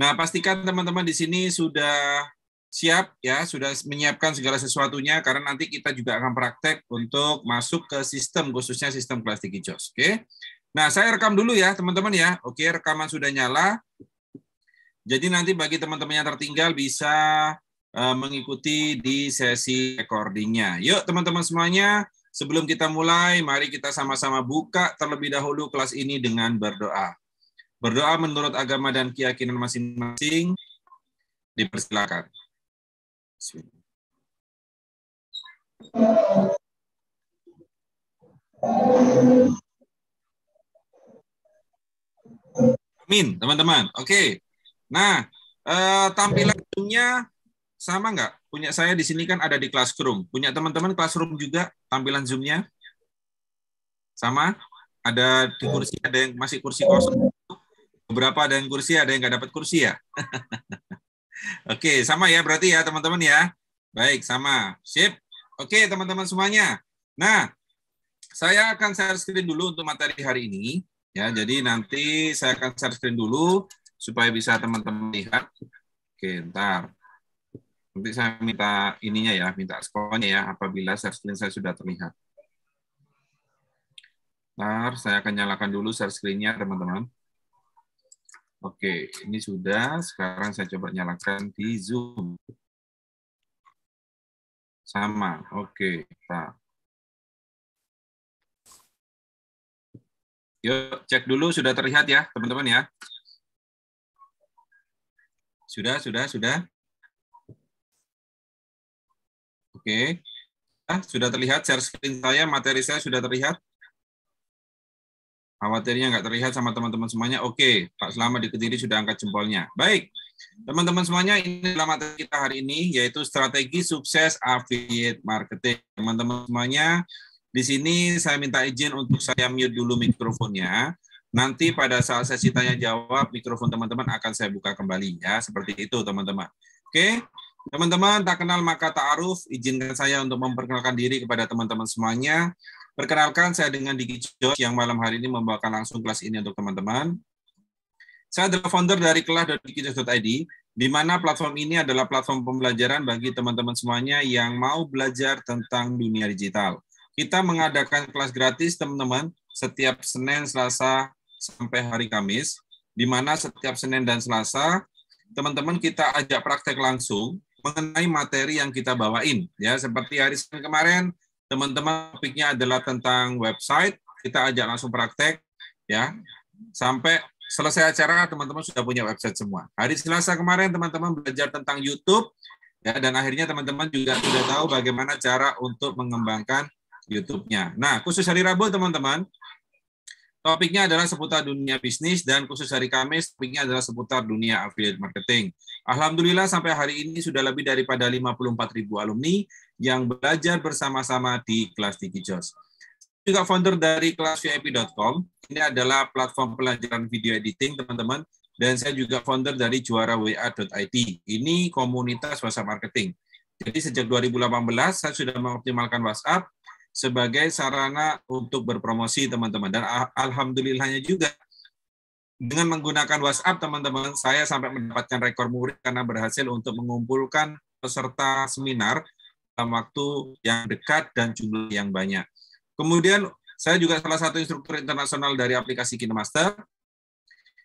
Nah, pastikan teman-teman di sini sudah siap ya, sudah menyiapkan segala sesuatunya karena nanti kita juga akan praktek untuk masuk ke sistem khususnya sistem plastik hijau. Oke. Nah, saya rekam dulu ya, teman-teman ya. Oke, rekaman sudah nyala. Jadi nanti bagi teman-teman yang tertinggal bisa eh, mengikuti di sesi recordingnya. Yuk teman-teman semuanya, sebelum kita mulai, mari kita sama-sama buka terlebih dahulu kelas ini dengan berdoa. Berdoa menurut agama dan keyakinan masing-masing dipersilakan. Amin, teman-teman. Oke. Nah, eh, tampilan zoom sama nggak? Punya saya di sini kan ada di classroom. Punya teman-teman classroom juga tampilan Zoom-nya? Sama? Ada di kursi, ada yang masih kursi kosong? Beberapa ada yang kursi, ada yang nggak dapat kursi ya. Oke, sama ya berarti ya teman-teman ya. Baik, sama. Sip. Oke, teman-teman semuanya. Nah, saya akan share screen dulu untuk materi hari ini. Ya, jadi nanti saya akan share screen dulu supaya bisa teman-teman lihat. Oke, ntar. Nanti saya minta ininya ya, minta skornya ya apabila share screen saya sudah terlihat. Ntar saya akan nyalakan dulu share screen-nya teman-teman. Oke, ini sudah. Sekarang saya coba nyalakan di Zoom. Sama, oke. Nah. Yuk, cek dulu sudah terlihat ya, teman-teman ya. Sudah, sudah, sudah. Oke. Nah, sudah terlihat share screen saya, materi saya sudah terlihat. Khawatirnya nggak terlihat sama teman-teman semuanya. Oke, Pak Selama di Kediri sudah angkat jempolnya. Baik, teman-teman semuanya ini adalah materi kita hari ini, yaitu strategi sukses affiliate marketing. Teman-teman semuanya, di sini saya minta izin untuk saya mute dulu mikrofonnya. Nanti pada saat sesi tanya jawab, mikrofon teman-teman akan saya buka kembali ya, seperti itu teman-teman. Oke, teman-teman tak kenal maka tak aruf, izinkan saya untuk memperkenalkan diri kepada teman-teman semuanya. Perkenalkan saya dengan Diki Josh yang malam hari ini membawakan langsung kelas ini untuk teman-teman. Saya adalah founder dari kelas.dikijosh.id di mana platform ini adalah platform pembelajaran bagi teman-teman semuanya yang mau belajar tentang dunia digital. Kita mengadakan kelas gratis teman-teman setiap Senin, Selasa, sampai hari Kamis, di mana setiap Senin dan Selasa teman-teman kita ajak praktek langsung mengenai materi yang kita bawain ya seperti hari Senin kemarin teman-teman topiknya adalah tentang website, kita ajak langsung praktek ya. Sampai selesai acara teman-teman sudah punya website semua. Hari Selasa kemarin teman-teman belajar tentang YouTube ya dan akhirnya teman-teman juga sudah tahu bagaimana cara untuk mengembangkan YouTube-nya. Nah, khusus hari Rabu teman-teman, Topiknya adalah seputar dunia bisnis dan khusus hari Kamis topiknya adalah seputar dunia affiliate marketing. Alhamdulillah sampai hari ini sudah lebih daripada 54.000 alumni yang belajar bersama-sama di kelas DigiJobs. Juga founder dari kelasvip.com. Ini adalah platform pelajaran video editing, teman-teman. Dan saya juga founder dari juarawa.id. Ini komunitas WhatsApp marketing. Jadi sejak 2018 saya sudah mengoptimalkan WhatsApp sebagai sarana untuk berpromosi teman-teman. Dan alhamdulillahnya juga dengan menggunakan WhatsApp teman-teman saya sampai mendapatkan rekor murid karena berhasil untuk mengumpulkan peserta seminar dalam waktu yang dekat dan jumlah yang banyak. Kemudian saya juga salah satu instruktur internasional dari aplikasi KineMaster.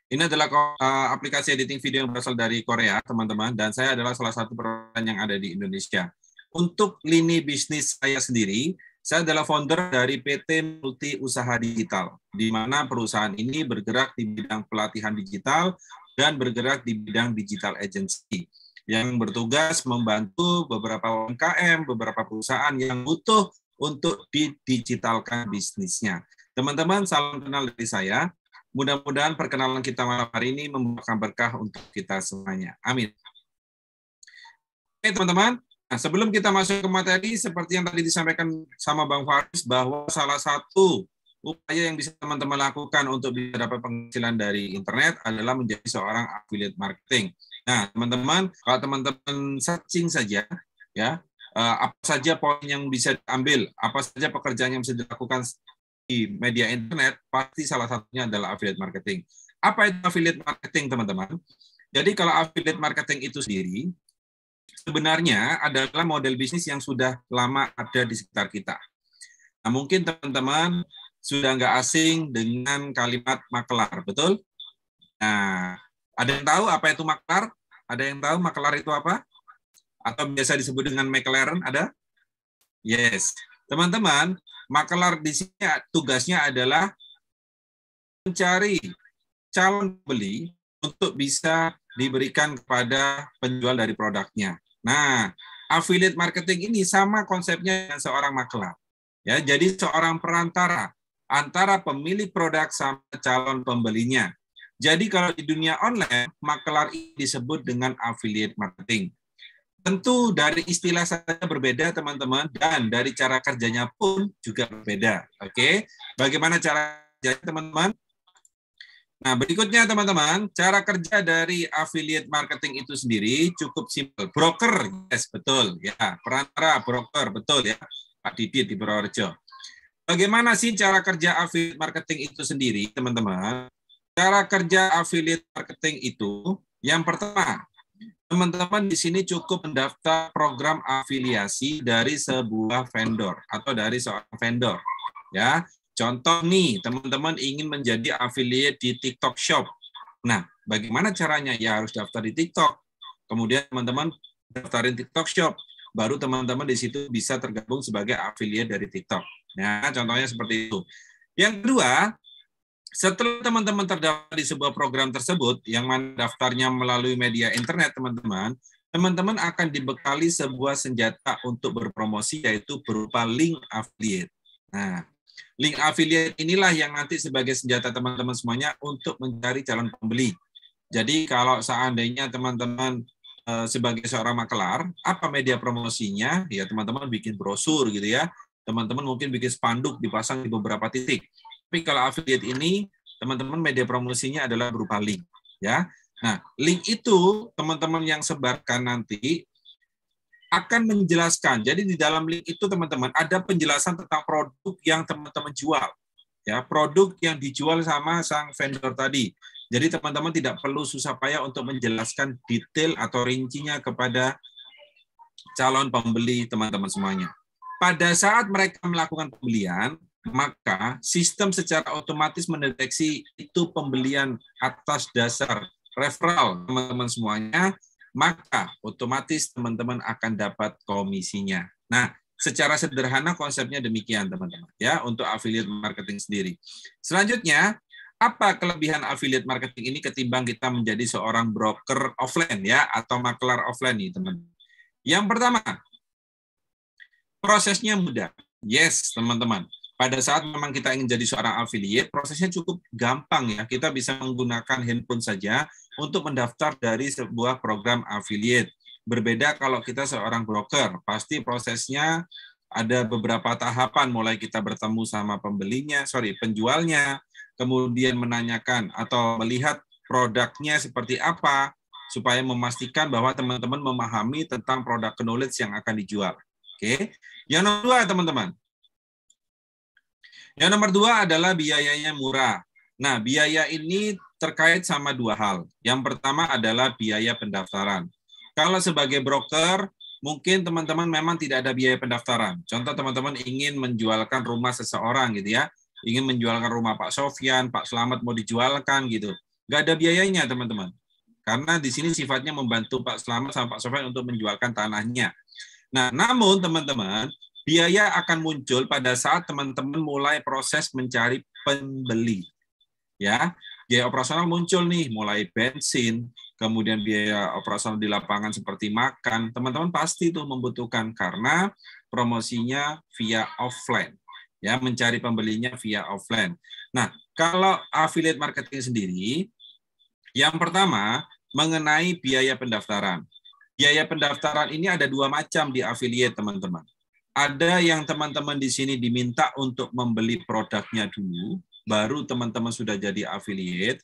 Ini adalah eh, aplikasi editing video yang berasal dari Korea, teman-teman, dan saya adalah salah satu perusahaan yang ada di Indonesia. Untuk lini bisnis saya sendiri, saya adalah founder dari PT Multi Usaha Digital, di mana perusahaan ini bergerak di bidang pelatihan digital dan bergerak di bidang digital agency yang bertugas membantu beberapa UMKM, beberapa perusahaan yang butuh untuk didigitalkan bisnisnya. Teman-teman, salam kenal dari saya. Mudah-mudahan perkenalan kita malam hari ini membawakan berkah untuk kita semuanya. Amin. Oke, teman-teman, Nah, sebelum kita masuk ke materi, seperti yang tadi disampaikan sama Bang Faris, bahwa salah satu upaya yang bisa teman-teman lakukan untuk bisa dapat penghasilan dari internet adalah menjadi seorang affiliate marketing. Nah, teman-teman, kalau teman-teman searching saja, ya, eh, apa saja poin yang bisa diambil, apa saja pekerjaan yang bisa dilakukan di media internet, pasti salah satunya adalah affiliate marketing. Apa itu affiliate marketing, teman-teman? Jadi kalau affiliate marketing itu sendiri, sebenarnya adalah model bisnis yang sudah lama ada di sekitar kita. Nah, mungkin teman-teman sudah nggak asing dengan kalimat makelar, betul? Nah, ada yang tahu apa itu makelar? Ada yang tahu makelar itu apa? Atau biasa disebut dengan McLaren, ada? Yes. Teman-teman, makelar di sini tugasnya adalah mencari calon beli untuk bisa diberikan kepada penjual dari produknya. Nah, affiliate marketing ini sama konsepnya dengan seorang makelar. Ya, jadi seorang perantara antara pemilik produk sama calon pembelinya. Jadi kalau di dunia online, makelar ini disebut dengan affiliate marketing. Tentu dari istilah saja berbeda teman-teman dan dari cara kerjanya pun juga berbeda. Oke. Bagaimana cara kerjanya teman-teman? Nah, berikutnya teman-teman, cara kerja dari affiliate marketing itu sendiri cukup simpel. Broker, yes, betul. ya Perantara, broker, betul ya. Pak Didit di Purworejo. Bagaimana sih cara kerja affiliate marketing itu sendiri, teman-teman? Cara kerja affiliate marketing itu, yang pertama, teman-teman di sini cukup mendaftar program afiliasi dari sebuah vendor atau dari seorang vendor. Ya, Contoh nih, teman-teman ingin menjadi affiliate di TikTok Shop. Nah, bagaimana caranya? Ya harus daftar di TikTok. Kemudian teman-teman daftarin TikTok Shop. Baru teman-teman di situ bisa tergabung sebagai affiliate dari TikTok. Nah, contohnya seperti itu. Yang kedua, setelah teman-teman terdaftar di sebuah program tersebut, yang mendaftarnya melalui media internet, teman-teman, teman-teman akan dibekali sebuah senjata untuk berpromosi, yaitu berupa link affiliate. Nah, Link affiliate inilah yang nanti sebagai senjata teman-teman semuanya untuk mencari calon pembeli. Jadi kalau seandainya teman-teman eh, sebagai seorang makelar, apa media promosinya? Ya teman-teman bikin brosur gitu ya. Teman-teman mungkin bikin spanduk dipasang di beberapa titik. Tapi kalau affiliate ini, teman-teman media promosinya adalah berupa link. Ya, Nah, link itu teman-teman yang sebarkan nanti akan menjelaskan. Jadi di dalam link itu teman-teman ada penjelasan tentang produk yang teman-teman jual. Ya, produk yang dijual sama sang vendor tadi. Jadi teman-teman tidak perlu susah payah untuk menjelaskan detail atau rincinya kepada calon pembeli teman-teman semuanya. Pada saat mereka melakukan pembelian, maka sistem secara otomatis mendeteksi itu pembelian atas dasar referral teman-teman semuanya maka otomatis teman-teman akan dapat komisinya. Nah, secara sederhana konsepnya demikian teman-teman ya untuk affiliate marketing sendiri. Selanjutnya, apa kelebihan affiliate marketing ini ketimbang kita menjadi seorang broker offline ya atau makelar offline nih teman-teman. Yang pertama, prosesnya mudah. Yes, teman-teman pada saat memang kita ingin jadi seorang affiliate, prosesnya cukup gampang ya. Kita bisa menggunakan handphone saja untuk mendaftar dari sebuah program affiliate. Berbeda kalau kita seorang broker, pasti prosesnya ada beberapa tahapan mulai kita bertemu sama pembelinya, sorry, penjualnya, kemudian menanyakan atau melihat produknya seperti apa supaya memastikan bahwa teman-teman memahami tentang produk knowledge yang akan dijual. Oke. Yang nomor dua, teman-teman, yang nomor dua adalah biayanya murah. Nah, biaya ini terkait sama dua hal. Yang pertama adalah biaya pendaftaran. Kalau sebagai broker, mungkin teman-teman memang tidak ada biaya pendaftaran. Contoh teman-teman ingin menjualkan rumah seseorang gitu ya, ingin menjualkan rumah Pak Sofian, Pak Selamat mau dijualkan gitu. Nggak ada biayanya teman-teman. Karena di sini sifatnya membantu Pak Selamat sama Pak Sofian untuk menjualkan tanahnya. Nah, namun teman-teman, biaya akan muncul pada saat teman-teman mulai proses mencari pembeli. Ya, biaya operasional muncul nih, mulai bensin, kemudian biaya operasional di lapangan seperti makan, teman-teman pasti itu membutuhkan karena promosinya via offline. Ya, mencari pembelinya via offline. Nah, kalau affiliate marketing sendiri, yang pertama mengenai biaya pendaftaran. Biaya pendaftaran ini ada dua macam di affiliate, teman-teman ada yang teman-teman di sini diminta untuk membeli produknya dulu, baru teman-teman sudah jadi affiliate.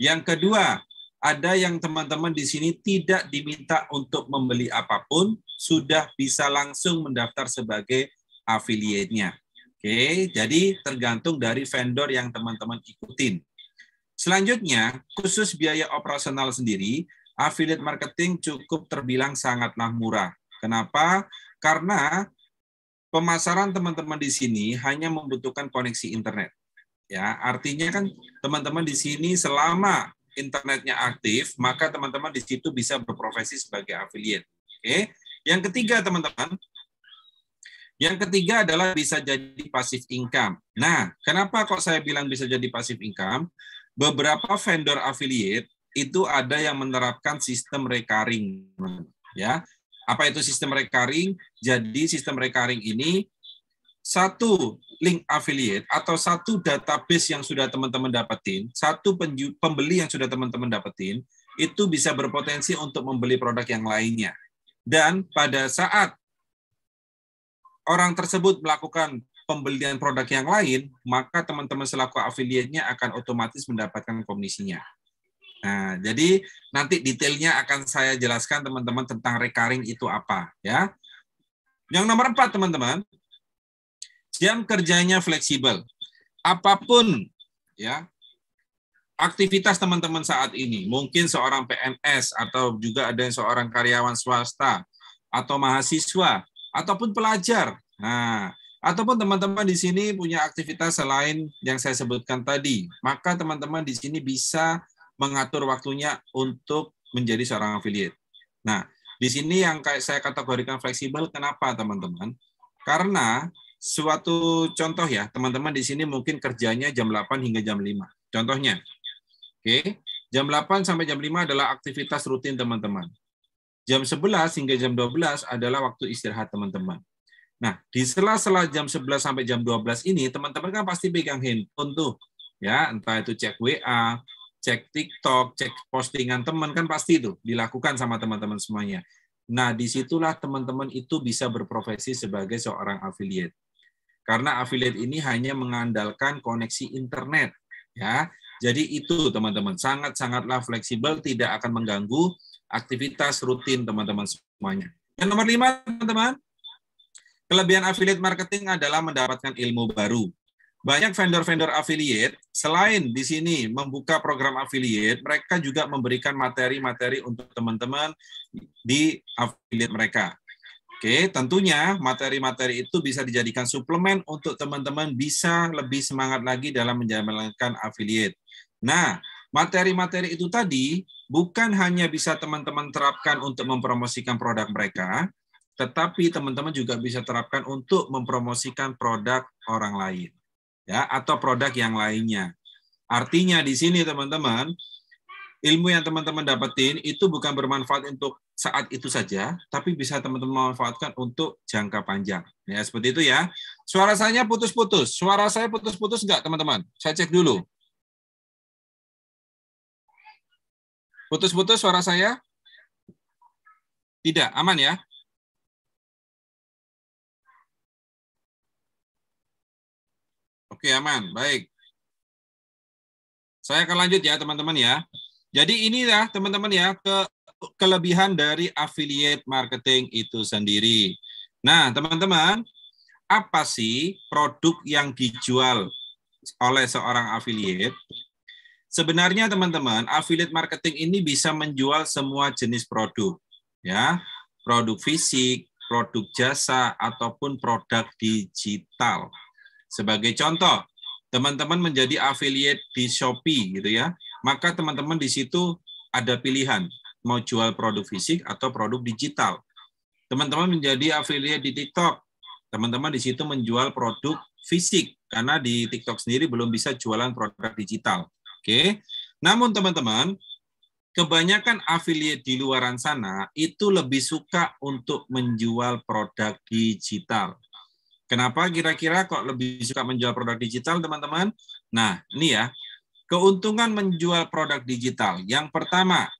Yang kedua, ada yang teman-teman di sini tidak diminta untuk membeli apapun, sudah bisa langsung mendaftar sebagai affiliate-nya. Oke, jadi tergantung dari vendor yang teman-teman ikutin. Selanjutnya, khusus biaya operasional sendiri, affiliate marketing cukup terbilang sangatlah murah. Kenapa? Karena pemasaran teman-teman di sini hanya membutuhkan koneksi internet. Ya, artinya kan teman-teman di sini selama internetnya aktif, maka teman-teman di situ bisa berprofesi sebagai affiliate. Oke. Yang ketiga, teman-teman, yang ketiga adalah bisa jadi pasif income. Nah, kenapa kok saya bilang bisa jadi pasif income? Beberapa vendor affiliate itu ada yang menerapkan sistem recurring, ya. Apa itu sistem recurring? Jadi sistem recurring ini satu link affiliate atau satu database yang sudah teman-teman dapetin, satu pembeli yang sudah teman-teman dapetin, itu bisa berpotensi untuk membeli produk yang lainnya. Dan pada saat orang tersebut melakukan pembelian produk yang lain, maka teman-teman selaku afiliatnya akan otomatis mendapatkan komisinya. Nah, jadi nanti detailnya akan saya jelaskan teman-teman tentang recurring itu apa ya. Yang nomor empat teman-teman, jam kerjanya fleksibel. Apapun ya aktivitas teman-teman saat ini, mungkin seorang PNS atau juga ada yang seorang karyawan swasta atau mahasiswa ataupun pelajar. Nah, ataupun teman-teman di sini punya aktivitas selain yang saya sebutkan tadi, maka teman-teman di sini bisa mengatur waktunya untuk menjadi seorang affiliate. Nah, di sini yang kayak saya kategorikan fleksibel, kenapa teman-teman? Karena suatu contoh ya, teman-teman di sini mungkin kerjanya jam 8 hingga jam 5. Contohnya, oke, okay, jam 8 sampai jam 5 adalah aktivitas rutin teman-teman. Jam 11 hingga jam 12 adalah waktu istirahat teman-teman. Nah, di sela-sela jam 11 sampai jam 12 ini, teman-teman kan pasti pegang handphone tuh. Ya, entah itu cek WA, cek TikTok, cek postingan teman kan pasti itu dilakukan sama teman-teman semuanya. Nah, disitulah teman-teman itu bisa berprofesi sebagai seorang affiliate. Karena affiliate ini hanya mengandalkan koneksi internet, ya. Jadi itu teman-teman sangat-sangatlah fleksibel, tidak akan mengganggu aktivitas rutin teman-teman semuanya. Yang nomor lima, teman-teman, kelebihan affiliate marketing adalah mendapatkan ilmu baru banyak vendor-vendor affiliate selain di sini membuka program affiliate, mereka juga memberikan materi-materi untuk teman-teman di affiliate mereka. Oke, tentunya materi-materi itu bisa dijadikan suplemen untuk teman-teman bisa lebih semangat lagi dalam menjalankan affiliate. Nah, materi-materi itu tadi bukan hanya bisa teman-teman terapkan untuk mempromosikan produk mereka, tetapi teman-teman juga bisa terapkan untuk mempromosikan produk orang lain ya atau produk yang lainnya. Artinya di sini teman-teman, ilmu yang teman-teman dapetin itu bukan bermanfaat untuk saat itu saja, tapi bisa teman-teman manfaatkan untuk jangka panjang. Ya, seperti itu ya. Suara saya putus-putus. Suara saya putus-putus enggak, teman-teman? Saya cek dulu. Putus-putus suara saya? Tidak, aman ya? Oke, aman. Baik. Saya akan lanjut ya, teman-teman ya. Jadi ini ya, teman-teman ya, ke kelebihan dari affiliate marketing itu sendiri. Nah, teman-teman, apa sih produk yang dijual oleh seorang affiliate? Sebenarnya teman-teman, affiliate marketing ini bisa menjual semua jenis produk, ya. Produk fisik, produk jasa ataupun produk digital sebagai contoh, teman-teman menjadi affiliate di Shopee gitu ya, maka teman-teman di situ ada pilihan mau jual produk fisik atau produk digital. Teman-teman menjadi affiliate di TikTok, teman-teman di situ menjual produk fisik karena di TikTok sendiri belum bisa jualan produk digital. Oke. Namun teman-teman, kebanyakan affiliate di luaran sana itu lebih suka untuk menjual produk digital. Kenapa kira-kira kok lebih suka menjual produk digital, teman-teman? Nah, ini ya, keuntungan menjual produk digital. Yang pertama,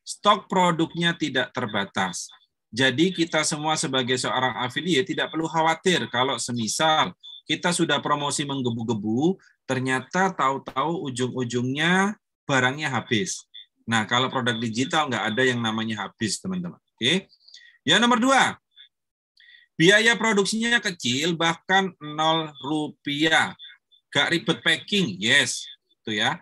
stok produknya tidak terbatas. Jadi kita semua sebagai seorang affiliate tidak perlu khawatir kalau semisal kita sudah promosi menggebu-gebu, ternyata tahu-tahu ujung-ujungnya barangnya habis. Nah, kalau produk digital nggak ada yang namanya habis, teman-teman. Oke. Ya nomor dua, Biaya produksinya kecil, bahkan nol rupiah. Gak ribet packing, yes. Itu ya.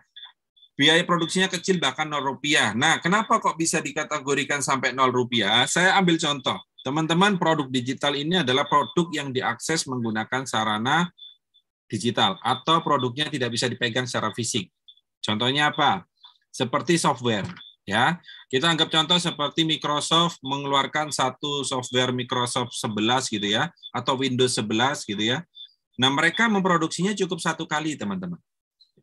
Biaya produksinya kecil, bahkan nol rupiah. Nah, kenapa kok bisa dikategorikan sampai nol rupiah? Saya ambil contoh. Teman-teman, produk digital ini adalah produk yang diakses menggunakan sarana digital atau produknya tidak bisa dipegang secara fisik. Contohnya apa? Seperti software ya. Kita anggap contoh seperti Microsoft mengeluarkan satu software Microsoft 11 gitu ya atau Windows 11 gitu ya. Nah, mereka memproduksinya cukup satu kali, teman-teman.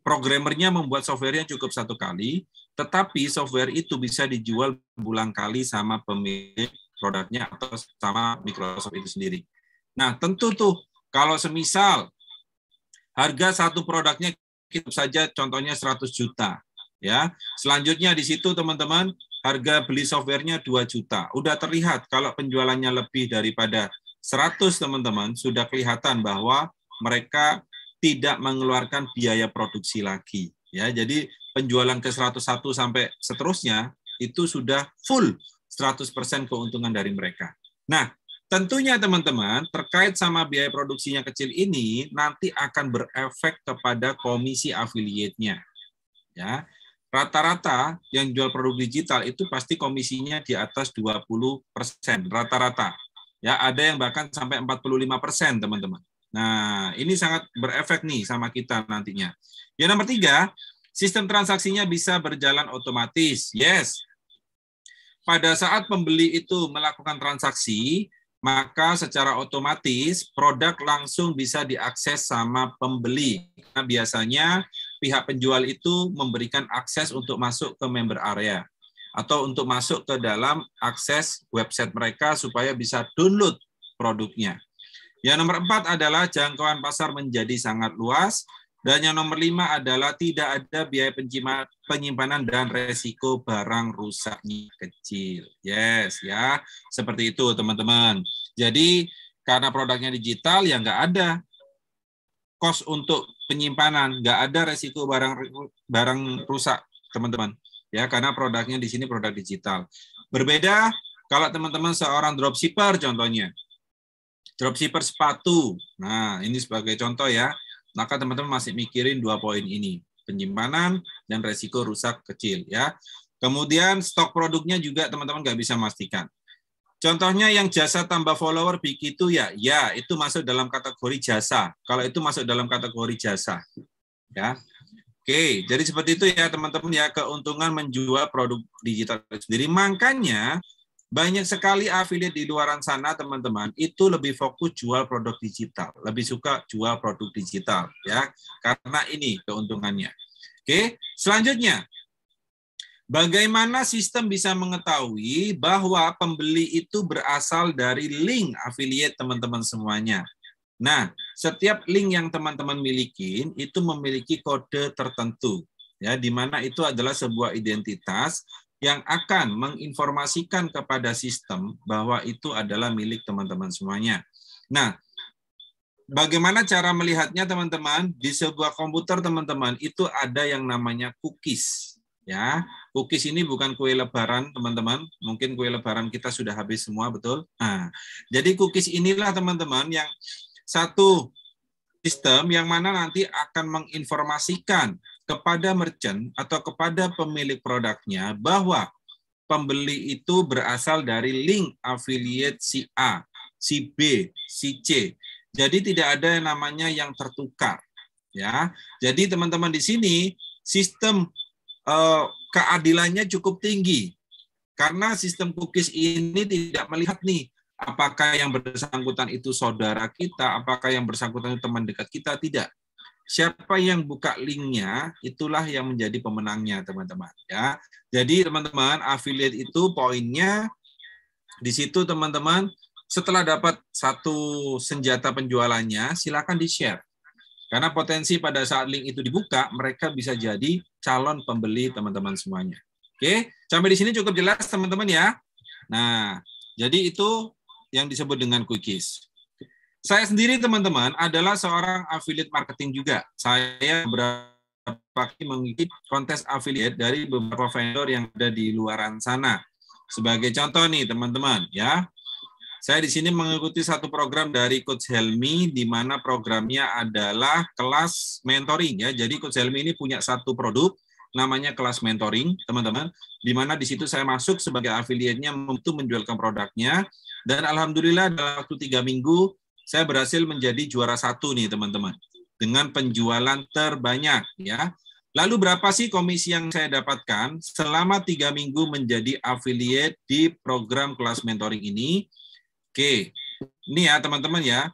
Programmernya membuat softwarenya cukup satu kali, tetapi software itu bisa dijual bulan kali sama pemilik produknya atau sama Microsoft itu sendiri. Nah, tentu tuh kalau semisal harga satu produknya kita saja contohnya 100 juta, Ya, selanjutnya di situ teman-teman harga beli softwarenya 2 juta. Udah terlihat kalau penjualannya lebih daripada 100 teman-teman sudah kelihatan bahwa mereka tidak mengeluarkan biaya produksi lagi. Ya, jadi penjualan ke 101 sampai seterusnya itu sudah full 100% keuntungan dari mereka. Nah, tentunya teman-teman terkait sama biaya produksinya kecil ini nanti akan berefek kepada komisi affiliate-nya. Ya. Rata-rata yang jual produk digital itu pasti komisinya di atas 20 persen, rata-rata. Ya, ada yang bahkan sampai 45 persen, teman-teman. Nah, ini sangat berefek nih sama kita nantinya. Yang nomor tiga, sistem transaksinya bisa berjalan otomatis. Yes. Pada saat pembeli itu melakukan transaksi, maka secara otomatis produk langsung bisa diakses sama pembeli. Nah, biasanya pihak penjual itu memberikan akses untuk masuk ke member area atau untuk masuk ke dalam akses website mereka supaya bisa download produknya. Yang nomor empat adalah jangkauan pasar menjadi sangat luas, dan yang nomor lima adalah tidak ada biaya penyimpanan dan resiko barang rusaknya kecil. Yes, ya. Seperti itu, teman-teman. Jadi, karena produknya digital, ya nggak ada. Kos untuk penyimpanan, nggak ada resiko barang barang rusak, teman-teman. Ya, karena produknya di sini produk digital. Berbeda kalau teman-teman seorang dropshipper contohnya. Dropshipper sepatu. Nah, ini sebagai contoh ya. Maka teman-teman masih mikirin dua poin ini, penyimpanan dan resiko rusak kecil ya. Kemudian stok produknya juga teman-teman nggak bisa memastikan. Contohnya yang jasa tambah follower begitu ya, ya itu masuk dalam kategori jasa. Kalau itu masuk dalam kategori jasa, ya. Oke, jadi seperti itu ya teman-teman ya keuntungan menjual produk digital sendiri. Makanya banyak sekali affiliate di luar sana teman-teman itu lebih fokus jual produk digital, lebih suka jual produk digital ya karena ini keuntungannya. Oke, selanjutnya Bagaimana sistem bisa mengetahui bahwa pembeli itu berasal dari link affiliate teman-teman semuanya? Nah, setiap link yang teman-teman miliki itu memiliki kode tertentu, ya, di mana itu adalah sebuah identitas yang akan menginformasikan kepada sistem bahwa itu adalah milik teman-teman semuanya. Nah, bagaimana cara melihatnya teman-teman? Di sebuah komputer teman-teman itu ada yang namanya cookies ya cookies ini bukan kue lebaran teman-teman mungkin kue lebaran kita sudah habis semua betul nah, jadi cookies inilah teman-teman yang satu sistem yang mana nanti akan menginformasikan kepada merchant atau kepada pemilik produknya bahwa pembeli itu berasal dari link affiliate si A, si B, si C. Jadi tidak ada yang namanya yang tertukar. Ya, jadi teman-teman di sini sistem Eh, keadilannya cukup tinggi karena sistem cookies ini tidak melihat nih apakah yang bersangkutan itu saudara kita, apakah yang bersangkutan itu teman dekat kita, tidak. Siapa yang buka linknya, itulah yang menjadi pemenangnya, teman-teman. Ya, jadi teman-teman, affiliate itu poinnya di situ, teman-teman. Setelah dapat satu senjata penjualannya, silakan di-share. Karena potensi pada saat link itu dibuka, mereka bisa jadi calon pembeli teman-teman semuanya. Oke, sampai di sini cukup jelas teman-teman ya. Nah, jadi itu yang disebut dengan cookies. Saya sendiri teman-teman adalah seorang affiliate marketing juga. Saya beberapa kali mengikuti kontes affiliate dari beberapa vendor yang ada di luaran sana. Sebagai contoh nih teman-teman ya, saya di sini mengikuti satu program dari Coach Helmi, di mana programnya adalah kelas mentoring ya. Jadi Coach Helmi ini punya satu produk, namanya kelas mentoring, teman-teman. Di mana di situ saya masuk sebagai afiliatnya untuk menjualkan produknya. Dan alhamdulillah dalam waktu tiga minggu saya berhasil menjadi juara satu nih teman-teman dengan penjualan terbanyak ya. Lalu berapa sih komisi yang saya dapatkan selama tiga minggu menjadi affiliate di program kelas mentoring ini? Oke, ini ya teman-teman ya.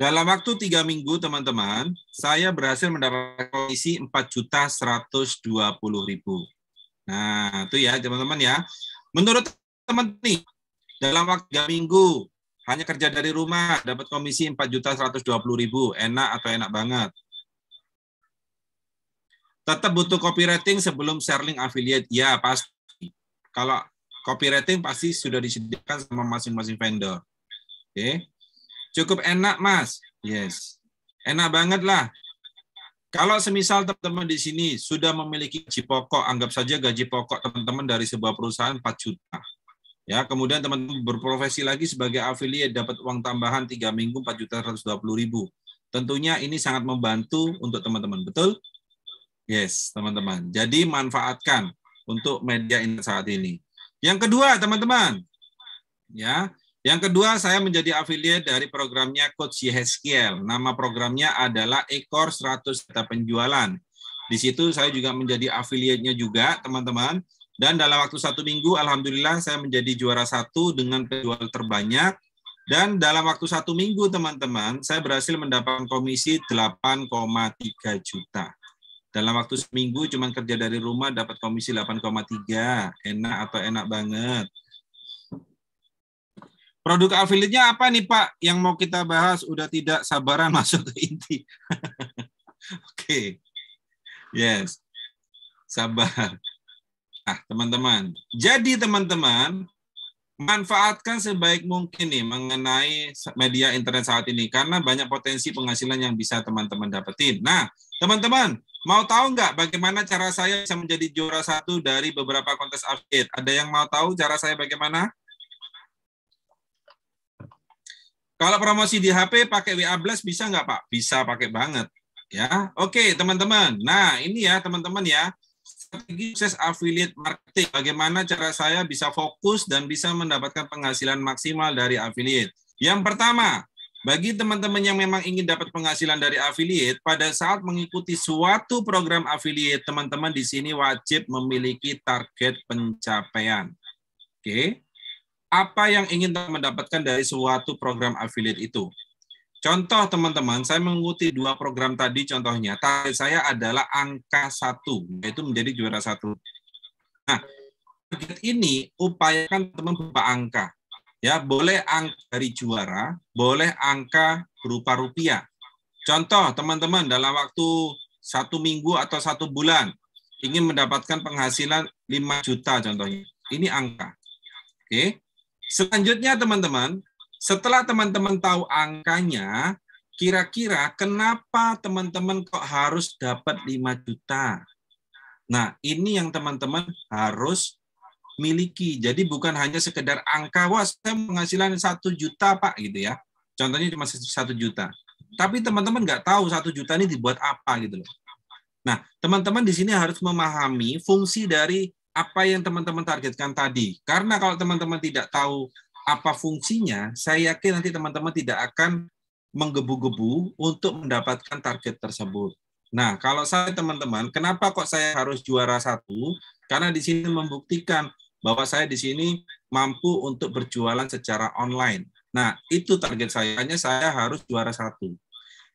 Dalam waktu tiga minggu teman-teman, saya berhasil mendapatkan komisi 4.120.000. Nah, itu ya teman-teman ya. Menurut teman nih, dalam waktu tiga minggu, hanya kerja dari rumah, dapat komisi 4.120.000. Enak atau enak banget? Tetap butuh copywriting sebelum sharing affiliate? Ya, pasti. Kalau copywriting pasti sudah disediakan sama masing-masing vendor. Oke. Okay. Cukup enak, Mas. Yes. Enak banget lah. Kalau semisal teman-teman di sini sudah memiliki gaji pokok, anggap saja gaji pokok teman-teman dari sebuah perusahaan 4 juta. Ya, kemudian teman-teman berprofesi lagi sebagai affiliate dapat uang tambahan 3 minggu 4 juta 120 ribu. Tentunya ini sangat membantu untuk teman-teman, betul? Yes, teman-teman. Jadi manfaatkan untuk media ini saat ini. Yang kedua, teman-teman, ya, yang kedua saya menjadi affiliate dari programnya Coach Yehezkiel. Nama programnya adalah Ekor 100 Data Penjualan. Di situ saya juga menjadi affiliate-nya juga, teman-teman. Dan dalam waktu satu minggu, Alhamdulillah saya menjadi juara satu dengan penjual terbanyak. Dan dalam waktu satu minggu, teman-teman, saya berhasil mendapatkan komisi 8,3 juta. Dalam waktu seminggu cuma kerja dari rumah dapat komisi 8,3. Enak atau enak banget. Produk affiliate-nya apa nih Pak yang mau kita bahas? Udah tidak sabaran masuk ke inti. Oke. okay. Yes. Sabar. Nah, teman-teman. Jadi teman-teman, manfaatkan sebaik mungkin nih mengenai media internet saat ini karena banyak potensi penghasilan yang bisa teman-teman dapetin. Nah, Teman-teman, mau tahu nggak bagaimana cara saya bisa menjadi juara satu dari beberapa kontes update? Ada yang mau tahu cara saya bagaimana? Kalau promosi di HP pakai WA Blast bisa nggak Pak? Bisa pakai banget. Ya, oke teman-teman. Nah ini ya teman-teman ya strategi sukses affiliate marketing. Bagaimana cara saya bisa fokus dan bisa mendapatkan penghasilan maksimal dari affiliate? Yang pertama, bagi teman-teman yang memang ingin dapat penghasilan dari affiliate, pada saat mengikuti suatu program affiliate, teman-teman di sini wajib memiliki target pencapaian. Oke. Okay? Apa yang ingin teman mendapatkan dari suatu program affiliate itu? Contoh teman-teman, saya mengikuti dua program tadi contohnya. Target saya adalah angka satu, yaitu menjadi juara satu. Nah, target ini upayakan teman berupa angka. Ya, boleh angka dari juara, boleh angka berupa rupiah. Contoh, teman-teman, dalam waktu satu minggu atau satu bulan ingin mendapatkan penghasilan 5 juta contohnya. Ini angka. Oke. Selanjutnya, teman-teman, setelah teman-teman tahu angkanya, kira-kira kenapa teman-teman kok harus dapat 5 juta? Nah, ini yang teman-teman harus miliki. Jadi bukan hanya sekedar angka, wah saya penghasilan satu juta pak gitu ya. Contohnya cuma satu juta. Tapi teman-teman nggak tahu satu juta ini dibuat apa gitu loh. Nah, teman-teman di sini harus memahami fungsi dari apa yang teman-teman targetkan tadi. Karena kalau teman-teman tidak tahu apa fungsinya, saya yakin nanti teman-teman tidak akan menggebu-gebu untuk mendapatkan target tersebut. Nah, kalau saya teman-teman, kenapa kok saya harus juara satu? Karena di sini membuktikan bahwa saya di sini mampu untuk berjualan secara online. Nah, itu target saya. Hanya saya harus juara satu.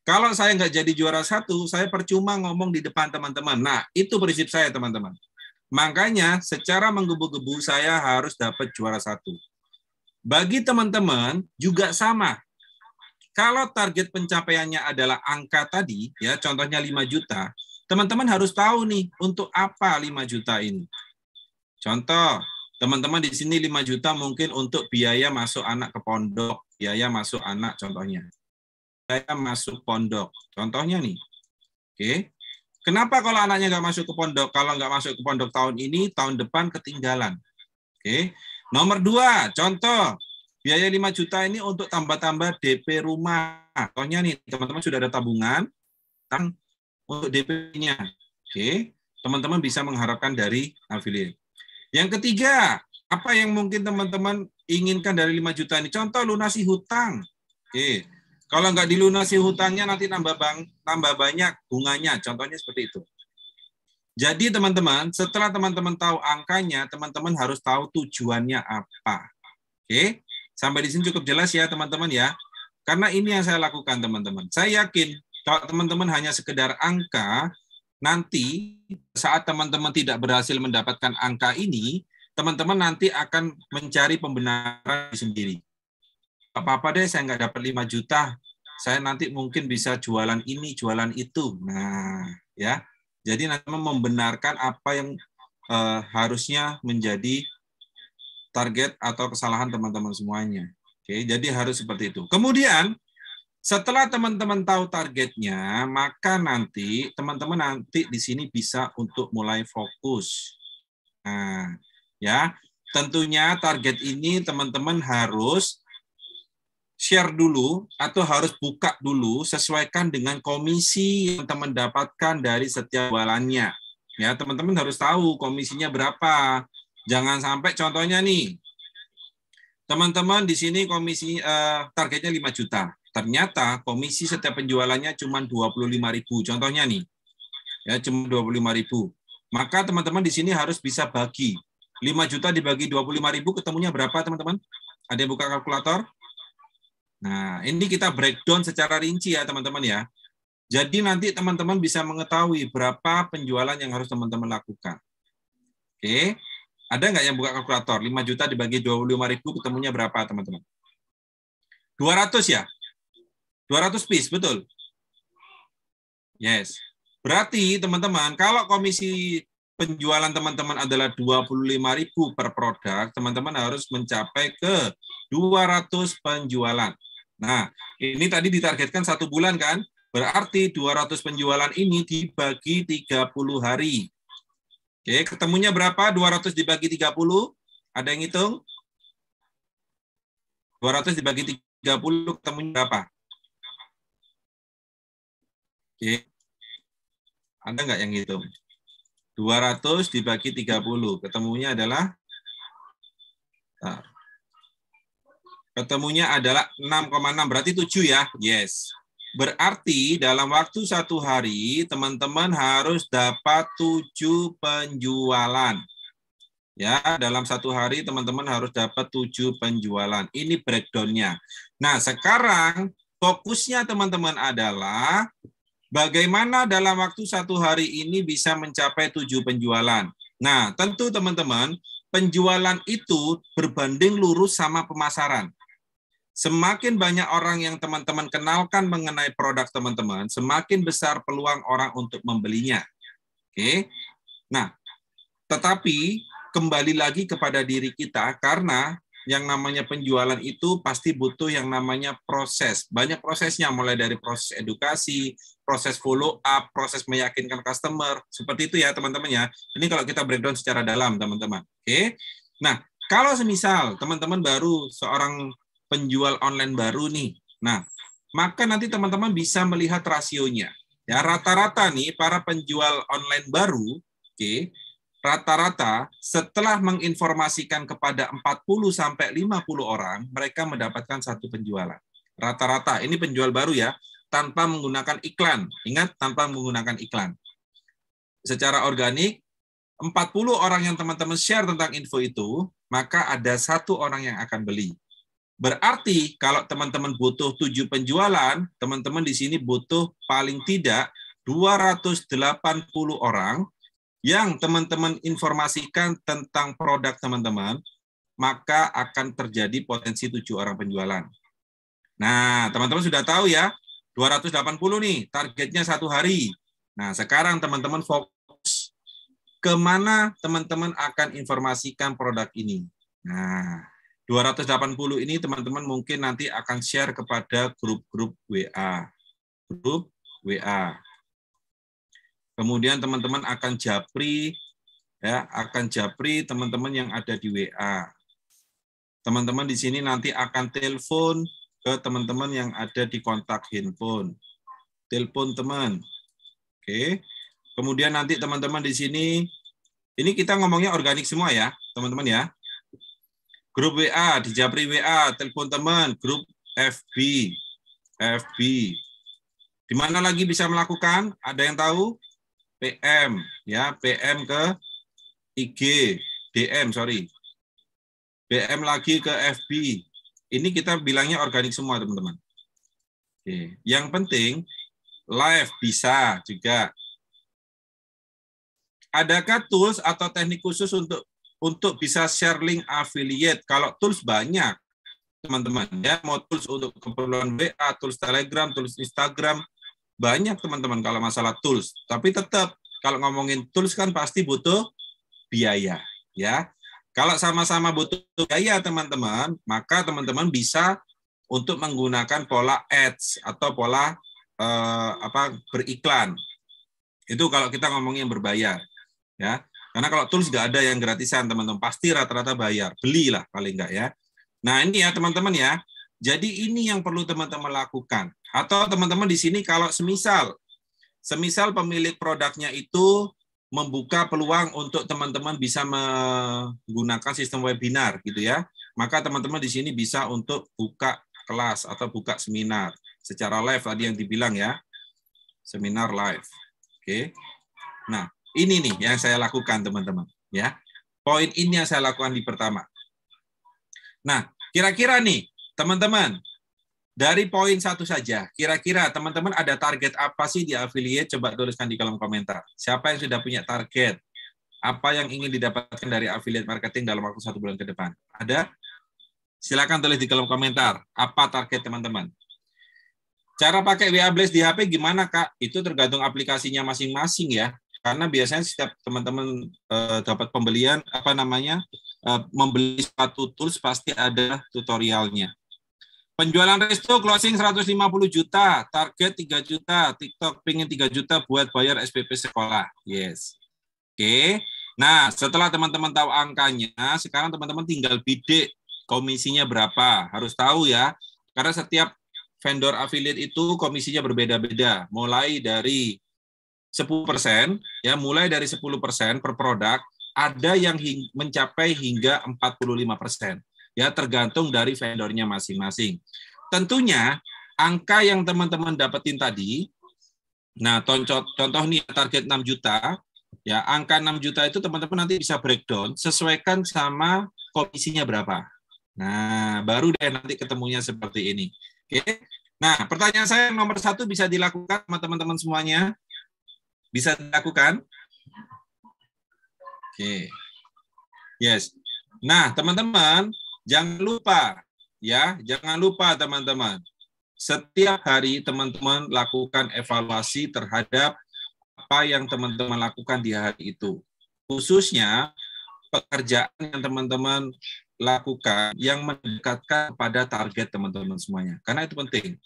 Kalau saya nggak jadi juara satu, saya percuma ngomong di depan teman-teman. Nah, itu prinsip saya, teman-teman. Makanya secara menggebu-gebu saya harus dapat juara satu. Bagi teman-teman juga sama. Kalau target pencapaiannya adalah angka tadi, ya contohnya 5 juta, teman-teman harus tahu nih untuk apa 5 juta ini. Contoh, Teman-teman di sini 5 juta mungkin untuk biaya masuk anak ke pondok, biaya masuk anak contohnya. Biaya masuk pondok, contohnya nih. Oke. Kenapa kalau anaknya nggak masuk ke pondok? Kalau nggak masuk ke pondok tahun ini, tahun depan ketinggalan. Oke. Nomor dua, contoh. Biaya 5 juta ini untuk tambah-tambah DP rumah. Contohnya nih, teman-teman sudah ada tabungan, untuk DP-nya. Oke. Teman-teman bisa mengharapkan dari affiliate. Yang ketiga, apa yang mungkin teman-teman inginkan dari 5 juta ini? Contoh lunasi hutang. Oke. Kalau nggak dilunasi hutangnya nanti tambah bang, tambah banyak bunganya. Contohnya seperti itu. Jadi teman-teman, setelah teman-teman tahu angkanya, teman-teman harus tahu tujuannya apa. Oke, sampai di sini cukup jelas ya teman-teman ya. Karena ini yang saya lakukan teman-teman. Saya yakin kalau teman-teman hanya sekedar angka, nanti saat teman-teman tidak berhasil mendapatkan angka ini, teman-teman nanti akan mencari pembenaran sendiri. Apa-apa deh, saya nggak dapat 5 juta, saya nanti mungkin bisa jualan ini, jualan itu. Nah, ya. Jadi nanti membenarkan apa yang eh, harusnya menjadi target atau kesalahan teman-teman semuanya. Oke, jadi harus seperti itu. Kemudian setelah teman-teman tahu targetnya, maka nanti teman-teman nanti di sini bisa untuk mulai fokus. Nah, ya, tentunya target ini teman-teman harus share dulu atau harus buka dulu sesuaikan dengan komisi yang teman dapatkan dari setiap jualannya. Ya, teman-teman harus tahu komisinya berapa. Jangan sampai contohnya nih, teman-teman di sini komisi eh, targetnya 5 juta Ternyata komisi setiap penjualannya cuma 25.000. Contohnya nih. Ya, cuma 25.000. Maka teman-teman di sini harus bisa bagi. 5 juta dibagi 25.000 ketemunya berapa, teman-teman? Ada yang buka kalkulator? Nah, ini kita breakdown secara rinci ya, teman-teman ya. Jadi nanti teman-teman bisa mengetahui berapa penjualan yang harus teman-teman lakukan. Oke. Ada nggak yang buka kalkulator? 5 juta dibagi 25.000 ketemunya berapa, teman-teman? 200 ya? 200 piece, betul? Yes. Berarti teman-teman, kalau komisi penjualan teman-teman adalah 25.000 per produk, teman-teman harus mencapai ke 200 penjualan. Nah, ini tadi ditargetkan satu bulan kan? Berarti 200 penjualan ini dibagi 30 hari. Oke, ketemunya berapa? 200 dibagi 30? Ada yang hitung? 200 dibagi 30 ketemunya berapa? Oke. Ada nggak yang ngitung? 200 dibagi 30. Ketemunya adalah nah, Ketemunya adalah 6,6. Berarti 7 ya? Yes. Berarti dalam waktu satu hari, teman-teman harus dapat 7 penjualan. Ya, dalam satu hari teman-teman harus dapat tujuh penjualan. Ini breakdownnya. Nah, sekarang fokusnya teman-teman adalah Bagaimana dalam waktu satu hari ini bisa mencapai tujuh penjualan? Nah, tentu teman-teman, penjualan itu berbanding lurus sama pemasaran. Semakin banyak orang yang teman-teman kenalkan mengenai produk teman-teman, semakin besar peluang orang untuk membelinya. Oke. Nah, tetapi kembali lagi kepada diri kita karena yang namanya penjualan itu pasti butuh yang namanya proses. Banyak prosesnya mulai dari proses edukasi, proses follow up, proses meyakinkan customer, seperti itu ya teman-teman ya. Ini kalau kita breakdown secara dalam teman-teman. Oke. Nah, kalau semisal teman-teman baru seorang penjual online baru nih. Nah, maka nanti teman-teman bisa melihat rasionya. Ya, rata-rata nih para penjual online baru, oke, okay, rata-rata setelah menginformasikan kepada 40 sampai 50 orang, mereka mendapatkan satu penjualan. Rata-rata ini penjual baru ya tanpa menggunakan iklan. Ingat, tanpa menggunakan iklan. Secara organik, 40 orang yang teman-teman share tentang info itu, maka ada satu orang yang akan beli. Berarti kalau teman-teman butuh 7 penjualan, teman-teman di sini butuh paling tidak 280 orang yang teman-teman informasikan tentang produk teman-teman, maka akan terjadi potensi tujuh orang penjualan. Nah, teman-teman sudah tahu ya, 280 nih, targetnya satu hari. Nah, sekarang teman-teman fokus kemana teman-teman akan informasikan produk ini. Nah, 280 ini teman-teman mungkin nanti akan share kepada grup-grup WA. Grup WA. Kemudian teman-teman akan japri ya, akan japri teman-teman yang ada di WA. Teman-teman di sini nanti akan telepon ke teman-teman yang ada di kontak handphone. Telepon teman. Oke. Kemudian nanti teman-teman di sini, ini kita ngomongnya organik semua ya, teman-teman ya. Grup WA, di Japri WA, telepon teman, grup FB. FB. Di mana lagi bisa melakukan? Ada yang tahu? PM ya, PM ke IG, DM sorry. pm lagi ke FB, ini kita bilangnya organik semua, teman-teman. Oke. Yang penting, live bisa juga. Adakah tools atau teknik khusus untuk untuk bisa share link affiliate? Kalau tools banyak, teman-teman. ya Mau tools untuk keperluan WA, tools Telegram, tools Instagram, banyak teman-teman kalau masalah tools. Tapi tetap kalau ngomongin tools kan pasti butuh biaya, ya. Kalau sama-sama butuh gaya teman-teman, maka teman-teman bisa untuk menggunakan pola ads atau pola uh, apa beriklan. Itu kalau kita ngomongin yang berbayar, ya. Karena kalau tools nggak ada yang gratisan, teman-teman pasti rata-rata bayar. Belilah paling nggak ya. Nah ini ya teman-teman ya. Jadi ini yang perlu teman-teman lakukan. Atau teman-teman di sini kalau semisal, semisal pemilik produknya itu membuka peluang untuk teman-teman bisa menggunakan sistem webinar gitu ya. Maka teman-teman di sini bisa untuk buka kelas atau buka seminar secara live tadi yang dibilang ya. Seminar live. Oke. Nah, ini nih yang saya lakukan teman-teman ya. Poin ini yang saya lakukan di pertama. Nah, kira-kira nih teman-teman dari poin satu saja, kira-kira teman-teman ada target apa sih di affiliate? Coba tuliskan di kolom komentar. Siapa yang sudah punya target? Apa yang ingin didapatkan dari affiliate marketing dalam waktu satu bulan ke depan? Ada? Silakan tulis di kolom komentar. Apa target teman-teman? Cara pakai WA Blast di HP gimana, Kak? Itu tergantung aplikasinya masing-masing ya. Karena biasanya setiap teman-teman e, dapat pembelian, apa namanya, e, membeli satu tools pasti ada tutorialnya Penjualan resto closing 150 juta, target 3 juta, TikTok pingin 3 juta buat bayar SPP sekolah. Yes. Oke. Okay. Nah, setelah teman-teman tahu angkanya, sekarang teman-teman tinggal bidik komisinya berapa. Harus tahu ya, karena setiap vendor affiliate itu komisinya berbeda-beda. Mulai dari 10%, ya mulai dari 10% per produk, ada yang mencapai hingga 45% ya tergantung dari vendornya masing-masing. Tentunya angka yang teman-teman dapetin tadi, nah contoh contoh nih target 6 juta, ya angka 6 juta itu teman-teman nanti bisa breakdown sesuaikan sama komisinya berapa. Nah baru deh nanti ketemunya seperti ini. Oke. Nah pertanyaan saya nomor satu bisa dilakukan sama teman-teman semuanya, bisa dilakukan. Oke. Yes. Nah teman-teman Jangan lupa ya, jangan lupa teman-teman. Setiap hari teman-teman lakukan evaluasi terhadap apa yang teman-teman lakukan di hari itu. Khususnya pekerjaan yang teman-teman lakukan yang mendekatkan pada target teman-teman semuanya. Karena itu penting.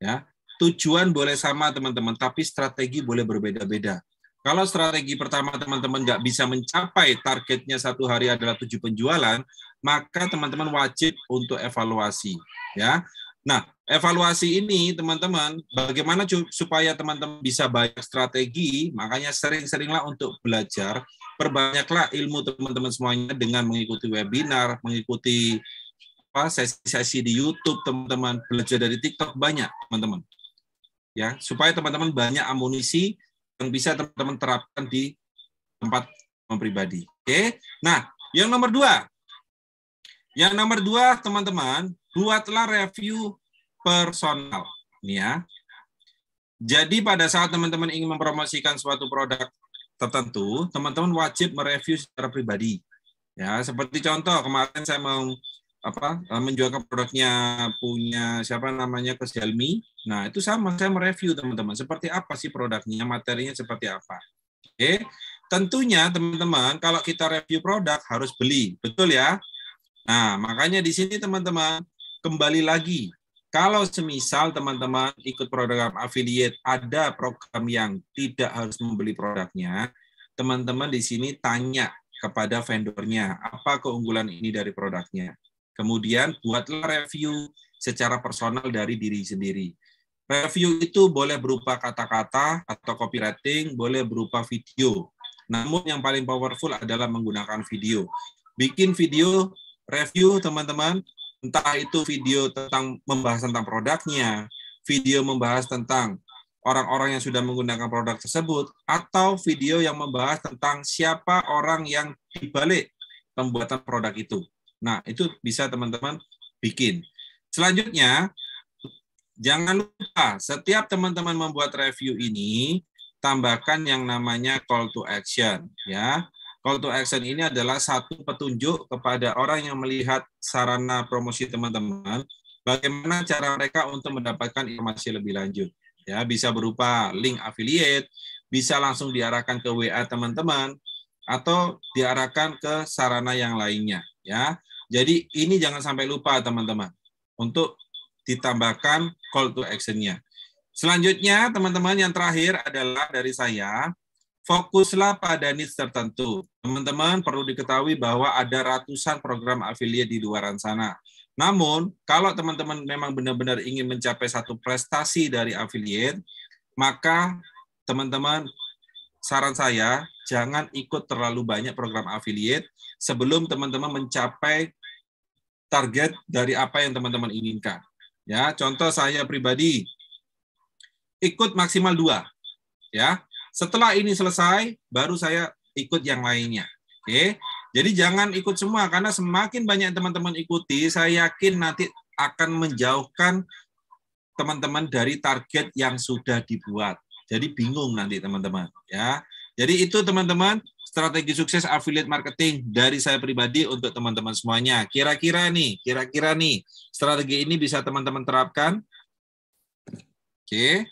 Ya, tujuan boleh sama teman-teman, tapi strategi boleh berbeda-beda. Kalau strategi pertama teman-teman nggak bisa mencapai targetnya satu hari adalah tujuh penjualan, maka teman-teman wajib untuk evaluasi. Ya, Nah, evaluasi ini teman-teman, bagaimana supaya teman-teman bisa banyak strategi, makanya sering-seringlah untuk belajar, perbanyaklah ilmu teman-teman semuanya dengan mengikuti webinar, mengikuti sesi-sesi di YouTube, teman-teman, belajar dari TikTok banyak, teman-teman. Ya, supaya teman-teman banyak amunisi yang bisa teman-teman terapkan di tempat pribadi. Oke. Nah, yang nomor dua, yang nomor dua teman-teman buatlah review personal, Ini ya. Jadi pada saat teman-teman ingin mempromosikan suatu produk tertentu, teman-teman wajib mereview secara pribadi. Ya, seperti contoh kemarin saya mau apa eh, menjual produknya punya siapa namanya ke Xiaomi. Nah, itu sama saya mereview teman-teman seperti apa sih produknya, materinya seperti apa. Oke. Okay. Tentunya teman-teman kalau kita review produk harus beli, betul ya? Nah, makanya di sini teman-teman kembali lagi kalau semisal teman-teman ikut program affiliate ada program yang tidak harus membeli produknya, teman-teman di sini tanya kepada vendornya apa keunggulan ini dari produknya. Kemudian buatlah review secara personal dari diri sendiri. Review itu boleh berupa kata-kata atau copywriting, boleh berupa video. Namun yang paling powerful adalah menggunakan video. Bikin video review teman-teman, entah itu video tentang membahas tentang produknya, video membahas tentang orang-orang yang sudah menggunakan produk tersebut, atau video yang membahas tentang siapa orang yang dibalik pembuatan produk itu. Nah, itu bisa teman-teman bikin. Selanjutnya, jangan lupa setiap teman-teman membuat review ini tambahkan yang namanya call to action ya. Call to action ini adalah satu petunjuk kepada orang yang melihat sarana promosi teman-teman bagaimana cara mereka untuk mendapatkan informasi lebih lanjut. Ya, bisa berupa link affiliate, bisa langsung diarahkan ke WA teman-teman atau diarahkan ke sarana yang lainnya ya. Jadi ini jangan sampai lupa teman-teman untuk ditambahkan call to action-nya. Selanjutnya teman-teman yang terakhir adalah dari saya, fokuslah pada niche tertentu. Teman-teman perlu diketahui bahwa ada ratusan program affiliate di luar sana. Namun, kalau teman-teman memang benar-benar ingin mencapai satu prestasi dari affiliate, maka teman-teman saran saya jangan ikut terlalu banyak program affiliate sebelum teman-teman mencapai target dari apa yang teman-teman inginkan. Ya, contoh saya pribadi ikut maksimal dua. Ya, setelah ini selesai, baru saya ikut yang lainnya. Oke, jadi jangan ikut semua karena semakin banyak teman-teman ikuti, saya yakin nanti akan menjauhkan teman-teman dari target yang sudah dibuat. Jadi bingung nanti teman-teman. Ya, jadi itu teman-teman strategi sukses affiliate marketing dari saya pribadi untuk teman-teman semuanya. Kira-kira nih, kira-kira nih strategi ini bisa teman-teman terapkan? Oke.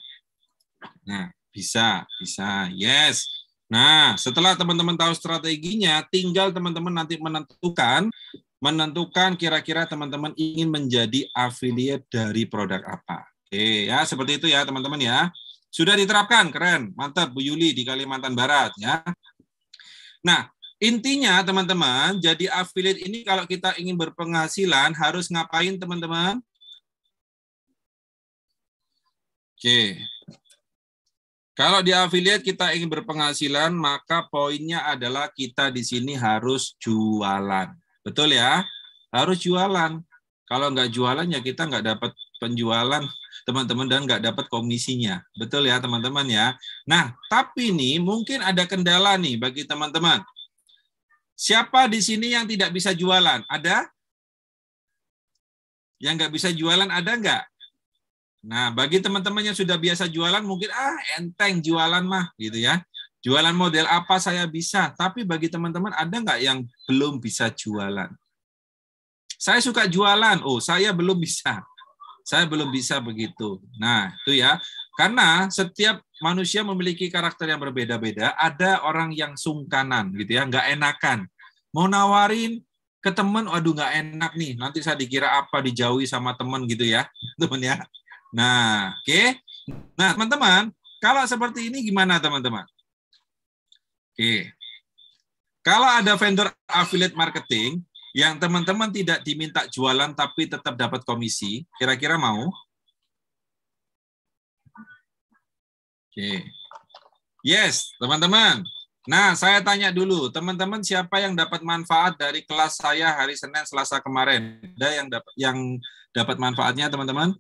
Nah, bisa, bisa. Yes. Nah, setelah teman-teman tahu strateginya, tinggal teman-teman nanti menentukan menentukan kira-kira teman-teman ingin menjadi affiliate dari produk apa. Oke, ya seperti itu ya teman-teman ya. Sudah diterapkan, keren, mantap Bu Yuli di Kalimantan Barat ya. Nah, intinya teman-teman, jadi affiliate ini kalau kita ingin berpenghasilan harus ngapain teman-teman? Oke. Kalau di affiliate kita ingin berpenghasilan, maka poinnya adalah kita di sini harus jualan. Betul ya? Harus jualan. Kalau nggak jualan ya kita nggak dapat penjualan teman-teman dan nggak dapat komisinya. Betul ya teman-teman ya. Nah, tapi nih mungkin ada kendala nih bagi teman-teman. Siapa di sini yang tidak bisa jualan? Ada? Yang nggak bisa jualan ada nggak? Nah, bagi teman-teman yang sudah biasa jualan mungkin ah enteng jualan mah gitu ya. Jualan model apa saya bisa, tapi bagi teman-teman ada nggak yang belum bisa jualan? Saya suka jualan, oh saya belum bisa saya belum bisa begitu. Nah, itu ya. Karena setiap manusia memiliki karakter yang berbeda-beda. Ada orang yang sungkanan gitu ya, nggak enakan. Mau nawarin ke teman, aduh nggak enak nih. Nanti saya dikira apa dijauhi sama teman gitu ya, teman ya. Nah, oke. Okay. Nah, teman-teman, kalau seperti ini gimana teman-teman? Oke. Okay. Kalau ada vendor affiliate marketing, yang teman-teman tidak diminta jualan tapi tetap dapat komisi, kira-kira mau? Oke. Yes, teman-teman. Nah, saya tanya dulu, teman-teman siapa yang dapat manfaat dari kelas saya hari Senin Selasa kemarin? Ada yang dapat yang dapat manfaatnya, teman-teman?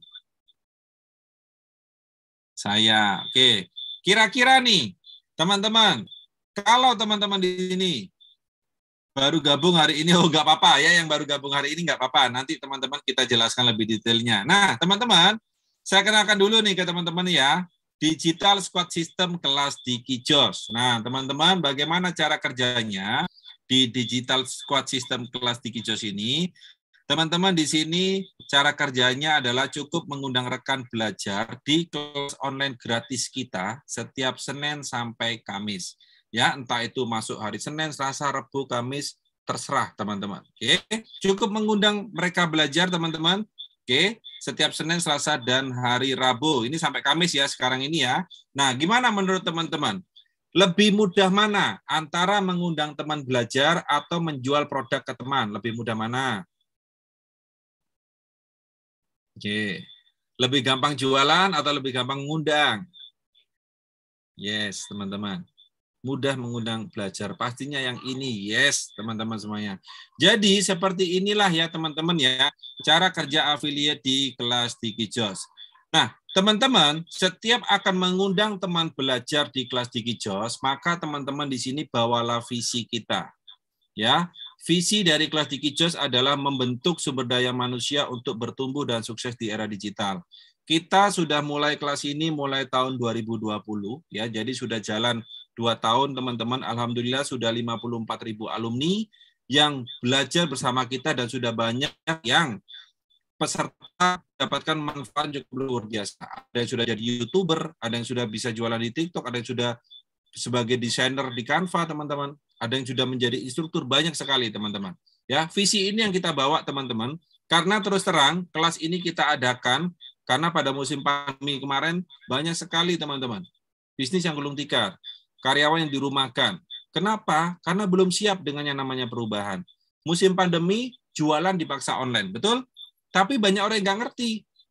Saya. Oke. Kira-kira nih, teman-teman, kalau teman-teman di sini baru gabung hari ini oh nggak apa-apa ya yang baru gabung hari ini nggak apa-apa nanti teman-teman kita jelaskan lebih detailnya nah teman-teman saya kenalkan dulu nih ke teman-teman ya digital squad system kelas di Kijos nah teman-teman bagaimana cara kerjanya di digital squad system kelas di Kijos ini teman-teman di sini cara kerjanya adalah cukup mengundang rekan belajar di kelas online gratis kita setiap Senin sampai Kamis ya entah itu masuk hari Senin, Selasa, Rabu, Kamis, terserah teman-teman. Oke, cukup mengundang mereka belajar teman-teman. Oke, setiap Senin, Selasa dan hari Rabu. Ini sampai Kamis ya sekarang ini ya. Nah, gimana menurut teman-teman? Lebih mudah mana antara mengundang teman belajar atau menjual produk ke teman? Lebih mudah mana? Oke. Lebih gampang jualan atau lebih gampang ngundang? Yes, teman-teman mudah mengundang belajar. Pastinya yang ini, yes, teman-teman semuanya. Jadi seperti inilah ya teman-teman ya, cara kerja afiliat di kelas Jos. Nah, teman-teman, setiap akan mengundang teman belajar di kelas Jos maka teman-teman di sini bawalah visi kita. Ya, visi dari kelas Jos adalah membentuk sumber daya manusia untuk bertumbuh dan sukses di era digital. Kita sudah mulai kelas ini mulai tahun 2020 ya, jadi sudah jalan dua tahun teman-teman alhamdulillah sudah 54 ribu alumni yang belajar bersama kita dan sudah banyak yang peserta dapatkan manfaat juga luar biasa. Ada yang sudah jadi youtuber, ada yang sudah bisa jualan di TikTok, ada yang sudah sebagai desainer di Canva, teman-teman. Ada yang sudah menjadi instruktur banyak sekali, teman-teman. Ya, visi ini yang kita bawa, teman-teman. Karena terus terang, kelas ini kita adakan karena pada musim pandemi kemarin banyak sekali, teman-teman. Bisnis yang gulung tikar karyawan yang dirumahkan. Kenapa? Karena belum siap dengan yang namanya perubahan. Musim pandemi, jualan dipaksa online, betul? Tapi banyak orang yang nggak ngerti.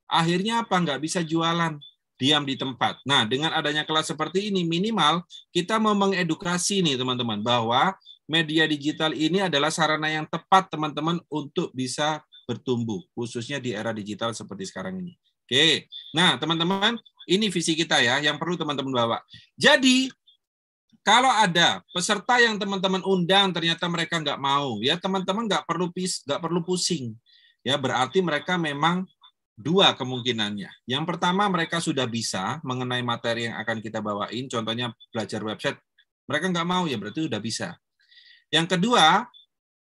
Akhirnya apa? Nggak bisa jualan. Diam di tempat. Nah, dengan adanya kelas seperti ini, minimal kita mau mengedukasi nih teman-teman, bahwa media digital ini adalah sarana yang tepat teman-teman untuk bisa bertumbuh, khususnya di era digital seperti sekarang ini. Oke, nah teman-teman, ini visi kita ya yang perlu teman-teman bawa. Jadi kalau ada peserta yang teman-teman undang ternyata mereka nggak mau, ya teman-teman nggak perlu pis, nggak perlu pusing. Ya berarti mereka memang dua kemungkinannya. Yang pertama mereka sudah bisa mengenai materi yang akan kita bawain, contohnya belajar website. Mereka nggak mau ya berarti sudah bisa. Yang kedua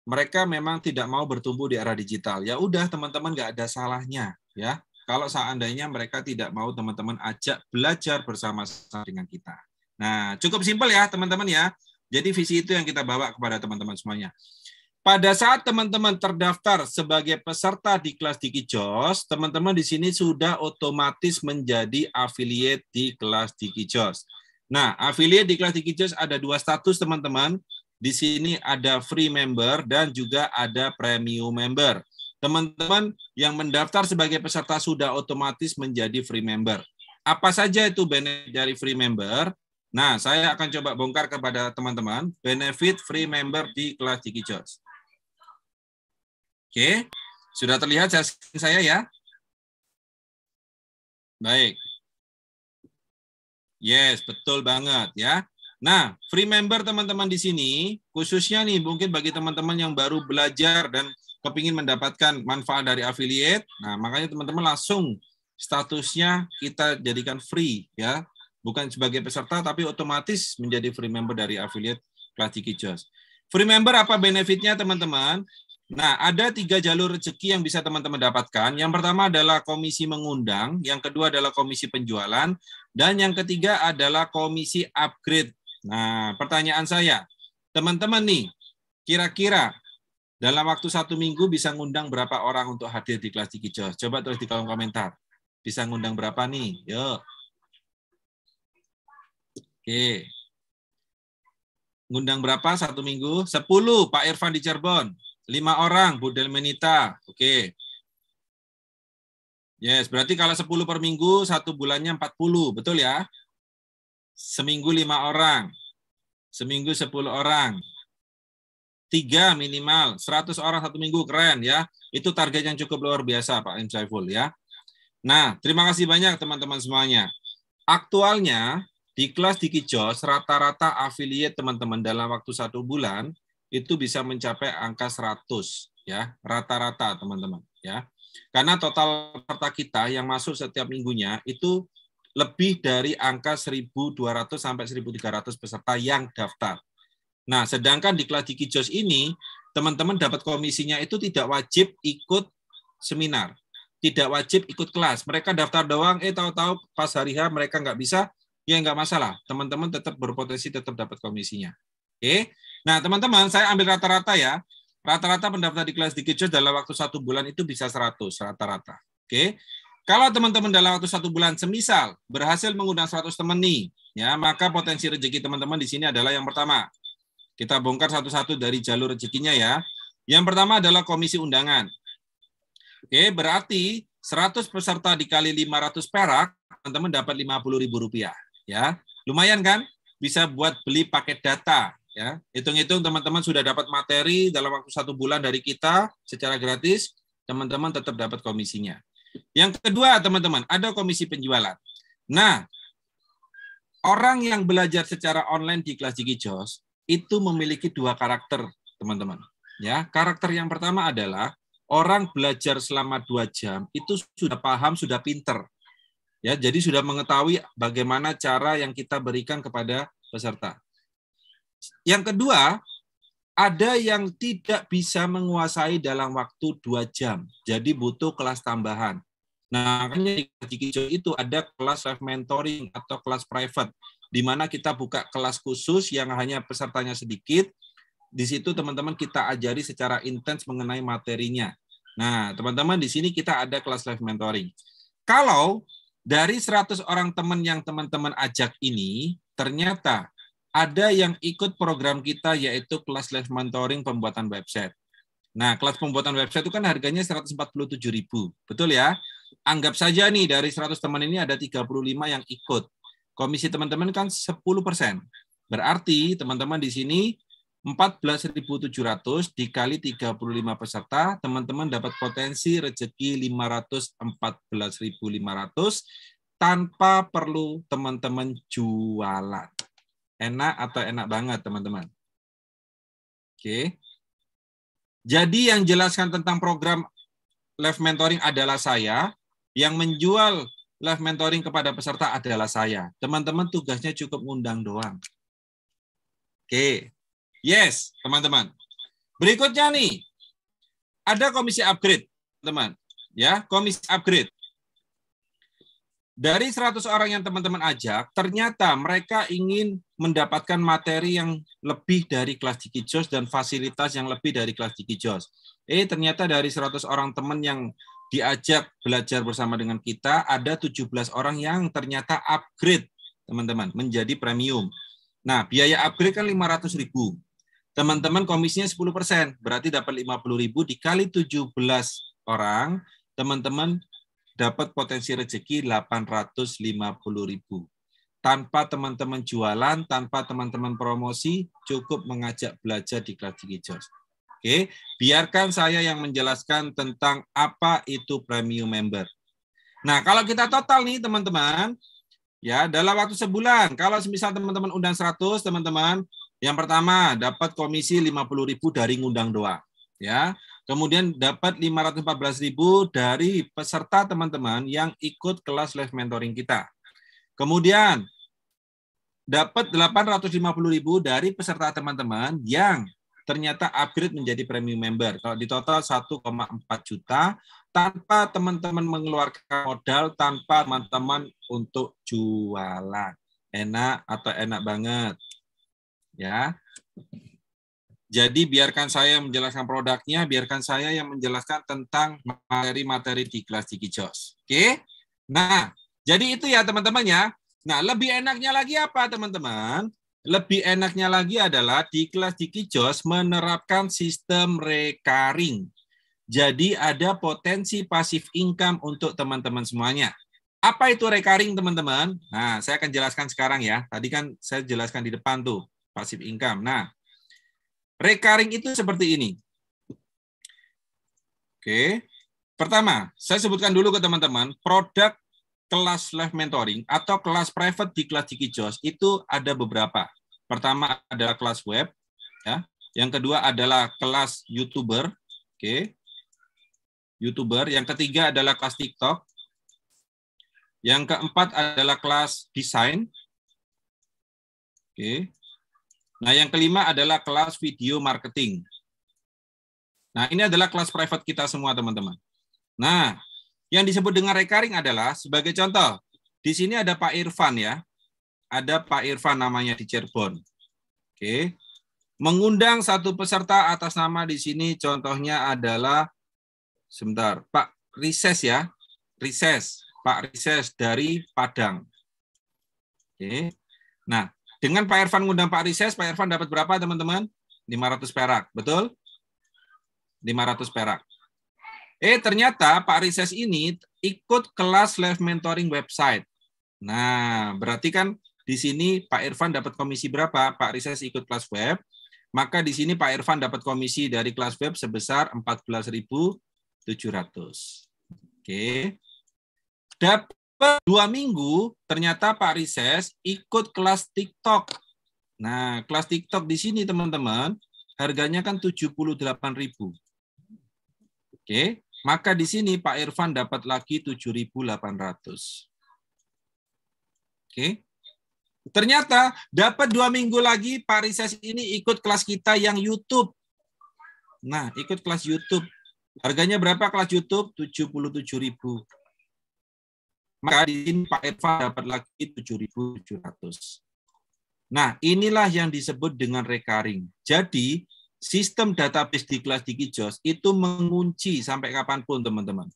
mereka memang tidak mau bertumbuh di era digital. Ya udah teman-teman nggak ada salahnya ya. Kalau seandainya mereka tidak mau teman-teman ajak belajar bersama-sama dengan kita. Nah, cukup simpel ya teman-teman ya. Jadi visi itu yang kita bawa kepada teman-teman semuanya. Pada saat teman-teman terdaftar sebagai peserta di kelas Diki Jos, teman-teman di sini sudah otomatis menjadi affiliate di kelas Diki Jos. Nah, affiliate di kelas Diki Jos ada dua status teman-teman. Di sini ada free member dan juga ada premium member. Teman-teman yang mendaftar sebagai peserta sudah otomatis menjadi free member. Apa saja itu benefit dari free member? Nah, saya akan coba bongkar kepada teman-teman benefit free member di kelas Digi George. Oke, sudah terlihat jasin saya ya? Baik. Yes, betul banget ya. Nah, free member teman-teman di sini, khususnya nih mungkin bagi teman-teman yang baru belajar dan kepingin mendapatkan manfaat dari affiliate, nah makanya teman-teman langsung statusnya kita jadikan free ya bukan sebagai peserta tapi otomatis menjadi free member dari affiliate Classic Kijos. Free member apa benefitnya teman-teman? Nah, ada tiga jalur rezeki yang bisa teman-teman dapatkan. Yang pertama adalah komisi mengundang, yang kedua adalah komisi penjualan, dan yang ketiga adalah komisi upgrade. Nah, pertanyaan saya, teman-teman nih, kira-kira dalam waktu satu minggu bisa ngundang berapa orang untuk hadir di kelas Dikijos? Coba tulis di kolom komentar. Bisa ngundang berapa nih? Yuk. Oke. Ngundang berapa satu minggu? Sepuluh, Pak Irfan di Cirebon. Lima orang, Bu Delmenita. Oke. Yes, berarti kalau sepuluh per minggu, satu bulannya empat puluh, betul ya? Seminggu lima orang. Seminggu sepuluh orang. Tiga minimal, seratus orang satu minggu, keren ya. Itu target yang cukup luar biasa Pak M. Saiful ya. Nah, terima kasih banyak teman-teman semuanya. Aktualnya di kelas di Kijos, rata-rata affiliate teman-teman dalam waktu satu bulan itu bisa mencapai angka 100 ya rata-rata teman-teman ya karena total peserta kita yang masuk setiap minggunya itu lebih dari angka 1.200 sampai 1.300 peserta yang daftar. Nah, sedangkan di kelas Diki Jos ini, teman-teman dapat komisinya itu tidak wajib ikut seminar, tidak wajib ikut kelas. Mereka daftar doang, eh tahu-tahu pas hari H mereka nggak bisa, ya nggak masalah. Teman-teman tetap berpotensi tetap dapat komisinya. Oke. Nah, teman-teman, saya ambil rata-rata ya. Rata-rata pendaftar di kelas di dalam waktu satu bulan itu bisa 100 rata-rata. Oke. Kalau teman-teman dalam waktu satu bulan, semisal berhasil mengundang 100 teman nih, ya maka potensi rezeki teman-teman di sini adalah yang pertama. Kita bongkar satu-satu dari jalur rezekinya ya. Yang pertama adalah komisi undangan. Oke, berarti 100 peserta dikali 500 perak, teman-teman dapat 50 ribu rupiah ya lumayan kan bisa buat beli paket data ya hitung-hitung teman-teman sudah dapat materi dalam waktu satu bulan dari kita secara gratis teman-teman tetap dapat komisinya yang kedua teman-teman ada komisi penjualan nah orang yang belajar secara online di kelas joss itu memiliki dua karakter teman-teman ya karakter yang pertama adalah orang belajar selama dua jam itu sudah paham sudah pinter Ya, jadi sudah mengetahui bagaimana cara yang kita berikan kepada peserta. Yang kedua, ada yang tidak bisa menguasai dalam waktu dua jam, jadi butuh kelas tambahan. Nah, makanya di Kikijo itu ada kelas live mentoring atau kelas private, di mana kita buka kelas khusus yang hanya pesertanya sedikit. Di situ teman-teman kita ajari secara intens mengenai materinya. Nah, teman-teman di sini kita ada kelas live mentoring. Kalau dari 100 orang teman yang teman-teman ajak ini, ternyata ada yang ikut program kita yaitu kelas live mentoring pembuatan website. Nah, kelas pembuatan website itu kan harganya 147.000, betul ya? Anggap saja nih dari 100 teman ini ada 35 yang ikut. Komisi teman-teman kan 10%. Berarti teman-teman di sini 14.700 dikali 35 peserta, teman-teman dapat potensi rezeki 514.500 tanpa perlu teman-teman jualan. Enak atau enak banget, teman-teman? Oke. Jadi yang jelaskan tentang program live mentoring adalah saya, yang menjual live mentoring kepada peserta adalah saya. Teman-teman tugasnya cukup ngundang doang. Oke, Yes, teman-teman. Berikutnya nih, ada komisi upgrade, teman. Ya, komisi upgrade. Dari 100 orang yang teman-teman ajak, ternyata mereka ingin mendapatkan materi yang lebih dari kelas jos dan fasilitas yang lebih dari kelas jos. Eh, ternyata dari 100 orang teman yang diajak belajar bersama dengan kita, ada 17 orang yang ternyata upgrade, teman-teman, menjadi premium. Nah, biaya upgrade kan 500 ribu Teman-teman komisinya 10%, berarti dapat 50.000 dikali 17 orang, teman-teman dapat potensi rezeki 850.000. Tanpa teman-teman jualan, tanpa teman-teman promosi, cukup mengajak belajar di kelas Digijos. Oke, biarkan saya yang menjelaskan tentang apa itu premium member. Nah, kalau kita total nih teman-teman, ya dalam waktu sebulan, kalau misal teman-teman undang 100, teman-teman yang pertama, dapat komisi 50.000 dari ngundang doa, ya. Kemudian dapat 514.000 dari peserta teman-teman yang ikut kelas live mentoring kita. Kemudian dapat 850.000 dari peserta teman-teman yang ternyata upgrade menjadi premium member. Kalau di total 1,4 juta tanpa teman-teman mengeluarkan modal, tanpa teman-teman untuk jualan. Enak atau enak banget ya. Jadi biarkan saya menjelaskan produknya, biarkan saya yang menjelaskan tentang materi-materi di kelas Tiki Jos. Oke? Nah, jadi itu ya teman-teman ya. Nah, lebih enaknya lagi apa teman-teman? Lebih enaknya lagi adalah di kelas Tiki Jos menerapkan sistem recurring. Jadi ada potensi pasif income untuk teman-teman semuanya. Apa itu recurring teman-teman? Nah, saya akan jelaskan sekarang ya. Tadi kan saya jelaskan di depan tuh pasif income. Nah, recurring itu seperti ini. Oke. Pertama, saya sebutkan dulu ke teman-teman, produk kelas live mentoring atau kelas private di kelas Jos itu ada beberapa. Pertama adalah kelas web, ya. Yang kedua adalah kelas YouTuber, oke. YouTuber, yang ketiga adalah kelas TikTok. Yang keempat adalah kelas desain. Oke. Okay. Nah, yang kelima adalah kelas video marketing. Nah, ini adalah kelas private kita semua, teman-teman. Nah, yang disebut dengan recurring adalah, sebagai contoh, di sini ada Pak Irfan ya. Ada Pak Irfan namanya di Cirebon. Oke. Mengundang satu peserta atas nama di sini contohnya adalah, sebentar, Pak Rises ya. Rises. Pak Rises dari Padang. Oke. Nah, dengan Pak Irfan ngundang Pak Rises, Pak Irfan dapat berapa teman-teman? 500 perak, betul? 500 perak. Eh ternyata Pak Rises ini ikut kelas live mentoring website. Nah, berarti kan di sini Pak Irfan dapat komisi berapa? Pak Rises ikut kelas web, maka di sini Pak Irfan dapat komisi dari kelas web sebesar 14.700. Oke. Okay. Dapat dua minggu ternyata Pak Rises ikut kelas TikTok. Nah, kelas TikTok di sini teman-teman, harganya kan 78.000. Oke, maka di sini Pak Irfan dapat lagi 7.800. Oke. Ternyata dapat dua minggu lagi Pak Rises ini ikut kelas kita yang YouTube. Nah, ikut kelas YouTube. Harganya berapa kelas YouTube? 77.000. Maka di sini Pak Irfan dapat lagi 7.700. Nah, inilah yang disebut dengan recurring. Jadi, sistem database di kelas DigiJOS itu mengunci sampai kapanpun, teman-teman.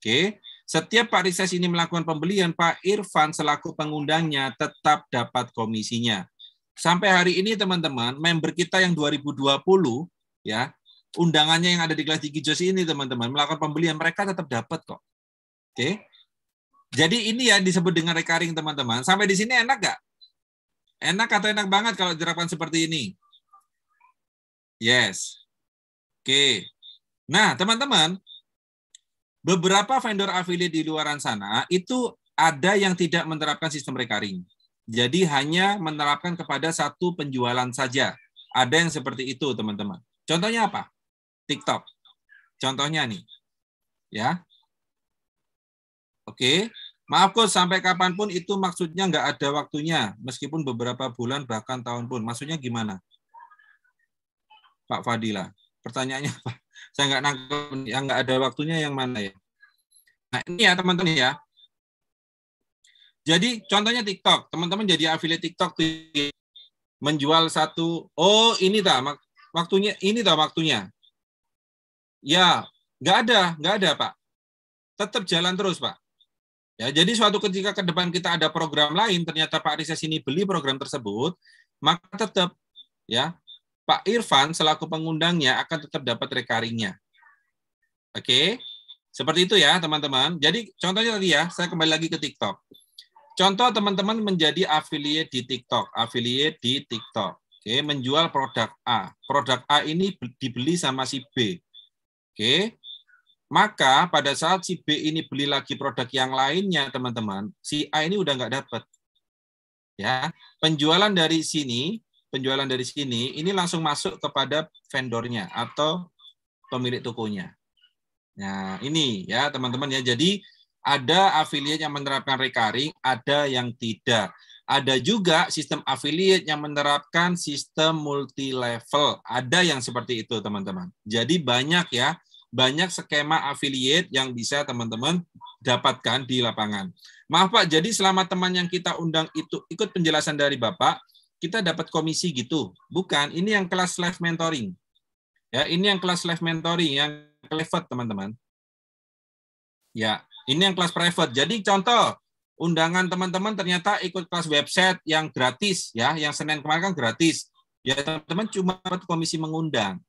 Oke, setiap Pak Rises ini melakukan pembelian, Pak Irfan selaku pengundangnya tetap dapat komisinya. Sampai hari ini, teman-teman, member kita yang 2020, ya, undangannya yang ada di kelas DigiJOS ini, teman-teman, melakukan pembelian, mereka tetap dapat kok. Oke, jadi ini ya disebut dengan recurring teman-teman. Sampai di sini enak gak? Enak atau enak banget kalau jerapan seperti ini? Yes. Oke. Okay. Nah, teman-teman, beberapa vendor affiliate di luar sana itu ada yang tidak menerapkan sistem recurring. Jadi hanya menerapkan kepada satu penjualan saja. Ada yang seperti itu, teman-teman. Contohnya apa? TikTok. Contohnya nih. Ya, Oke, maaf kok sampai kapanpun itu maksudnya nggak ada waktunya, meskipun beberapa bulan bahkan tahun pun. Maksudnya gimana, Pak Fadila? Pertanyaannya apa? Saya nggak nangkep yang nggak ada waktunya yang mana ya? Nah ini ya teman-teman ya. Jadi contohnya TikTok, teman-teman jadi affiliate TikTok ya. menjual satu, oh ini tak waktunya, ini tak waktunya. Ya, nggak ada, nggak ada Pak. Tetap jalan terus Pak. Ya, jadi suatu ketika ke depan kita ada program lain, ternyata Pak Rises ini beli program tersebut, maka tetap ya Pak Irfan selaku pengundangnya akan tetap dapat rekaringnya. Oke, seperti itu ya teman-teman. Jadi contohnya tadi ya, saya kembali lagi ke TikTok. Contoh teman-teman menjadi affiliate di TikTok, affiliate di TikTok. Oke, menjual produk A. Produk A ini dibeli sama si B. Oke, maka pada saat si B ini beli lagi produk yang lainnya, teman-teman, si A ini udah nggak dapat. Ya, penjualan dari sini, penjualan dari sini ini langsung masuk kepada vendornya atau pemilik tokonya. Nah, ini ya teman-teman ya. Jadi ada affiliate yang menerapkan recurring, ada yang tidak. Ada juga sistem affiliate yang menerapkan sistem multi level. Ada yang seperti itu, teman-teman. Jadi banyak ya banyak skema affiliate yang bisa teman-teman dapatkan di lapangan. Maaf Pak, jadi selama teman yang kita undang itu ikut penjelasan dari Bapak, kita dapat komisi gitu. Bukan, ini yang kelas live mentoring. Ya, ini yang kelas live mentoring yang private, teman-teman. Ya, ini yang kelas private. Jadi contoh, undangan teman-teman ternyata ikut kelas website yang gratis ya, yang Senin kemarin kan gratis. Ya, teman-teman cuma dapat komisi mengundang.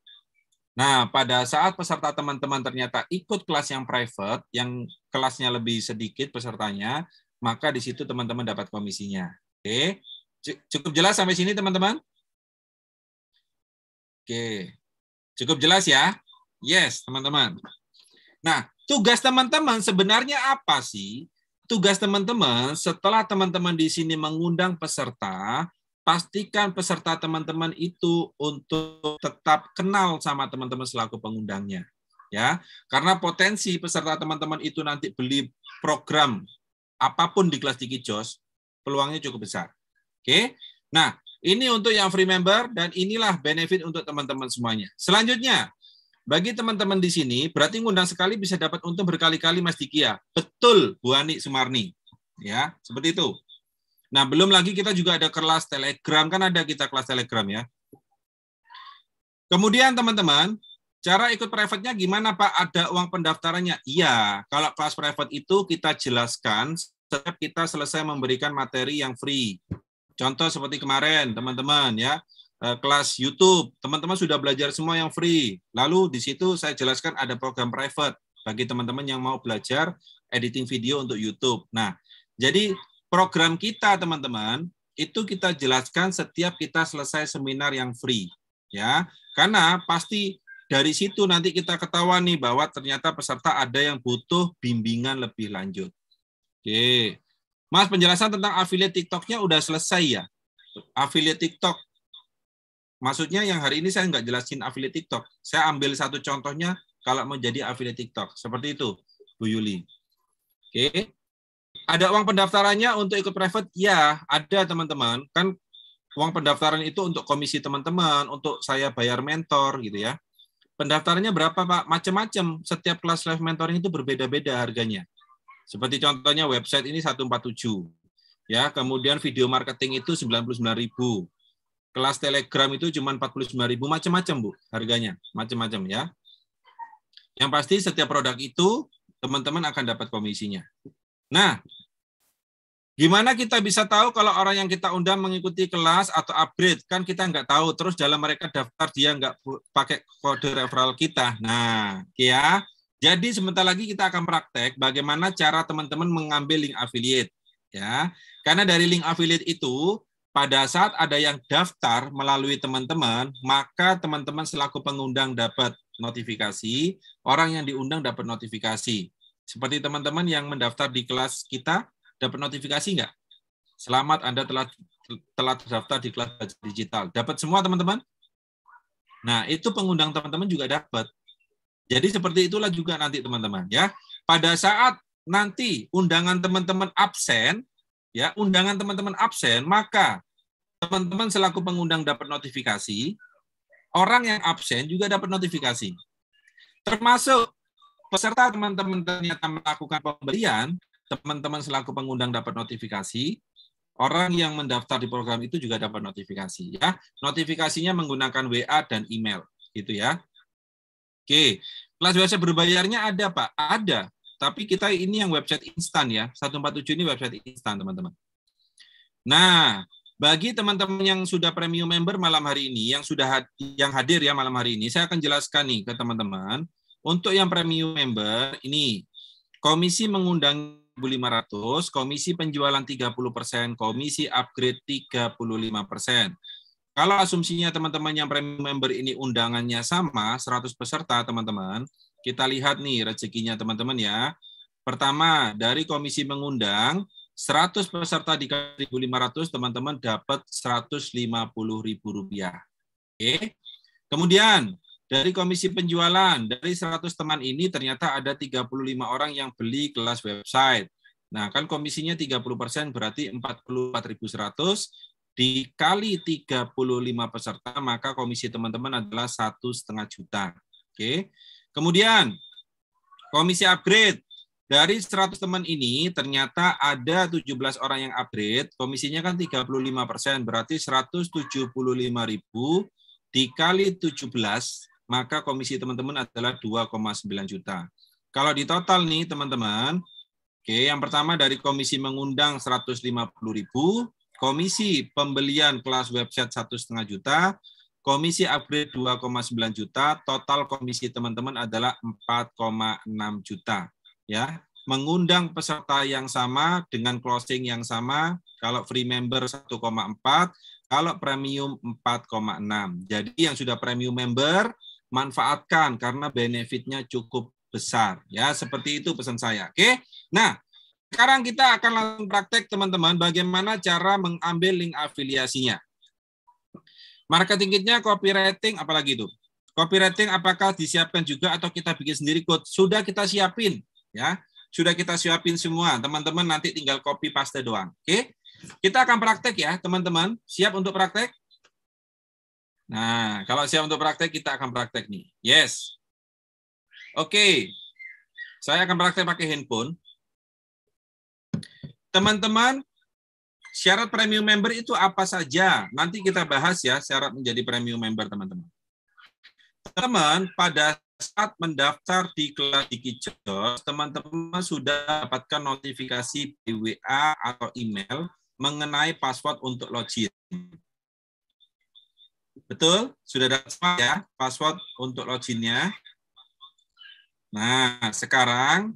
Nah, pada saat peserta teman-teman ternyata ikut kelas yang private, yang kelasnya lebih sedikit pesertanya, maka di situ teman-teman dapat komisinya. Oke. Cukup jelas sampai sini teman-teman? Oke. Cukup jelas ya? Yes, teman-teman. Nah, tugas teman-teman sebenarnya apa sih? Tugas teman-teman setelah teman-teman di sini mengundang peserta, pastikan peserta teman-teman itu untuk tetap kenal sama teman-teman selaku pengundangnya ya karena potensi peserta teman-teman itu nanti beli program apapun di kelas Diki Jos peluangnya cukup besar oke nah ini untuk yang free member dan inilah benefit untuk teman-teman semuanya selanjutnya bagi teman-teman di sini berarti ngundang sekali bisa dapat untung berkali-kali Mas Diki ya betul Bu Ani Sumarni ya seperti itu Nah, belum lagi kita juga ada kelas Telegram, kan ada kita kelas Telegram ya. Kemudian teman-teman, cara ikut private-nya gimana Pak? Ada uang pendaftarannya? Iya, kalau kelas private itu kita jelaskan setiap kita selesai memberikan materi yang free. Contoh seperti kemarin, teman-teman ya, eh, kelas YouTube, teman-teman sudah belajar semua yang free. Lalu di situ saya jelaskan ada program private bagi teman-teman yang mau belajar editing video untuk YouTube. Nah, jadi Program kita, teman-teman, itu kita jelaskan setiap kita selesai seminar yang free. ya Karena pasti dari situ nanti kita ketahuan nih bahwa ternyata peserta ada yang butuh bimbingan lebih lanjut. Oke. Mas, penjelasan tentang affiliate TikToknya udah selesai ya? Affiliate TikTok. Maksudnya yang hari ini saya nggak jelasin affiliate TikTok. Saya ambil satu contohnya kalau menjadi affiliate TikTok. Seperti itu, Bu Yuli. Oke. Ada uang pendaftarannya untuk ikut private? Ya, ada teman-teman. Kan uang pendaftaran itu untuk komisi teman-teman, untuk saya bayar mentor gitu ya. Pendaftarannya berapa Pak? Macam-macam. Setiap kelas live mentoring itu berbeda-beda harganya. Seperti contohnya website ini 147. Ya, kemudian video marketing itu 99.000. Kelas Telegram itu cuma 49.000 macam-macam, Bu, harganya. Macam-macam ya. Yang pasti setiap produk itu teman-teman akan dapat komisinya. Nah, Gimana kita bisa tahu kalau orang yang kita undang mengikuti kelas atau upgrade? Kan kita nggak tahu. Terus dalam mereka daftar dia nggak pakai kode referral kita. Nah, ya. Jadi sebentar lagi kita akan praktek bagaimana cara teman-teman mengambil link affiliate. Ya, karena dari link affiliate itu pada saat ada yang daftar melalui teman-teman, maka teman-teman selaku pengundang dapat notifikasi, orang yang diundang dapat notifikasi. Seperti teman-teman yang mendaftar di kelas kita, dapat notifikasi nggak? Selamat Anda telah telah terdaftar di kelas digital. Dapat semua teman-teman? Nah, itu pengundang teman-teman juga dapat. Jadi seperti itulah juga nanti teman-teman ya. Pada saat nanti undangan teman-teman absen, ya, undangan teman-teman absen, maka teman-teman selaku pengundang dapat notifikasi, orang yang absen juga dapat notifikasi. Termasuk peserta teman-teman ternyata melakukan pemberian, teman-teman selaku pengundang dapat notifikasi, orang yang mendaftar di program itu juga dapat notifikasi ya. Notifikasinya menggunakan WA dan email gitu ya. Oke, kelas biasa berbayarnya ada Pak? Ada. Tapi kita ini yang website instan ya. 147 ini website instan teman-teman. Nah, bagi teman-teman yang sudah premium member malam hari ini, yang sudah had yang hadir ya malam hari ini, saya akan jelaskan nih ke teman-teman untuk yang premium member ini komisi mengundang 1.500, komisi penjualan 30%, komisi upgrade 35%. Kalau asumsinya teman-teman yang premium member ini undangannya sama, 100 peserta teman-teman, kita lihat nih rezekinya teman-teman ya. Pertama, dari komisi mengundang, 100 peserta di 1.500, teman-teman dapat rp rupiah. Oke. Kemudian, dari komisi penjualan, dari 100 teman ini ternyata ada 35 orang yang beli kelas website. Nah, kan komisinya 30% berarti 44.100 dikali 35 peserta, maka komisi teman-teman adalah satu setengah juta. Oke. Kemudian komisi upgrade dari 100 teman ini ternyata ada 17 orang yang upgrade, komisinya kan 35 persen, berarti 175.000 dikali 17 maka komisi teman-teman adalah 2,9 juta. Kalau di total nih teman-teman, oke, okay, yang pertama dari komisi mengundang 150 ribu, komisi pembelian kelas website satu setengah juta, komisi upgrade 2,9 juta, total komisi teman-teman adalah 4,6 juta. Ya, mengundang peserta yang sama dengan closing yang sama, kalau free member 1,4, kalau premium 4,6. Jadi yang sudah premium member manfaatkan karena benefitnya cukup besar. Ya, seperti itu pesan saya. Oke. Nah, sekarang kita akan langsung praktek teman-teman bagaimana cara mengambil link afiliasinya. Marketing kitnya copywriting apalagi itu? Copywriting apakah disiapkan juga atau kita bikin sendiri code? Sudah kita siapin ya. Sudah kita siapin semua. Teman-teman nanti tinggal copy paste doang. Oke. Kita akan praktek ya, teman-teman. Siap untuk praktek? Nah, kalau siap untuk praktek, kita akan praktek nih. Yes. Oke. Okay. Saya akan praktek pakai handphone. Teman-teman, syarat premium member itu apa saja? Nanti kita bahas ya syarat menjadi premium member, teman-teman. Teman, pada saat mendaftar di kelas Dikijos, teman-teman sudah dapatkan notifikasi di WA atau email mengenai password untuk login Betul? Sudah dapat ya? Password untuk loginnya. Nah, sekarang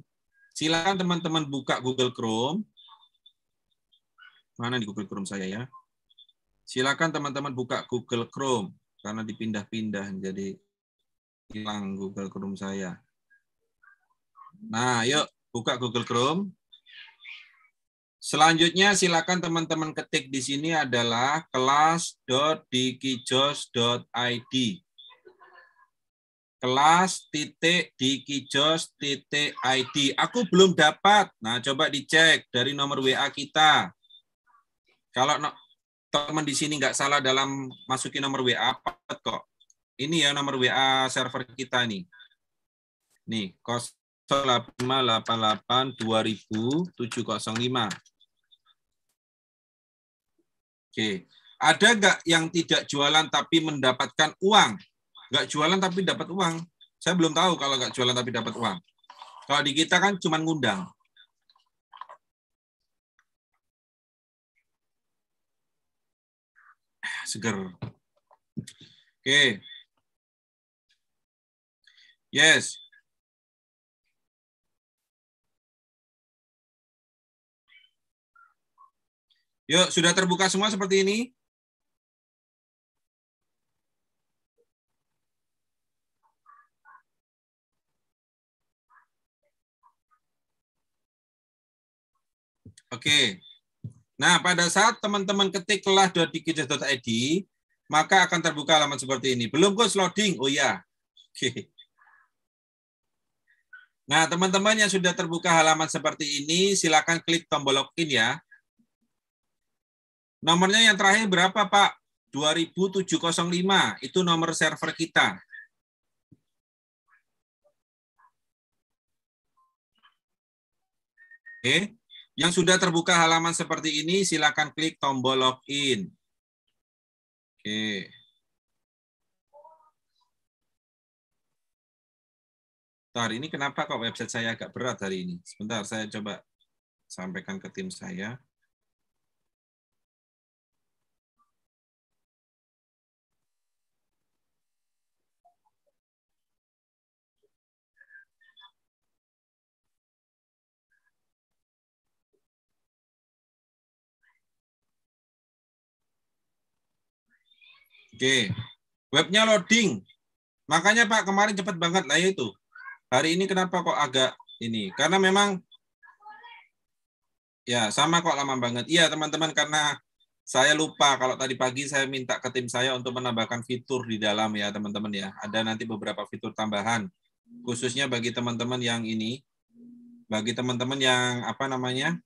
silakan teman-teman buka Google Chrome. Mana di Google Chrome saya ya? Silakan teman-teman buka Google Chrome karena dipindah-pindah jadi hilang Google Chrome saya. Nah, yuk buka Google Chrome. Selanjutnya silakan teman-teman ketik di sini adalah kelas.dikijos.id. Kelas titik dikijos titik ID. Aku belum dapat. Nah, coba dicek dari nomor WA kita. Kalau no, teman di sini nggak salah dalam masukin nomor WA, apa kok. Ini ya nomor WA server kita nih. Nih, 0858 2000 Oke. Ada nggak yang tidak jualan tapi mendapatkan uang? Nggak jualan tapi dapat uang. Saya belum tahu kalau nggak jualan tapi dapat uang. Kalau di kita kan cuma ngundang. Seger. Oke. Yes. Yuk, sudah terbuka semua seperti ini? Oke. Nah, pada saat teman-teman ketik kelas.dikijas.id, maka akan terbuka halaman seperti ini. Belum gue loading. Oh ya. Oke. Nah, teman-teman yang sudah terbuka halaman seperti ini, silakan klik tombol login ya. Nomornya yang terakhir berapa, Pak? 2705. Itu nomor server kita. Oke. Yang sudah terbuka halaman seperti ini, silakan klik tombol login. Oke. Bentar, ini kenapa kok website saya agak berat hari ini? Sebentar, saya coba sampaikan ke tim saya. Oke. Webnya loading. Makanya Pak kemarin cepat banget lah ya itu. Hari ini kenapa kok agak ini? Karena memang ya sama kok lama banget. Iya teman-teman karena saya lupa kalau tadi pagi saya minta ke tim saya untuk menambahkan fitur di dalam ya teman-teman ya. Ada nanti beberapa fitur tambahan khususnya bagi teman-teman yang ini bagi teman-teman yang apa namanya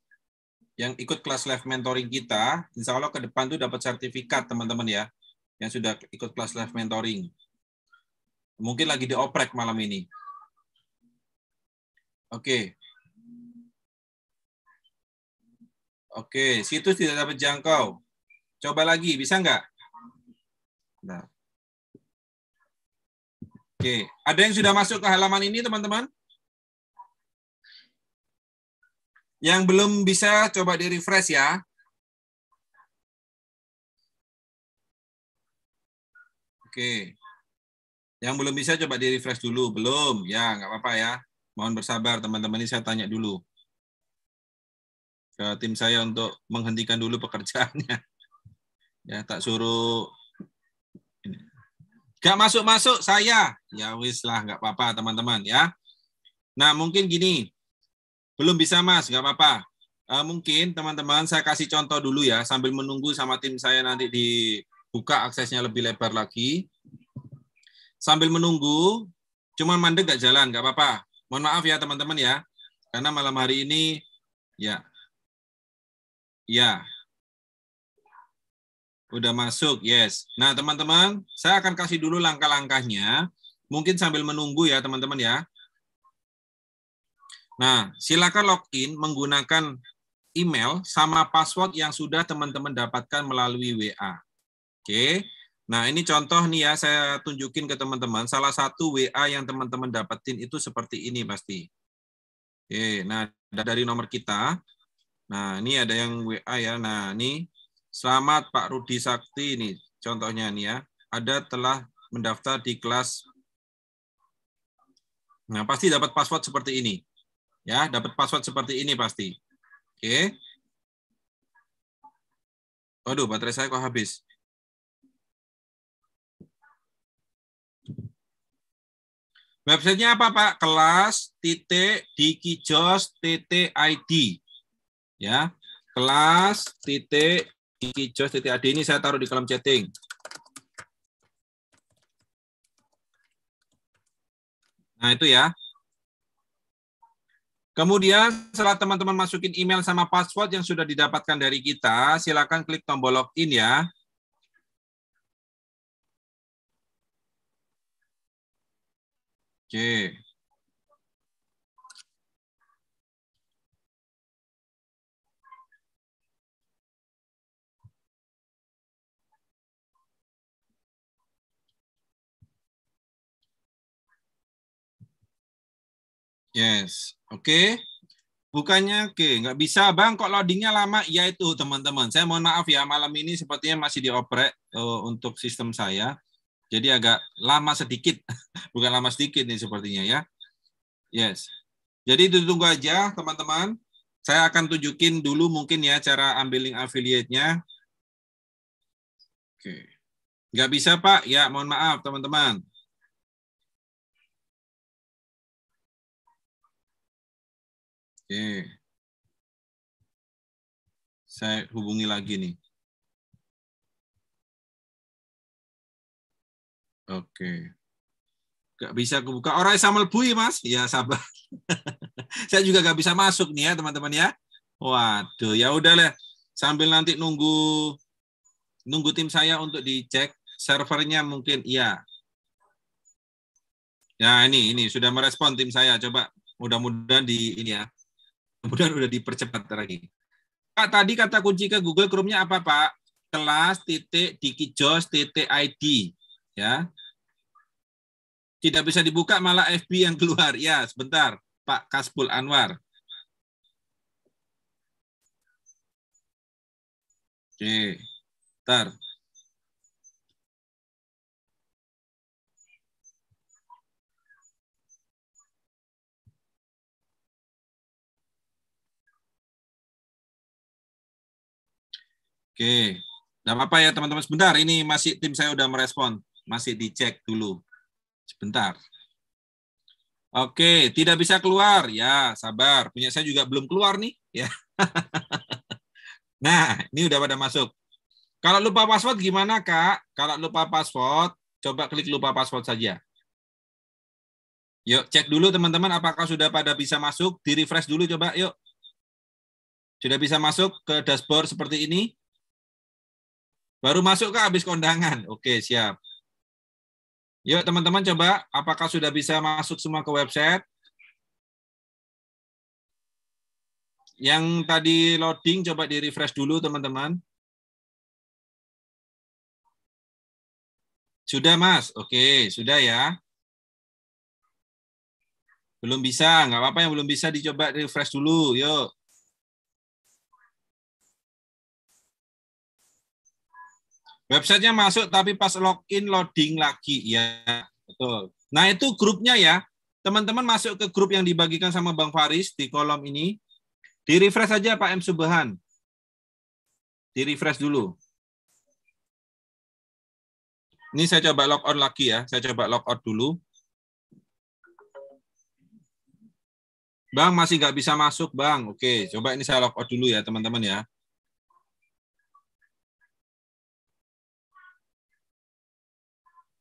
yang ikut kelas live mentoring kita, insya Allah ke depan tuh dapat sertifikat teman-teman ya yang sudah ikut kelas live mentoring. Mungkin lagi dioprek malam ini. Oke. Oke, situs tidak dapat jangkau. Coba lagi, bisa nggak? Nah. Oke, ada yang sudah masuk ke halaman ini, teman-teman? Yang belum bisa coba di refresh ya. Oke. Yang belum bisa coba di refresh dulu. Belum. Ya, nggak apa-apa ya. Mohon bersabar teman-teman ini saya tanya dulu ke tim saya untuk menghentikan dulu pekerjaannya. Ya, tak suruh Gak masuk-masuk saya. Ya wis lah, nggak apa-apa teman-teman ya. Nah mungkin gini, belum bisa mas, nggak apa-apa. Uh, mungkin teman-teman saya kasih contoh dulu ya sambil menunggu sama tim saya nanti di buka aksesnya lebih lebar lagi. Sambil menunggu, cuman mandek nggak jalan, nggak apa-apa. Mohon maaf ya teman-teman ya, karena malam hari ini, ya, ya, udah masuk, yes. Nah teman-teman, saya akan kasih dulu langkah-langkahnya, mungkin sambil menunggu ya teman-teman ya. Nah, silakan login menggunakan email sama password yang sudah teman-teman dapatkan melalui WA. Oke. Nah, ini contoh nih ya, saya tunjukin ke teman-teman. Salah satu WA yang teman-teman dapetin itu seperti ini pasti. Oke, nah dari nomor kita. Nah, ini ada yang WA ya. Nah, ini selamat Pak Rudi Sakti ini contohnya nih ya. Ada telah mendaftar di kelas Nah, pasti dapat password seperti ini. Ya, dapat password seperti ini pasti. Oke. Waduh, baterai saya kok habis. Websitenya apa Pak? Kelas titik dikijos titik ID. Ya, kelas titik dikijos titik ID ini saya taruh di kolom chatting. Nah itu ya. Kemudian setelah teman-teman masukin email sama password yang sudah didapatkan dari kita, silakan klik tombol login ya. Oke. Yes, oke. Okay. Bukannya oke, okay. nggak bisa bang. Kok loadingnya lama? Ya itu teman-teman. Saya mohon maaf ya malam ini sepertinya masih dioprek uh, untuk sistem saya. Jadi agak lama sedikit, bukan lama sedikit nih sepertinya ya. Yes. Jadi ditunggu aja teman-teman. Saya akan tunjukin dulu mungkin ya cara ambil link affiliate-nya. Oke. Nggak bisa Pak? Ya mohon maaf teman-teman. Oke. Saya hubungi lagi nih. Oke. Gak bisa kebuka. Orang sama bui Mas. Ya, sabar. Saya juga gak bisa masuk nih ya, teman-teman ya. Waduh, ya udahlah. Sambil nanti nunggu nunggu tim saya untuk dicek servernya mungkin iya. Ya, ini ini sudah merespon tim saya. Coba mudah-mudahan di ini ya. Mudah-mudahan udah dipercepat lagi. Pak, tadi kata kunci ke Google Chrome-nya apa, Pak? kelas titik dikijos titik ID. Ya. Tidak bisa dibuka malah FB yang keluar. Ya, sebentar, Pak Kaspul Anwar. Oke. ntar Oke, tidak apa-apa ya teman-teman. Sebentar, ini masih tim saya udah merespon masih dicek dulu. Sebentar. Oke, tidak bisa keluar. Ya, sabar. Punya saya juga belum keluar nih. Ya. nah, ini udah pada masuk. Kalau lupa password gimana, Kak? Kalau lupa password, coba klik lupa password saja. Yuk, cek dulu teman-teman apakah sudah pada bisa masuk. Di-refresh dulu coba, yuk. Sudah bisa masuk ke dashboard seperti ini? Baru masuk, ke habis kondangan. Oke, siap. Yuk teman-teman coba, apakah sudah bisa masuk semua ke website? Yang tadi loading coba di refresh dulu teman-teman. Sudah mas, oke sudah ya. Belum bisa, nggak apa-apa yang belum bisa dicoba refresh dulu, yuk. Websitenya masuk tapi pas login loading lagi ya. Betul. Nah, itu grupnya ya. Teman-teman masuk ke grup yang dibagikan sama Bang Faris di kolom ini. Di refresh saja Pak M Subhan, Di refresh dulu. Ini saya coba log out lagi ya. Saya coba log out dulu. Bang, masih nggak bisa masuk, Bang. Oke, coba ini saya log out dulu ya, teman-teman ya.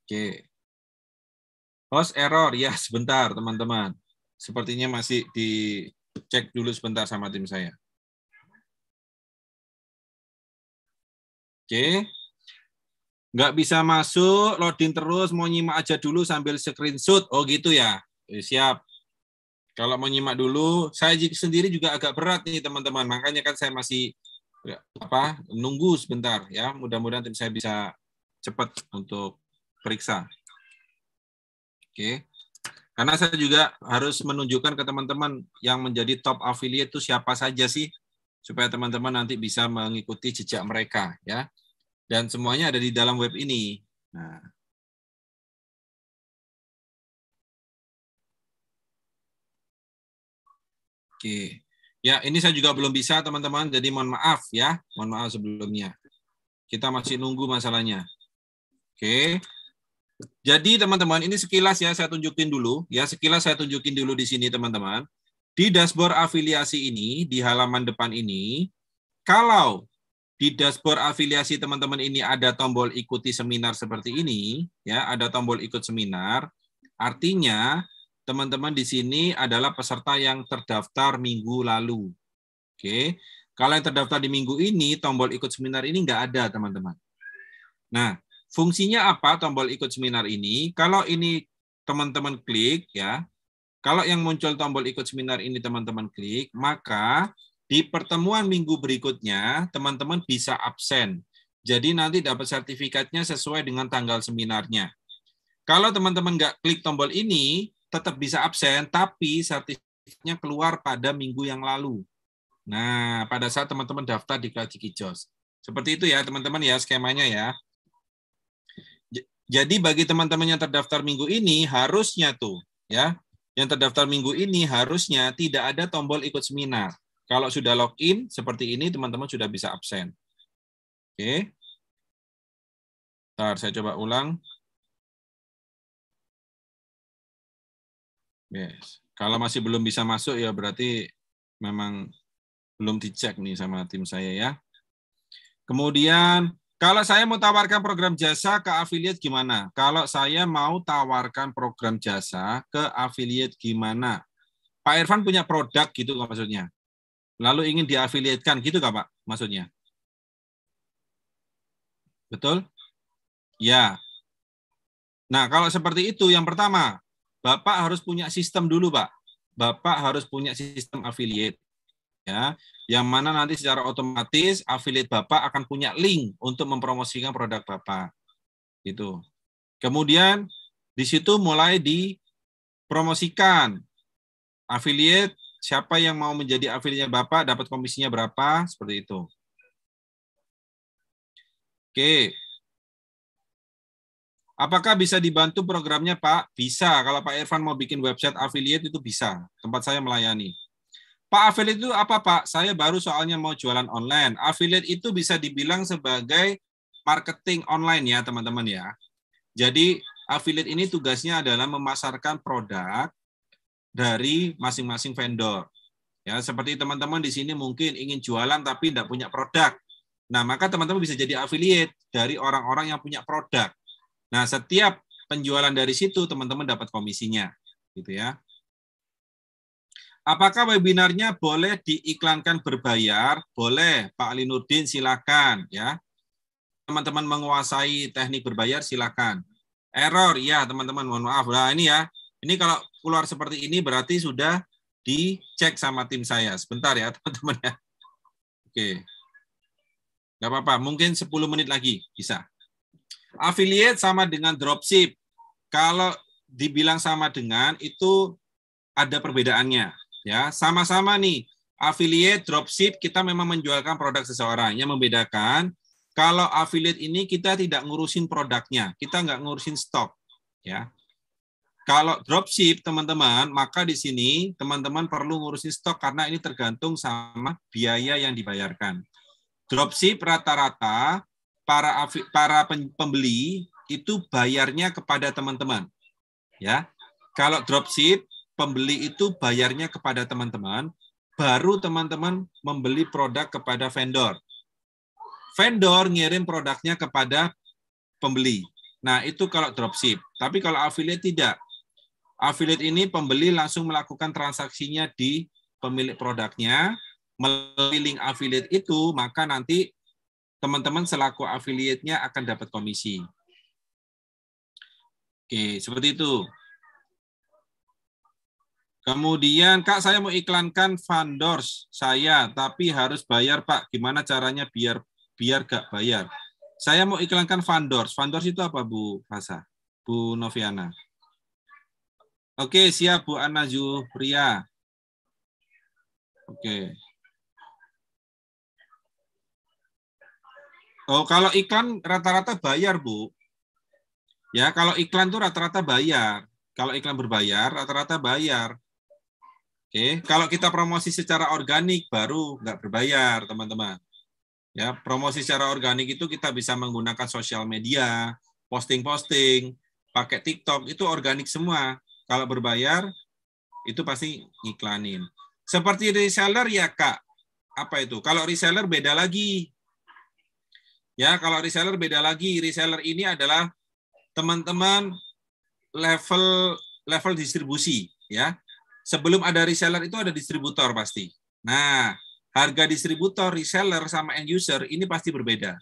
Oke. Host error, ya sebentar teman-teman. Sepertinya masih dicek dulu sebentar sama tim saya. Oke. Nggak bisa masuk, loading terus, mau nyimak aja dulu sambil screenshot. Oh gitu ya. Eh, siap. Kalau mau nyimak dulu, saya sendiri juga agak berat nih teman-teman. Makanya kan saya masih eh, apa nunggu sebentar ya. Mudah-mudahan tim saya bisa cepat untuk periksa. Oke. Karena saya juga harus menunjukkan ke teman-teman yang menjadi top affiliate itu siapa saja sih supaya teman-teman nanti bisa mengikuti jejak mereka ya. Dan semuanya ada di dalam web ini. Nah. Oke. Ya, ini saya juga belum bisa teman-teman, jadi mohon maaf ya. Mohon maaf sebelumnya. Kita masih nunggu masalahnya. Oke. Jadi teman-teman, ini sekilas ya saya tunjukin dulu ya, sekilas saya tunjukin dulu di sini teman-teman. Di dashboard afiliasi ini di halaman depan ini kalau di dashboard afiliasi teman-teman ini ada tombol ikuti seminar seperti ini ya, ada tombol ikut seminar. Artinya teman-teman di sini adalah peserta yang terdaftar minggu lalu. Oke. Kalau yang terdaftar di minggu ini tombol ikut seminar ini nggak ada, teman-teman. Nah, Fungsinya apa tombol ikut seminar ini? Kalau ini teman-teman klik ya, kalau yang muncul tombol ikut seminar ini teman-teman klik, maka di pertemuan minggu berikutnya teman-teman bisa absen. Jadi nanti dapat sertifikatnya sesuai dengan tanggal seminarnya. Kalau teman-teman nggak klik tombol ini, tetap bisa absen, tapi sertifikatnya keluar pada minggu yang lalu. Nah, pada saat teman-teman daftar di Kelas Kijos. Seperti itu ya teman-teman ya skemanya ya. Jadi bagi teman-teman yang terdaftar minggu ini harusnya tuh ya, yang terdaftar minggu ini harusnya tidak ada tombol ikut seminar. Kalau sudah login seperti ini teman-teman sudah bisa absen. Oke. Ntar saya coba ulang. Yes. Kalau masih belum bisa masuk ya berarti memang belum dicek nih sama tim saya ya. Kemudian kalau saya mau tawarkan program jasa ke affiliate gimana? Kalau saya mau tawarkan program jasa ke affiliate gimana? Pak Irfan punya produk gitu nggak maksudnya? Lalu ingin diafiliatkan gitu nggak Pak maksudnya? Betul? Ya. Nah kalau seperti itu yang pertama, Bapak harus punya sistem dulu Pak. Bapak harus punya sistem affiliate ya yang mana nanti secara otomatis affiliate Bapak akan punya link untuk mempromosikan produk Bapak. Gitu. Kemudian di situ mulai dipromosikan affiliate siapa yang mau menjadi affiliate Bapak dapat komisinya berapa seperti itu. Oke. Apakah bisa dibantu programnya Pak? Bisa. Kalau Pak Irfan mau bikin website affiliate itu bisa. Tempat saya melayani. Pak affiliate itu apa Pak? Saya baru soalnya mau jualan online. Affiliate itu bisa dibilang sebagai marketing online ya teman-teman ya. Jadi affiliate ini tugasnya adalah memasarkan produk dari masing-masing vendor. Ya, seperti teman-teman di sini mungkin ingin jualan tapi tidak punya produk. Nah, maka teman-teman bisa jadi affiliate dari orang-orang yang punya produk. Nah, setiap penjualan dari situ teman-teman dapat komisinya, gitu ya. Apakah webinarnya boleh diiklankan berbayar? Boleh, Pak Linudin silakan ya. Teman-teman menguasai teknik berbayar silakan. Error ya teman-teman, mohon maaf. Nah, ini ya. Ini kalau keluar seperti ini berarti sudah dicek sama tim saya. Sebentar ya, teman-teman ya. Oke. nggak apa-apa, mungkin 10 menit lagi bisa. Affiliate sama dengan dropship. Kalau dibilang sama dengan itu ada perbedaannya ya sama-sama nih affiliate dropship kita memang menjualkan produk seseorang yang membedakan kalau affiliate ini kita tidak ngurusin produknya kita nggak ngurusin stok ya kalau dropship teman-teman maka di sini teman-teman perlu ngurusin stok karena ini tergantung sama biaya yang dibayarkan dropship rata-rata para para pembeli itu bayarnya kepada teman-teman ya kalau dropship pembeli itu bayarnya kepada teman-teman, baru teman-teman membeli produk kepada vendor. Vendor ngirim produknya kepada pembeli. Nah, itu kalau dropship. Tapi kalau affiliate tidak. Affiliate ini pembeli langsung melakukan transaksinya di pemilik produknya. Melalui link affiliate itu, maka nanti teman-teman selaku affiliate-nya akan dapat komisi. Oke, seperti itu. Kemudian Kak saya mau iklankan vendors saya tapi harus bayar Pak. Gimana caranya biar biar gak bayar? Saya mau iklankan vendors. Vendors itu apa Bu Fasa? Bu Noviana. Oke, siap Bu Anna Zuhria. Oke. Oh, kalau iklan rata-rata bayar, Bu. Ya, kalau iklan tuh rata-rata bayar. Kalau iklan berbayar, rata-rata bayar Oke, kalau kita promosi secara organik baru nggak berbayar, teman-teman. Ya, promosi secara organik itu kita bisa menggunakan sosial media, posting-posting, pakai TikTok, itu organik semua. Kalau berbayar, itu pasti ngiklanin. Seperti reseller ya, Kak. Apa itu? Kalau reseller beda lagi. Ya, kalau reseller beda lagi. Reseller ini adalah teman-teman level level distribusi, ya sebelum ada reseller itu ada distributor pasti. Nah, harga distributor, reseller, sama end user ini pasti berbeda.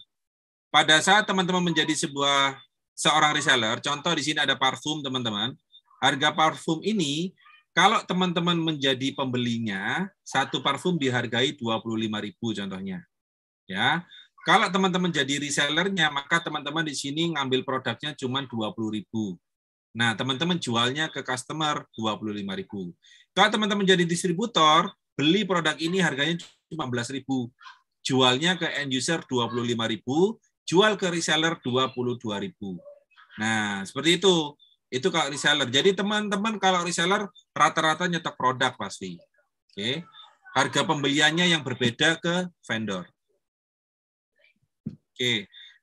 Pada saat teman-teman menjadi sebuah seorang reseller, contoh di sini ada parfum teman-teman, harga parfum ini kalau teman-teman menjadi pembelinya, satu parfum dihargai 25.000 contohnya. Ya. Kalau teman-teman jadi resellernya, maka teman-teman di sini ngambil produknya cuma 20.000. Nah, teman-teman jualnya ke customer 25.000. Kalau teman-teman jadi distributor, beli produk ini harganya cuma ribu Jualnya ke end user 25.000, jual ke reseller 22.000. Nah, seperti itu. Itu kalau reseller. Jadi teman-teman kalau reseller rata-rata nyetok produk pasti. Oke. Okay. Harga pembeliannya yang berbeda ke vendor. Oke. Okay.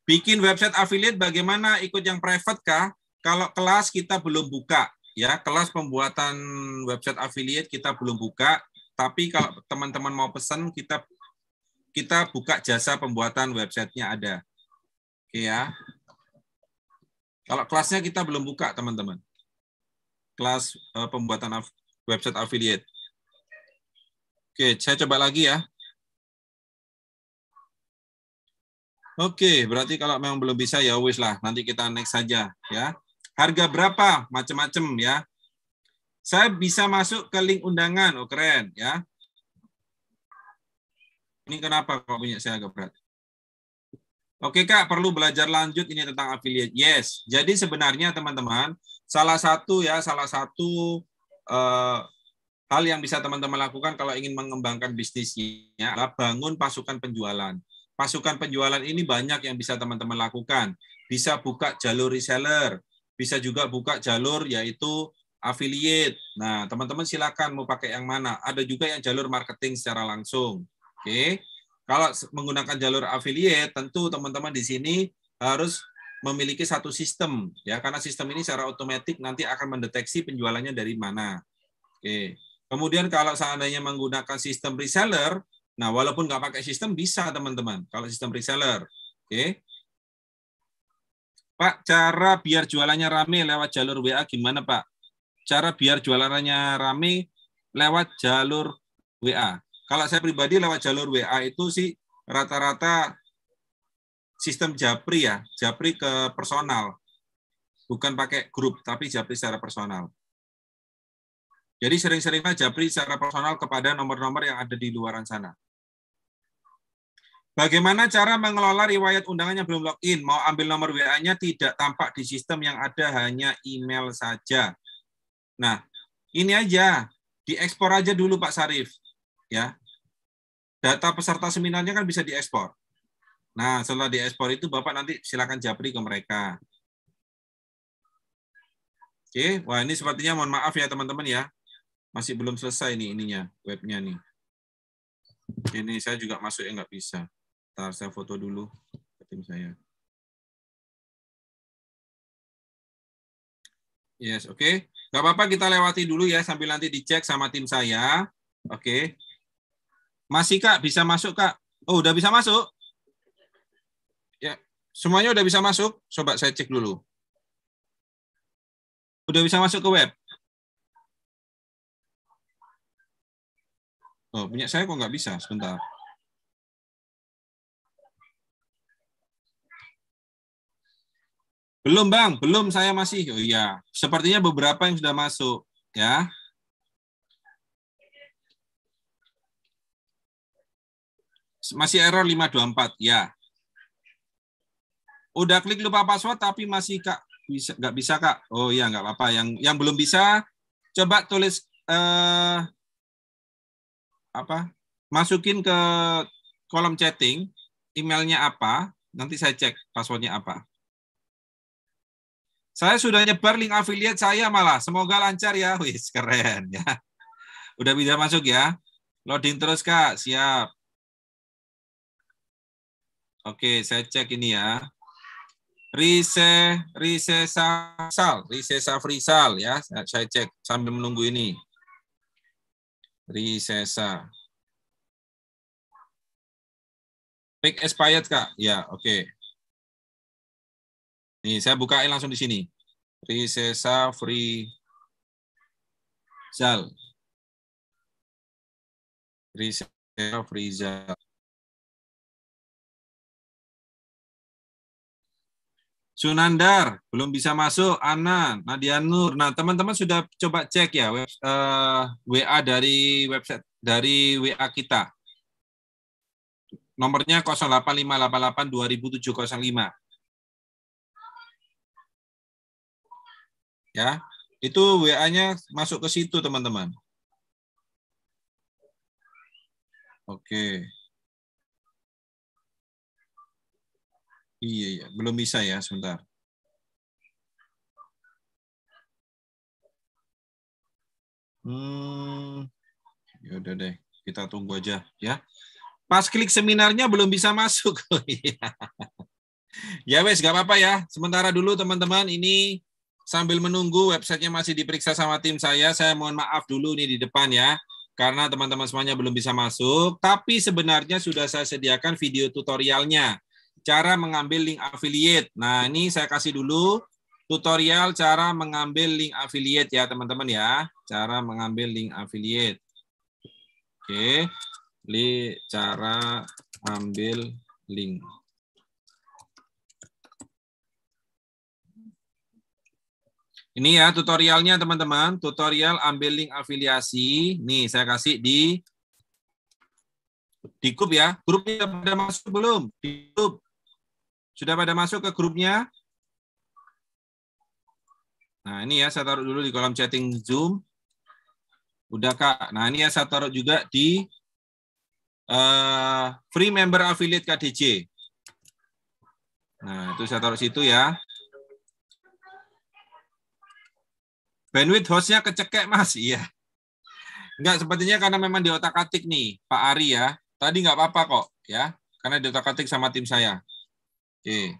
Bikin website affiliate bagaimana? Ikut yang private kah? kalau kelas kita belum buka, ya kelas pembuatan website affiliate kita belum buka, tapi kalau teman-teman mau pesan kita kita buka jasa pembuatan websitenya ada. Oke ya. Kalau kelasnya kita belum buka, teman-teman. Kelas uh, pembuatan af website affiliate. Oke, saya coba lagi ya. Oke, berarti kalau memang belum bisa ya wis lah, nanti kita next saja ya. Harga berapa? Macam-macam ya. Saya bisa masuk ke link undangan. Oh, keren ya. Ini kenapa kok punya saya agak berat? Oke Kak, perlu belajar lanjut ini tentang affiliate. Yes. Jadi sebenarnya teman-teman, salah satu ya, salah satu uh, hal yang bisa teman-teman lakukan kalau ingin mengembangkan bisnisnya adalah bangun pasukan penjualan. Pasukan penjualan ini banyak yang bisa teman-teman lakukan. Bisa buka jalur reseller, bisa juga buka jalur yaitu affiliate. Nah, teman-teman silakan mau pakai yang mana. Ada juga yang jalur marketing secara langsung. Oke. Okay. Kalau menggunakan jalur affiliate, tentu teman-teman di sini harus memiliki satu sistem ya karena sistem ini secara otomatis nanti akan mendeteksi penjualannya dari mana. Oke. Okay. Kemudian kalau seandainya menggunakan sistem reseller, nah walaupun nggak pakai sistem bisa teman-teman kalau sistem reseller. Oke. Okay. Pak, cara biar jualannya rame lewat jalur WA gimana, Pak? Cara biar jualannya rame lewat jalur WA. Kalau saya pribadi lewat jalur WA itu sih rata-rata sistem japri ya, japri ke personal. Bukan pakai grup, tapi japri secara personal. Jadi sering-seringlah japri secara personal kepada nomor-nomor yang ada di luaran sana. Bagaimana cara mengelola riwayat undangan yang belum login? Mau ambil nomor WA-nya tidak tampak di sistem yang ada, hanya email saja. Nah, ini aja, diekspor aja dulu Pak Sarif. ya. Data peserta seminarnya kan bisa diekspor. Nah, setelah diekspor itu Bapak nanti silakan japri ke mereka. Oke, wah ini sepertinya mohon maaf ya teman-teman ya. Masih belum selesai nih ininya, webnya nih. Ini saya juga masuk ya nggak bisa. Ntar saya foto dulu ke tim saya. Yes, oke. Okay. Gak apa-apa kita lewati dulu ya sambil nanti dicek sama tim saya. Oke. Okay. Masih Kak, bisa masuk Kak? Oh, udah bisa masuk? Ya, semuanya udah bisa masuk? Coba saya cek dulu. Udah bisa masuk ke web? Oh, punya saya kok nggak bisa? Sebentar. Belum bang, belum saya masih. Oh iya, sepertinya beberapa yang sudah masuk ya. Masih error 524 ya. Udah klik lupa password tapi masih kak bisa nggak bisa kak? Oh iya nggak apa-apa. Yang yang belum bisa coba tulis eh, apa? Masukin ke kolom chatting emailnya apa, nanti saya cek passwordnya apa. Saya sudah nyebar link affiliate saya malah. Semoga lancar ya. wis keren ya. Udah bisa masuk ya. Loading terus, Kak. Siap. Oke, saya cek ini ya. Rise, Rise Safrisal, Rise Safrisal ya. Saya cek sambil menunggu ini. Risesa. Pick expired, Kak. Ya, oke. Okay. Nih, saya bukain langsung di sini. Risesa Rizal. Risesa Rizal. Sunandar, belum bisa masuk. Ana, Nadia Nur. Nah, teman-teman sudah coba cek ya web, uh, eh, WA dari website dari WA kita. Nomornya 08588 27005. ya itu WA-nya masuk ke situ teman-teman. Oke. Iya, iya, belum bisa ya, sebentar. Hmm, ya udah deh, kita tunggu aja ya. Pas klik seminarnya belum bisa masuk. Oh, iya. ya wes, gak apa-apa ya. Sementara dulu teman-teman ini sambil menunggu websitenya masih diperiksa sama tim saya, saya mohon maaf dulu nih di depan ya, karena teman-teman semuanya belum bisa masuk. Tapi sebenarnya sudah saya sediakan video tutorialnya, cara mengambil link affiliate. Nah ini saya kasih dulu tutorial cara mengambil link affiliate ya teman-teman ya, cara mengambil link affiliate. Oke, li cara ambil link. Ini ya tutorialnya teman-teman, tutorial ambil link afiliasi. Nih saya kasih di di grup ya. Grupnya pada masuk belum? Di grup. Sudah pada masuk ke grupnya? Nah, ini ya saya taruh dulu di kolom chatting Zoom. Udah Kak. Nah, ini ya saya taruh juga di uh, free member affiliate KDJ. Nah, itu saya taruh situ ya. Bandwidth hostnya kecekek mas, iya. Enggak, sepertinya karena memang di otak atik nih, Pak Ari ya. Tadi nggak apa-apa kok, ya. Karena di otak atik sama tim saya. Oke.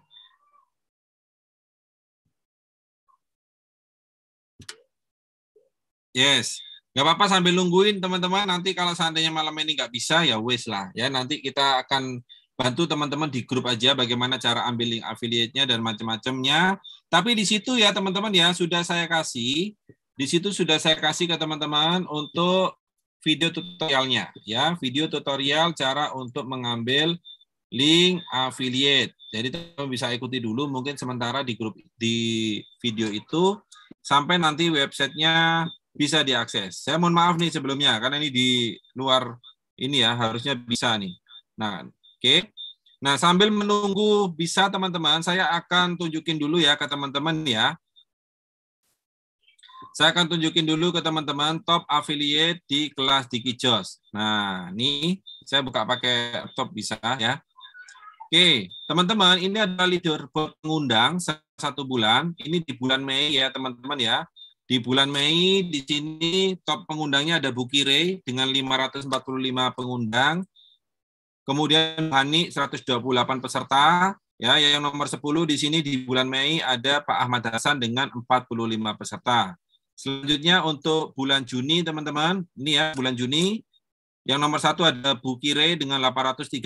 Yes. Nggak apa-apa sambil nungguin teman-teman. Nanti kalau seandainya malam ini nggak bisa, ya wes lah. Ya, nanti kita akan bantu teman-teman di grup aja bagaimana cara ambil link affiliate-nya dan macam-macamnya. Tapi di situ ya teman-teman ya sudah saya kasih, di situ sudah saya kasih ke teman-teman untuk video tutorialnya ya, video tutorial cara untuk mengambil link affiliate. Jadi teman bisa ikuti dulu mungkin sementara di grup di video itu sampai nanti websitenya bisa diakses. Saya mohon maaf nih sebelumnya karena ini di luar ini ya harusnya bisa nih. Nah, Oke. Nah, sambil menunggu bisa teman-teman, saya akan tunjukin dulu ya ke teman-teman ya. Saya akan tunjukin dulu ke teman-teman top affiliate di kelas Jos. Nah, ini saya buka pakai top bisa ya. Oke, teman-teman, ini adalah leaderboard pengundang satu bulan. Ini di bulan Mei ya, teman-teman ya. Di bulan Mei di sini top pengundangnya ada Bukire dengan 545 pengundang. Kemudian Hani 128 peserta. Ya, yang nomor 10 di sini di bulan Mei ada Pak Ahmad Hasan dengan 45 peserta. Selanjutnya untuk bulan Juni teman-teman, ini ya bulan Juni yang nomor satu ada Bu Kire dengan 839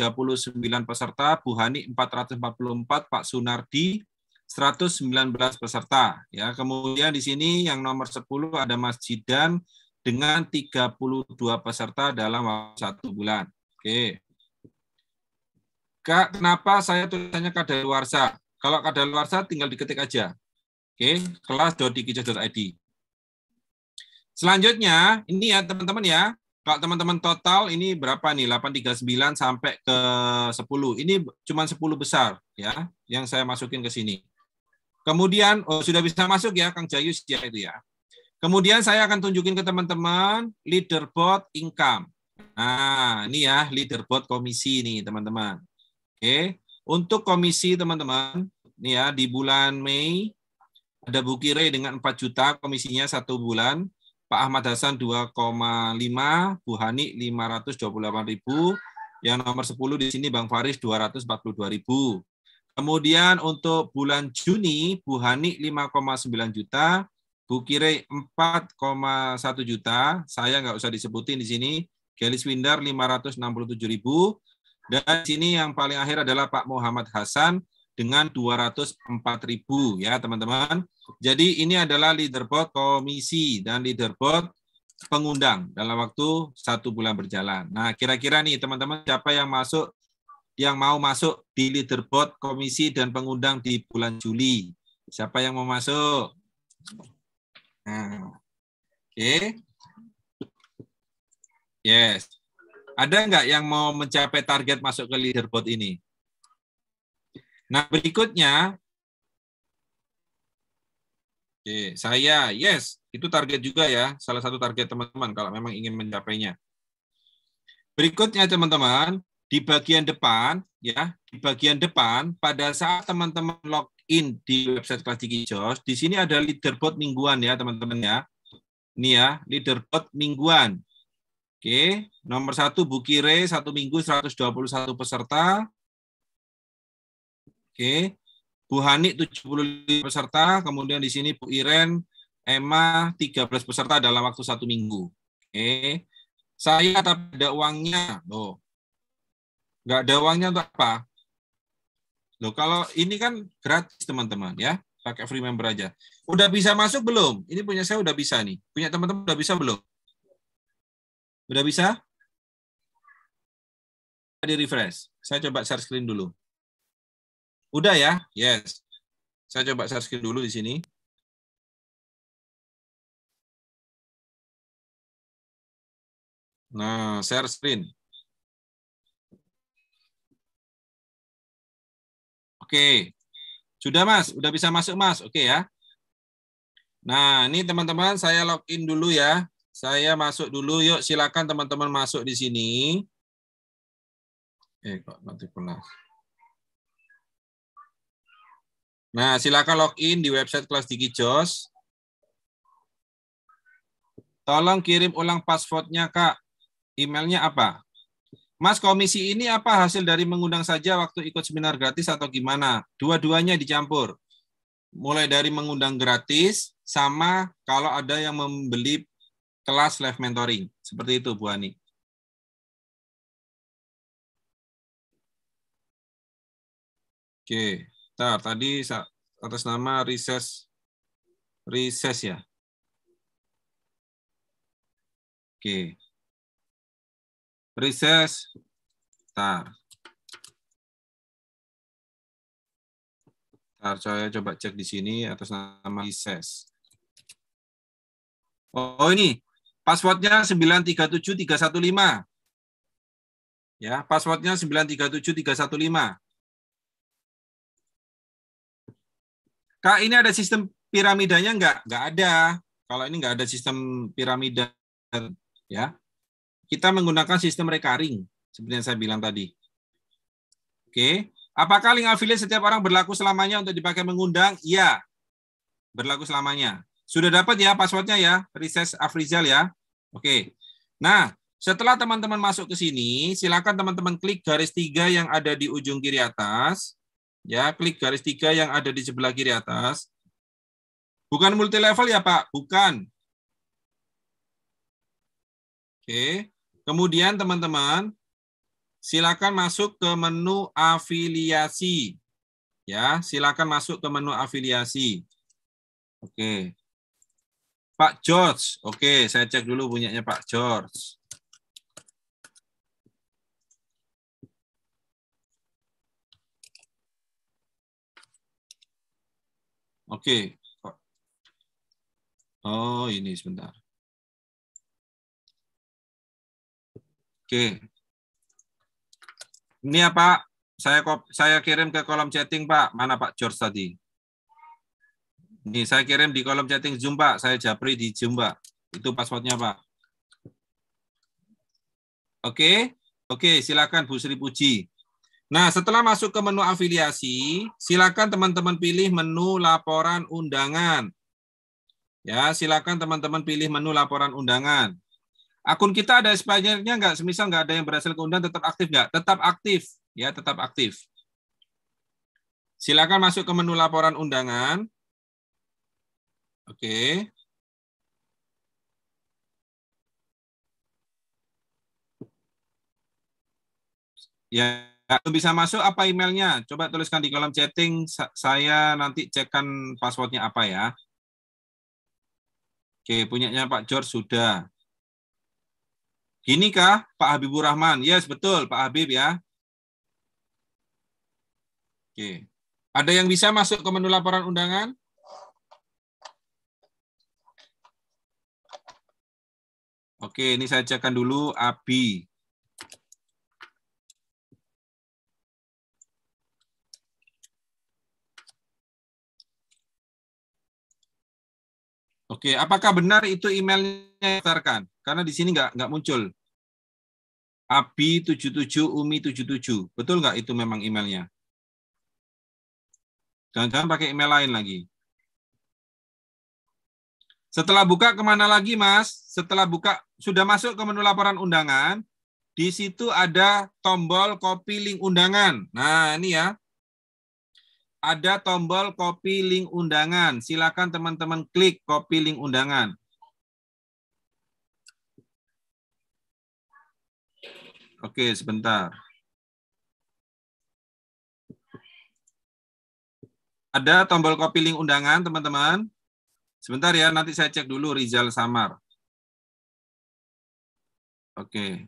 peserta, Bu Hani 444, Pak Sunardi 119 peserta. Ya, kemudian di sini yang nomor 10 ada Mas Jidan dengan 32 peserta dalam waktu satu bulan. Oke. Kak, kenapa saya tulisannya kadaluarsa? Kalau kadaluarsa tinggal diketik aja. Oke, ID. Selanjutnya, ini ya teman-teman ya, kalau teman-teman total ini berapa nih? 839 sampai ke 10. Ini cuma 10 besar ya yang saya masukin ke sini. Kemudian oh sudah bisa masuk ya Kang Jayus ya itu ya. Kemudian saya akan tunjukin ke teman-teman leaderboard income. Nah, ini ya leaderboard komisi nih teman-teman. Oke, untuk komisi teman-teman, nih ya di bulan Mei ada Bu Kire dengan 4 juta komisinya satu bulan, Pak Ahmad Hasan 2,5, Bu Hani 528.000, yang nomor 10 di sini Bang Faris 242.000. Kemudian untuk bulan Juni Bu Hani 5,9 juta, Bu Kire 4,1 juta, saya nggak usah disebutin di sini, Gelis Windar 567.000, dan sini yang paling akhir adalah Pak Muhammad Hasan dengan 204.000 ya teman-teman. Jadi ini adalah leaderboard komisi dan leaderboard pengundang dalam waktu satu bulan berjalan. Nah kira-kira nih teman-teman siapa yang masuk yang mau masuk di leaderboard komisi dan pengundang di bulan Juli. Siapa yang mau masuk? Nah, Oke. Okay. Yes. Ada nggak yang mau mencapai target masuk ke leaderboard ini? Nah, berikutnya, oke, saya, yes, itu target juga ya, salah satu target teman-teman kalau memang ingin mencapainya. Berikutnya, teman-teman, di bagian depan, ya, di bagian depan, pada saat teman-teman login di website Klasik Jos, di sini ada leaderboard mingguan ya, teman-teman ya. Ini ya, leaderboard mingguan. Oke, nomor satu Bukire satu minggu 121 peserta. Oke, Bu Hani 75 peserta, kemudian di sini Bu Iren, Emma 13 peserta dalam waktu satu minggu. Oke, saya tapi ada uangnya, loh. Nggak ada uangnya untuk apa? Lo kalau ini kan gratis teman-teman ya, pakai free member aja. Udah bisa masuk belum? Ini punya saya udah bisa nih. Punya teman-teman udah bisa belum? Udah bisa? Di refresh. Saya coba share screen dulu. Udah ya? Yes. Saya coba share screen dulu di sini. Nah, share screen. Oke. Sudah, Mas. Udah bisa masuk, Mas. Oke ya. Nah, ini teman-teman saya login dulu ya. Saya masuk dulu yuk. Silakan teman-teman masuk di sini. Eh kok nanti pernah. Nah, silakan login di website kelas Digi Jos. Tolong kirim ulang passwordnya, Kak. Emailnya apa? Mas, komisi ini apa hasil dari mengundang saja waktu ikut seminar gratis atau gimana? Dua-duanya dicampur. Mulai dari mengundang gratis, sama kalau ada yang membeli kelas live mentoring. Seperti itu, Bu Ani. Oke, Bentar, tadi atas nama rises rises ya. Oke. Rises. Bentar. Bentar, saya coba cek di sini atas nama rises. Oh, ini Passwordnya 937315. Ya, passwordnya 937315. Kak, ini ada sistem piramidanya enggak? Enggak ada. Kalau ini enggak ada sistem piramida ya. Kita menggunakan sistem recurring seperti yang saya bilang tadi. Oke. Apakah link affiliate setiap orang berlaku selamanya untuk dipakai mengundang? Iya. Berlaku selamanya. Sudah dapat ya passwordnya ya, Rises Afrizal ya. Oke. Nah, setelah teman-teman masuk ke sini, silakan teman-teman klik garis tiga yang ada di ujung kiri atas. Ya, klik garis tiga yang ada di sebelah kiri atas. Bukan multi level ya Pak, bukan. Oke. Kemudian teman-teman silakan masuk ke menu afiliasi. Ya, silakan masuk ke menu afiliasi. Oke. Pak George. Oke, saya cek dulu punyanya Pak George. Oke. Oh, ini sebentar. Oke. Ini apa? Saya saya kirim ke kolom chatting, Pak. Mana Pak George tadi? Ini saya kirim di kolom chatting Zoom, Pak. Saya japri di Zoom, Pak. Itu passwordnya, Pak. Oke, oke, silakan Bu Sri Puji. Nah, setelah masuk ke menu afiliasi, silakan teman-teman pilih menu laporan undangan. Ya, silakan teman-teman pilih menu laporan undangan. Akun kita ada expirednya nggak? Semisal nggak ada yang berhasil keundang, tetap aktif nggak? Tetap aktif, ya, tetap aktif. Silakan masuk ke menu laporan undangan. Oke. Okay. Ya, bisa masuk apa emailnya? Coba tuliskan di kolom chatting. Saya nanti cekkan passwordnya apa ya. Oke, punyanya Pak George sudah. Gini kah Pak Habibur Rahman? Yes, betul Pak Habib ya. Oke. Ada yang bisa masuk ke menu laporan undangan? Oke, ini saya cekkan dulu ABI. Oke, apakah benar itu emailnya daftarkan? Karena di sini nggak nggak muncul. Abi 77 Umi 77. Betul nggak itu memang emailnya? Jangan-jangan pakai email lain lagi. Setelah buka kemana lagi, Mas? Setelah buka, sudah masuk ke menu laporan undangan. Di situ ada tombol copy link undangan. Nah, ini ya. Ada tombol copy link undangan. Silakan teman-teman klik copy link undangan. Oke, sebentar. Ada tombol copy link undangan, teman-teman. Sebentar ya, nanti saya cek dulu Rizal Samar. Oke.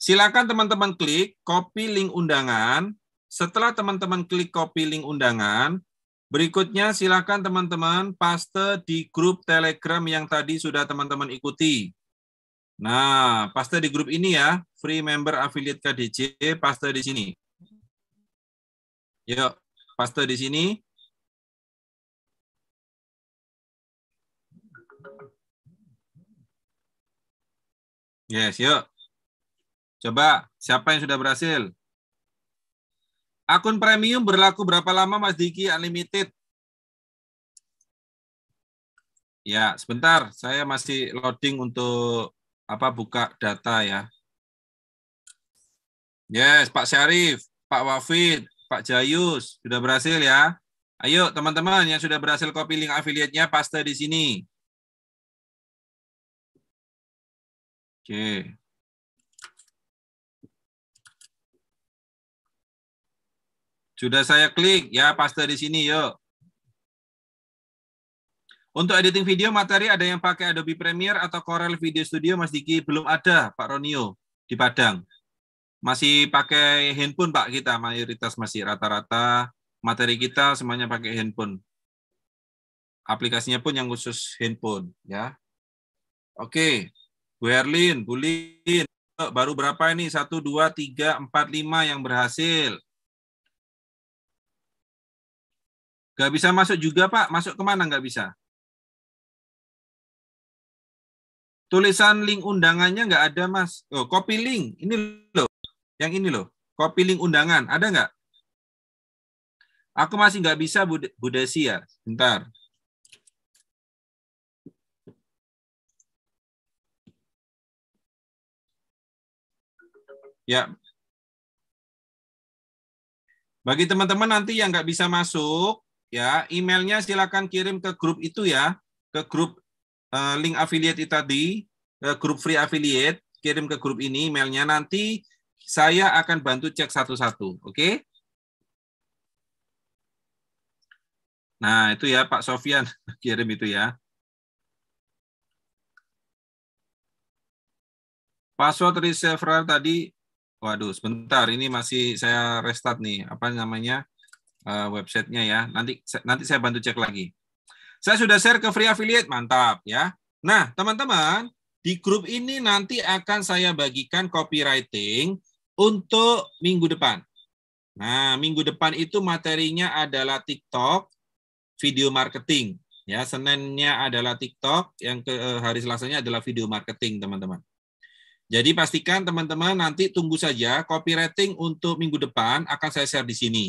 Silakan teman-teman klik copy link undangan. Setelah teman-teman klik copy link undangan, berikutnya silakan teman-teman paste di grup Telegram yang tadi sudah teman-teman ikuti. Nah, paste di grup ini ya, free member affiliate KDC, paste di sini. Yuk, paste di sini. Yes, yuk. Coba, siapa yang sudah berhasil? Akun premium berlaku berapa lama Mas Diki unlimited? Ya, sebentar. Saya masih loading untuk apa buka data ya. Yes, Pak Syarif, Pak Wafid, Pak Jayus, sudah berhasil ya. Ayo teman-teman yang sudah berhasil copy link affiliate paste di sini. Oke. Sudah saya klik ya paste di sini yuk. Untuk editing video materi ada yang pakai Adobe Premiere atau Corel Video Studio Mas Diki belum ada Pak Ronio di Padang. Masih pakai handphone Pak kita mayoritas masih rata-rata materi kita semuanya pakai handphone. Aplikasinya pun yang khusus handphone ya. Oke. Bu Herlin, Bu Lin, eh, baru berapa ini? Satu, dua, tiga, empat, lima yang berhasil. Gak bisa masuk juga, Pak. Masuk kemana Gak bisa? Tulisan link undangannya nggak ada, Mas. Oh, copy link. Ini loh. Yang ini loh. Copy link undangan. Ada nggak? Aku masih nggak bisa, Bu, Desi ya. Bentar. Ya. Bagi teman-teman nanti yang nggak bisa masuk, ya emailnya silakan kirim ke grup itu ya, ke grup uh, link affiliate itu tadi, ke grup free affiliate, kirim ke grup ini emailnya nanti saya akan bantu cek satu-satu, oke? Okay? Nah, itu ya Pak Sofian kirim itu ya. Password reseller tadi Waduh, sebentar. Ini masih saya restart nih. Apa namanya uh, websitenya ya? Nanti nanti saya bantu cek lagi. Saya sudah share ke free affiliate, mantap ya. Nah, teman-teman di grup ini nanti akan saya bagikan copywriting untuk minggu depan. Nah, minggu depan itu materinya adalah TikTok, video marketing. Ya, Seninnya adalah TikTok, yang ke eh, hari Selasanya adalah video marketing, teman-teman. Jadi pastikan teman-teman nanti tunggu saja copywriting untuk minggu depan akan saya share di sini.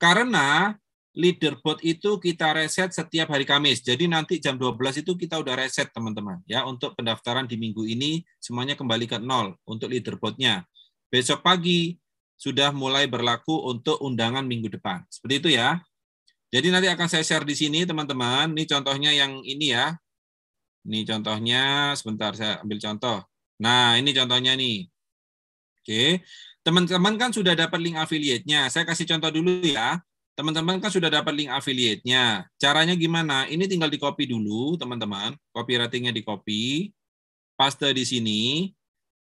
Karena leaderboard itu kita reset setiap hari Kamis. Jadi nanti jam 12 itu kita udah reset teman-teman ya untuk pendaftaran di minggu ini semuanya kembali ke nol untuk leaderboardnya. Besok pagi sudah mulai berlaku untuk undangan minggu depan. Seperti itu ya. Jadi nanti akan saya share di sini teman-teman. Ini contohnya yang ini ya. Ini contohnya sebentar saya ambil contoh. Nah, ini contohnya nih. Oke. Teman-teman kan sudah dapat link affiliate-nya. Saya kasih contoh dulu ya. Teman-teman kan sudah dapat link affiliate-nya. Caranya gimana? Ini tinggal di-copy dulu, teman-teman. Copy ratingnya di-copy. Paste di sini.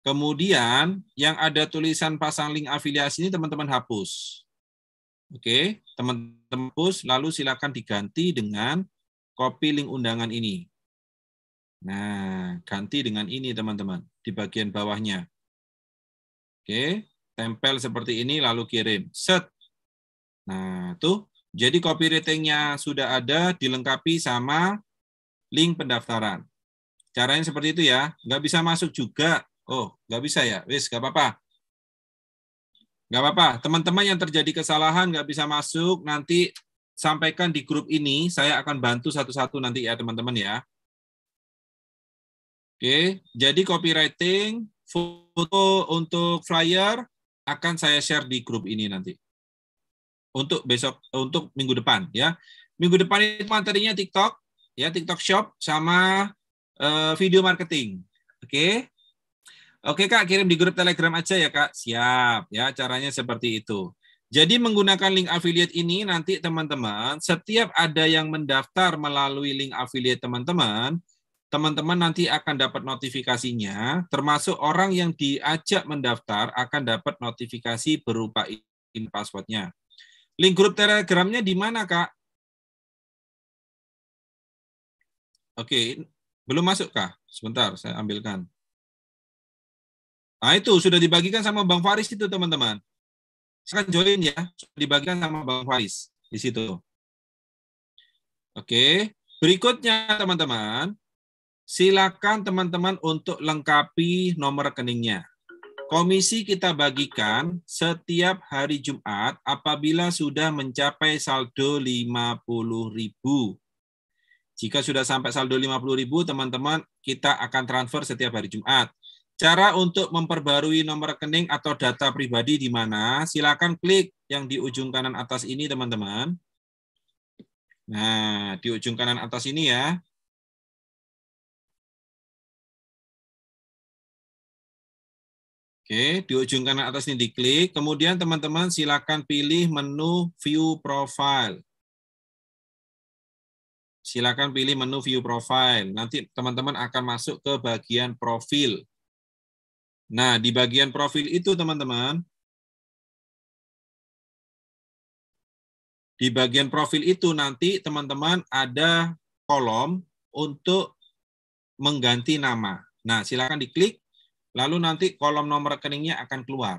Kemudian yang ada tulisan pasang link afiliasi ini teman-teman hapus. Oke, teman-teman hapus, lalu silakan diganti dengan copy link undangan ini. Nah, ganti dengan ini teman-teman di bagian bawahnya. Oke, tempel seperti ini lalu kirim. Set. Nah, tuh. Jadi copywritingnya ratingnya sudah ada dilengkapi sama link pendaftaran. Caranya seperti itu ya. Nggak bisa masuk juga. Oh, nggak bisa ya. Wis, nggak apa-apa. Nggak apa-apa. Teman-teman yang terjadi kesalahan nggak bisa masuk, nanti sampaikan di grup ini. Saya akan bantu satu-satu nanti ya, teman-teman ya. Oke, jadi copywriting, foto untuk flyer akan saya share di grup ini nanti. Untuk besok untuk minggu depan ya. Minggu depan itu materinya TikTok ya, TikTok Shop sama uh, video marketing. Oke. Oke Kak, kirim di grup Telegram aja ya Kak. Siap ya, caranya seperti itu. Jadi menggunakan link affiliate ini nanti teman-teman, setiap ada yang mendaftar melalui link affiliate teman-teman, teman-teman nanti akan dapat notifikasinya, termasuk orang yang diajak mendaftar akan dapat notifikasi berupa in passwordnya. Link grup telegramnya di mana, Kak? Oke, belum masuk, Kak? Sebentar, saya ambilkan. Nah, itu sudah dibagikan sama Bang Faris itu, teman-teman. Sekarang join ya, sudah dibagikan sama Bang Faris di situ. Oke, berikutnya, teman-teman Silakan teman-teman untuk lengkapi nomor rekeningnya. Komisi kita bagikan setiap hari Jumat apabila sudah mencapai saldo 50.000. Jika sudah sampai saldo 50.000, teman-teman, kita akan transfer setiap hari Jumat. Cara untuk memperbarui nomor rekening atau data pribadi di mana? Silakan klik yang di ujung kanan atas ini, teman-teman. Nah, di ujung kanan atas ini ya. Oke, di ujung kanan atas ini diklik. Kemudian teman-teman silakan pilih menu View Profile. Silakan pilih menu View Profile. Nanti teman-teman akan masuk ke bagian profil. Nah, di bagian profil itu teman-teman, di bagian profil itu nanti teman-teman ada kolom untuk mengganti nama. Nah, silakan diklik Lalu nanti kolom nomor rekeningnya akan keluar.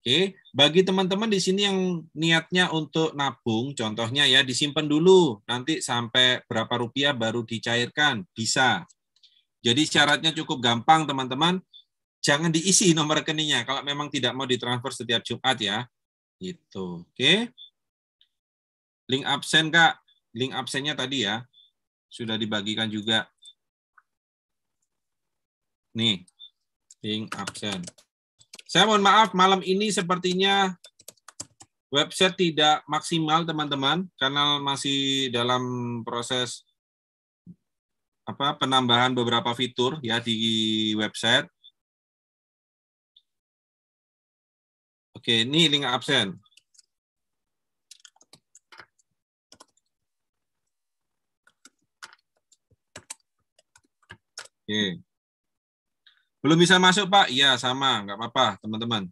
Oke, bagi teman-teman di sini yang niatnya untuk nabung, contohnya ya disimpan dulu, nanti sampai berapa rupiah baru dicairkan, bisa. Jadi syaratnya cukup gampang teman-teman, jangan diisi nomor rekeningnya kalau memang tidak mau ditransfer setiap Jumat ya. Gitu, oke. Link absen Kak, link absennya tadi ya, sudah dibagikan juga. Nih, link absen. Saya mohon maaf malam ini sepertinya website tidak maksimal teman-teman karena masih dalam proses apa penambahan beberapa fitur ya di website. Oke, ini link absen. Oke. Belum bisa masuk, Pak? Iya, sama. Nggak apa-apa, teman-teman.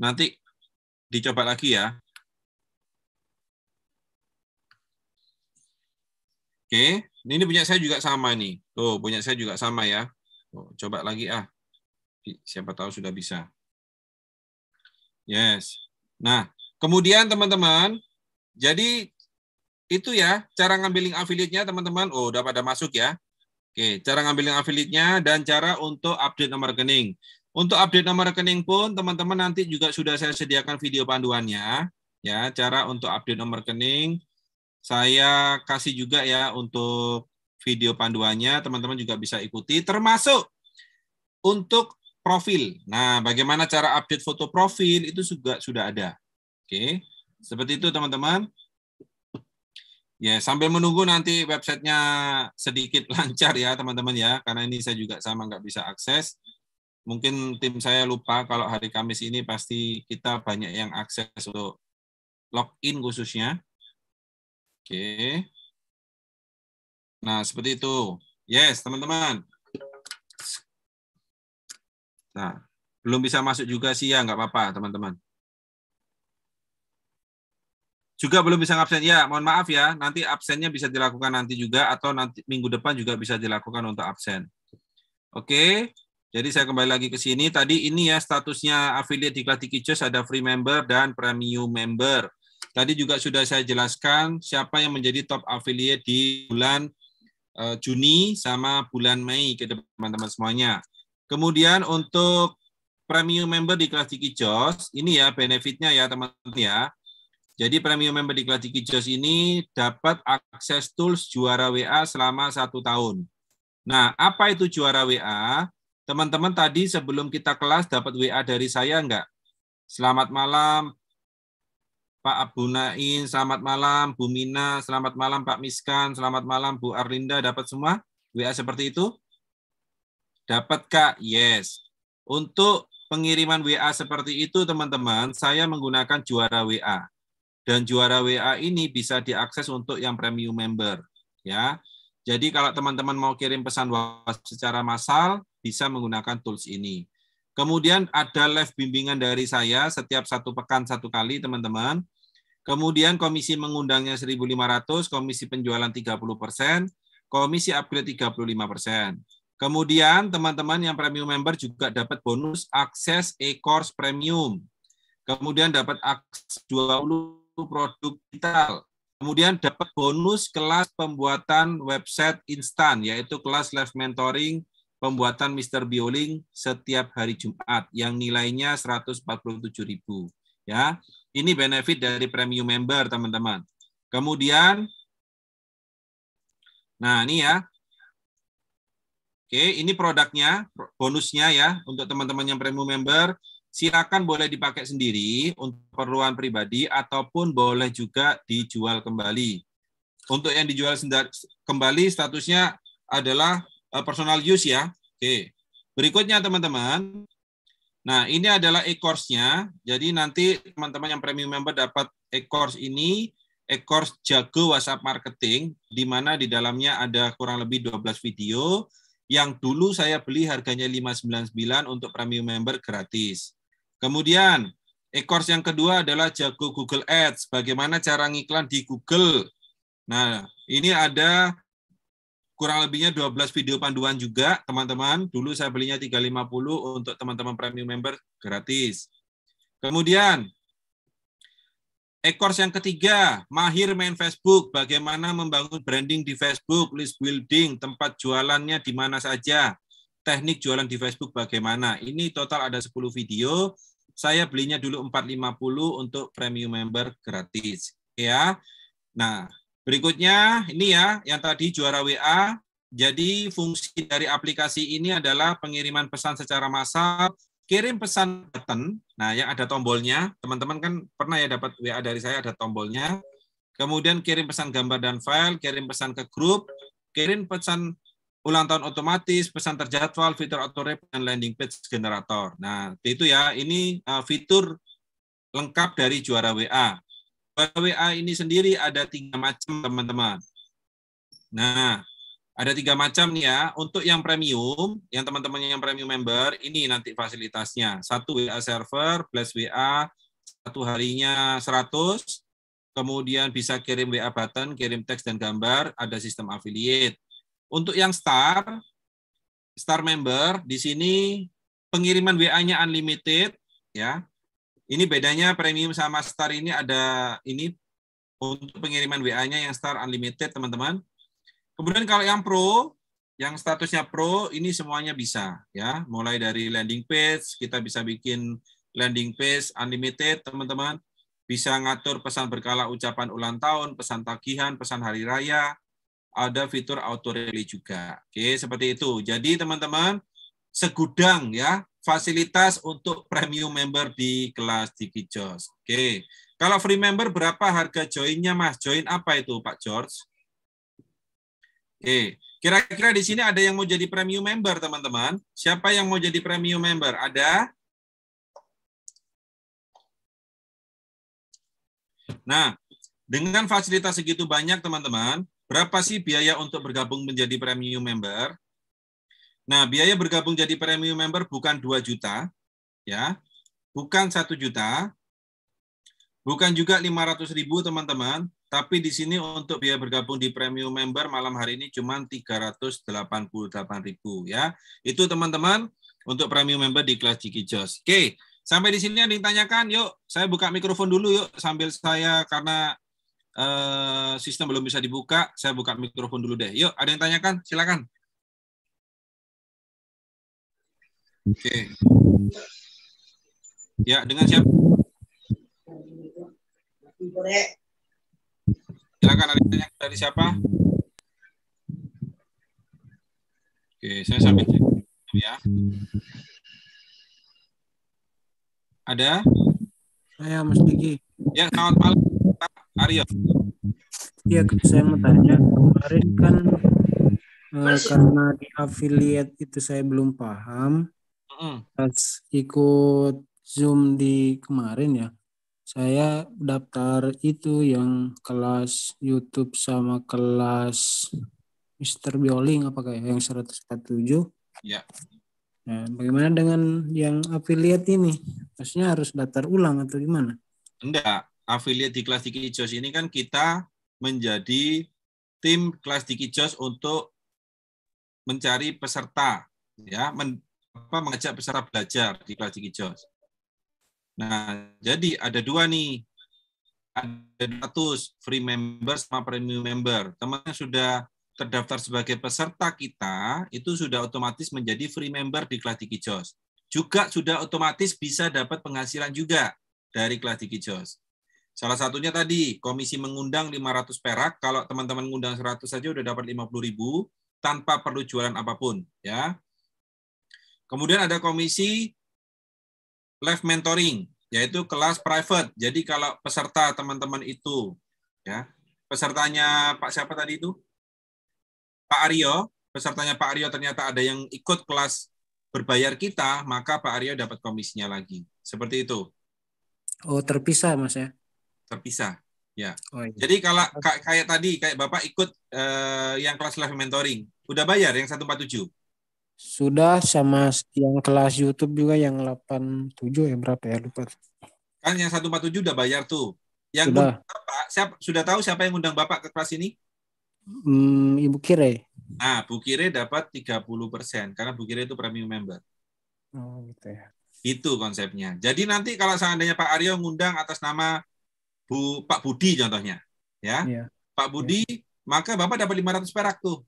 Nanti dicoba lagi ya. Oke, ini punya saya juga sama nih. Tuh, punya saya juga sama ya. Tuh, coba lagi ah. Siapa tahu sudah bisa. Yes. Nah, kemudian teman-teman, jadi itu ya cara ngambil link affiliate-nya teman-teman. Oh, udah pada masuk ya. Oke, cara ngambil link affiliate-nya dan cara untuk update nomor rekening. Untuk update nomor rekening pun teman-teman nanti juga sudah saya sediakan video panduannya ya, cara untuk update nomor rekening. Saya kasih juga ya untuk video panduannya, teman-teman juga bisa ikuti termasuk untuk profil. Nah, bagaimana cara update foto profil itu juga sudah ada. Oke. Seperti itu teman-teman. Ya, sampai menunggu nanti websitenya sedikit lancar ya teman-teman ya, karena ini saya juga sama nggak bisa akses. Mungkin tim saya lupa kalau hari Kamis ini pasti kita banyak yang akses untuk login khususnya. Oke. Nah, seperti itu. Yes, teman-teman. Nah, belum bisa masuk juga sih ya, nggak apa-apa teman-teman juga belum bisa absen. Ya, mohon maaf ya, nanti absennya bisa dilakukan nanti juga atau nanti minggu depan juga bisa dilakukan untuk absen. Oke. Jadi saya kembali lagi ke sini. Tadi ini ya statusnya affiliate di Klatiki Chess ada free member dan premium member. Tadi juga sudah saya jelaskan siapa yang menjadi top affiliate di bulan eh, Juni sama bulan Mei ke teman-teman semuanya. Kemudian untuk premium member di Klatik Ijos, ini ya benefitnya ya teman-teman ya jadi premium member di Klaji Kijos ini dapat akses tools juara WA selama satu tahun. Nah, apa itu juara WA? Teman-teman tadi sebelum kita kelas dapat WA dari saya enggak? Selamat malam Pak Abu Nain, selamat malam Bu Mina, selamat malam Pak Miskan, selamat malam Bu Arlinda, dapat semua WA seperti itu? Dapat Kak? Yes. Untuk pengiriman WA seperti itu teman-teman, saya menggunakan juara WA dan juara WA ini bisa diakses untuk yang premium member ya. Jadi kalau teman-teman mau kirim pesan WhatsApp secara massal bisa menggunakan tools ini. Kemudian ada live bimbingan dari saya setiap satu pekan satu kali teman-teman. Kemudian komisi mengundangnya 1.500, komisi penjualan 30%, komisi upgrade 35%. Kemudian teman-teman yang premium member juga dapat bonus akses e-course premium. Kemudian dapat akses 20 produk digital. Kemudian dapat bonus kelas pembuatan website instan, yaitu kelas live mentoring pembuatan Mr. Bioling setiap hari Jumat yang nilainya 147.000 ya. Ini benefit dari premium member, teman-teman. Kemudian Nah, ini ya. Oke, ini produknya, bonusnya ya untuk teman-teman yang premium member silakan boleh dipakai sendiri untuk keperluan pribadi ataupun boleh juga dijual kembali. Untuk yang dijual kembali statusnya adalah eh, personal use ya. Oke. Berikutnya teman-teman. Nah, ini adalah e-course-nya. Jadi nanti teman-teman yang premium member dapat e-course ini, e-course Jago WhatsApp Marketing di mana di dalamnya ada kurang lebih 12 video yang dulu saya beli harganya 599 untuk premium member gratis. Kemudian e-course yang kedua adalah jago Google Ads. Bagaimana cara ngiklan di Google? Nah, ini ada kurang lebihnya 12 video panduan juga, teman-teman. Dulu saya belinya 350 untuk teman-teman premium member gratis. Kemudian E-course yang ketiga, mahir main Facebook, bagaimana membangun branding di Facebook, list building, tempat jualannya di mana saja, teknik jualan di Facebook bagaimana. Ini total ada 10 video, saya belinya dulu 450 untuk premium member gratis ya. Nah, berikutnya ini ya yang tadi juara WA. Jadi fungsi dari aplikasi ini adalah pengiriman pesan secara massal, kirim pesan button. Nah, yang ada tombolnya, teman-teman kan pernah ya dapat WA dari saya ada tombolnya. Kemudian kirim pesan gambar dan file, kirim pesan ke grup, kirim pesan ulang tahun otomatis, pesan terjadwal, fitur auto rep dan landing page generator. Nah, itu ya, ini eh, fitur lengkap dari juara WA. Juara WA ini sendiri ada tiga macam, teman-teman. Nah, ada tiga macam nih ya. Untuk yang premium, yang teman-teman yang premium member, ini nanti fasilitasnya. Satu WA server, plus WA, satu harinya 100, kemudian bisa kirim WA button, kirim teks dan gambar, ada sistem affiliate untuk yang star, star member di sini pengiriman WA-nya unlimited ya. Ini bedanya premium sama star ini ada ini untuk pengiriman WA-nya yang star unlimited teman-teman. Kemudian kalau yang pro, yang statusnya pro ini semuanya bisa ya, mulai dari landing page kita bisa bikin landing page unlimited teman-teman, bisa ngatur pesan berkala ucapan ulang tahun, pesan tagihan, pesan hari raya, ada fitur auto rally juga. Oke, seperti itu. Jadi teman-teman, segudang ya fasilitas untuk premium member di kelas DigiJobs. Oke. Kalau free member berapa harga joinnya Mas? Join apa itu Pak George? Oke. Kira-kira di sini ada yang mau jadi premium member teman-teman? Siapa yang mau jadi premium member? Ada? Nah, dengan fasilitas segitu banyak teman-teman, Berapa sih biaya untuk bergabung menjadi premium member? Nah, biaya bergabung jadi premium member bukan 2 juta, ya. Bukan 1 juta. Bukan juga 500 ribu, teman-teman. Tapi di sini untuk biaya bergabung di premium member malam hari ini cuma 388 ribu, ya. Itu, teman-teman, untuk premium member di kelas Jiki Jos. Oke, sampai di sini ada yang tanyakan. Yuk, saya buka mikrofon dulu yuk sambil saya karena Eh, sistem belum bisa dibuka, saya buka mikrofon dulu deh. Yuk, ada yang tanyakan? Silakan. Oke. Okay. Ya, dengan siapa? Silakan ada yang tanya dari siapa? Oke, okay, saya sampai ya. Ada? Saya Mas Diki. Ya, selamat malam Pak Aryo. Ya, saya mau tanya kemarin kan eh, karena di affiliate itu saya belum paham. Mm. Pas ikut Zoom di kemarin ya, saya daftar itu yang kelas YouTube sama kelas Mr. Bioling apakah yang 147? Ya. Nah, bagaimana dengan yang affiliate ini? Maksudnya harus daftar ulang atau gimana? Enggak, affiliate di kelas Diki Jos ini kan kita menjadi tim kelas Diki Jos untuk mencari peserta ya men, apa, mengajak peserta belajar di kelas Diki Jos. Nah, jadi ada dua nih. Ada 100 free member sama premium member. Teman yang sudah terdaftar sebagai peserta kita itu sudah otomatis menjadi free member di kelas Diki Jos. Juga sudah otomatis bisa dapat penghasilan juga dari kelas Jos. Salah satunya tadi, komisi mengundang 500 perak, kalau teman-teman mengundang 100 saja udah dapat 50 ribu, tanpa perlu jualan apapun. ya. Kemudian ada komisi live mentoring, yaitu kelas private. Jadi kalau peserta teman-teman itu, ya pesertanya Pak siapa tadi itu? Pak Aryo, pesertanya Pak Aryo ternyata ada yang ikut kelas berbayar kita, maka Pak Aryo dapat komisinya lagi. Seperti itu. Oh terpisah mas ya? Terpisah. Ya. Oh, iya. Jadi kalau kayak tadi kayak Bapak ikut eh, yang kelas live mentoring, udah bayar yang 147? Sudah sama yang kelas YouTube juga yang 87 ya berapa ya lupa. Kan yang 147 udah bayar tuh. Yang sudah. Bapak, siapa, sudah tahu siapa yang undang Bapak ke kelas ini? Hmm, Ibu Kire. Ah Bu Kire dapat 30% karena Bu Kire itu premium member. Oh, gitu ya. Itu konsepnya. Jadi nanti kalau seandainya Pak Aryo ngundang atas nama Bu Pak Budi contohnya, ya. Yeah. Pak Budi, yeah. maka Bapak dapat 500 perak tuh.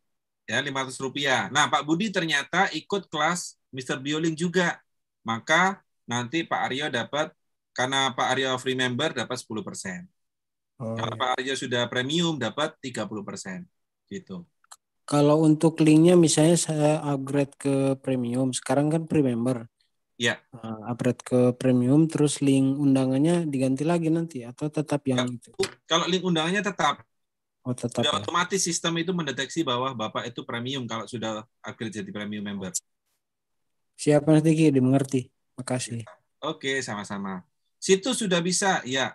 Ya, 500 rupiah. Nah, Pak Budi ternyata ikut kelas Mr. Bioling juga. Maka nanti Pak Aryo dapat karena Pak Aryo free member dapat 10 persen. Oh. Kalau iya. Pak Aryo sudah premium dapat 30 persen. Gitu. Kalau untuk linknya misalnya saya upgrade ke premium, sekarang kan free member. Ya. Uh, upgrade ke premium, terus link undangannya diganti lagi nanti atau tetap yang ya, itu? Kalau link undangannya tetap. Oh tetap. Sudah ya. otomatis sistem itu mendeteksi bahwa bapak itu premium kalau sudah upgrade jadi premium member. Siapa nanti ki? dimengerti. Makasih. Ya. Oke, sama-sama. Situ sudah bisa, ya.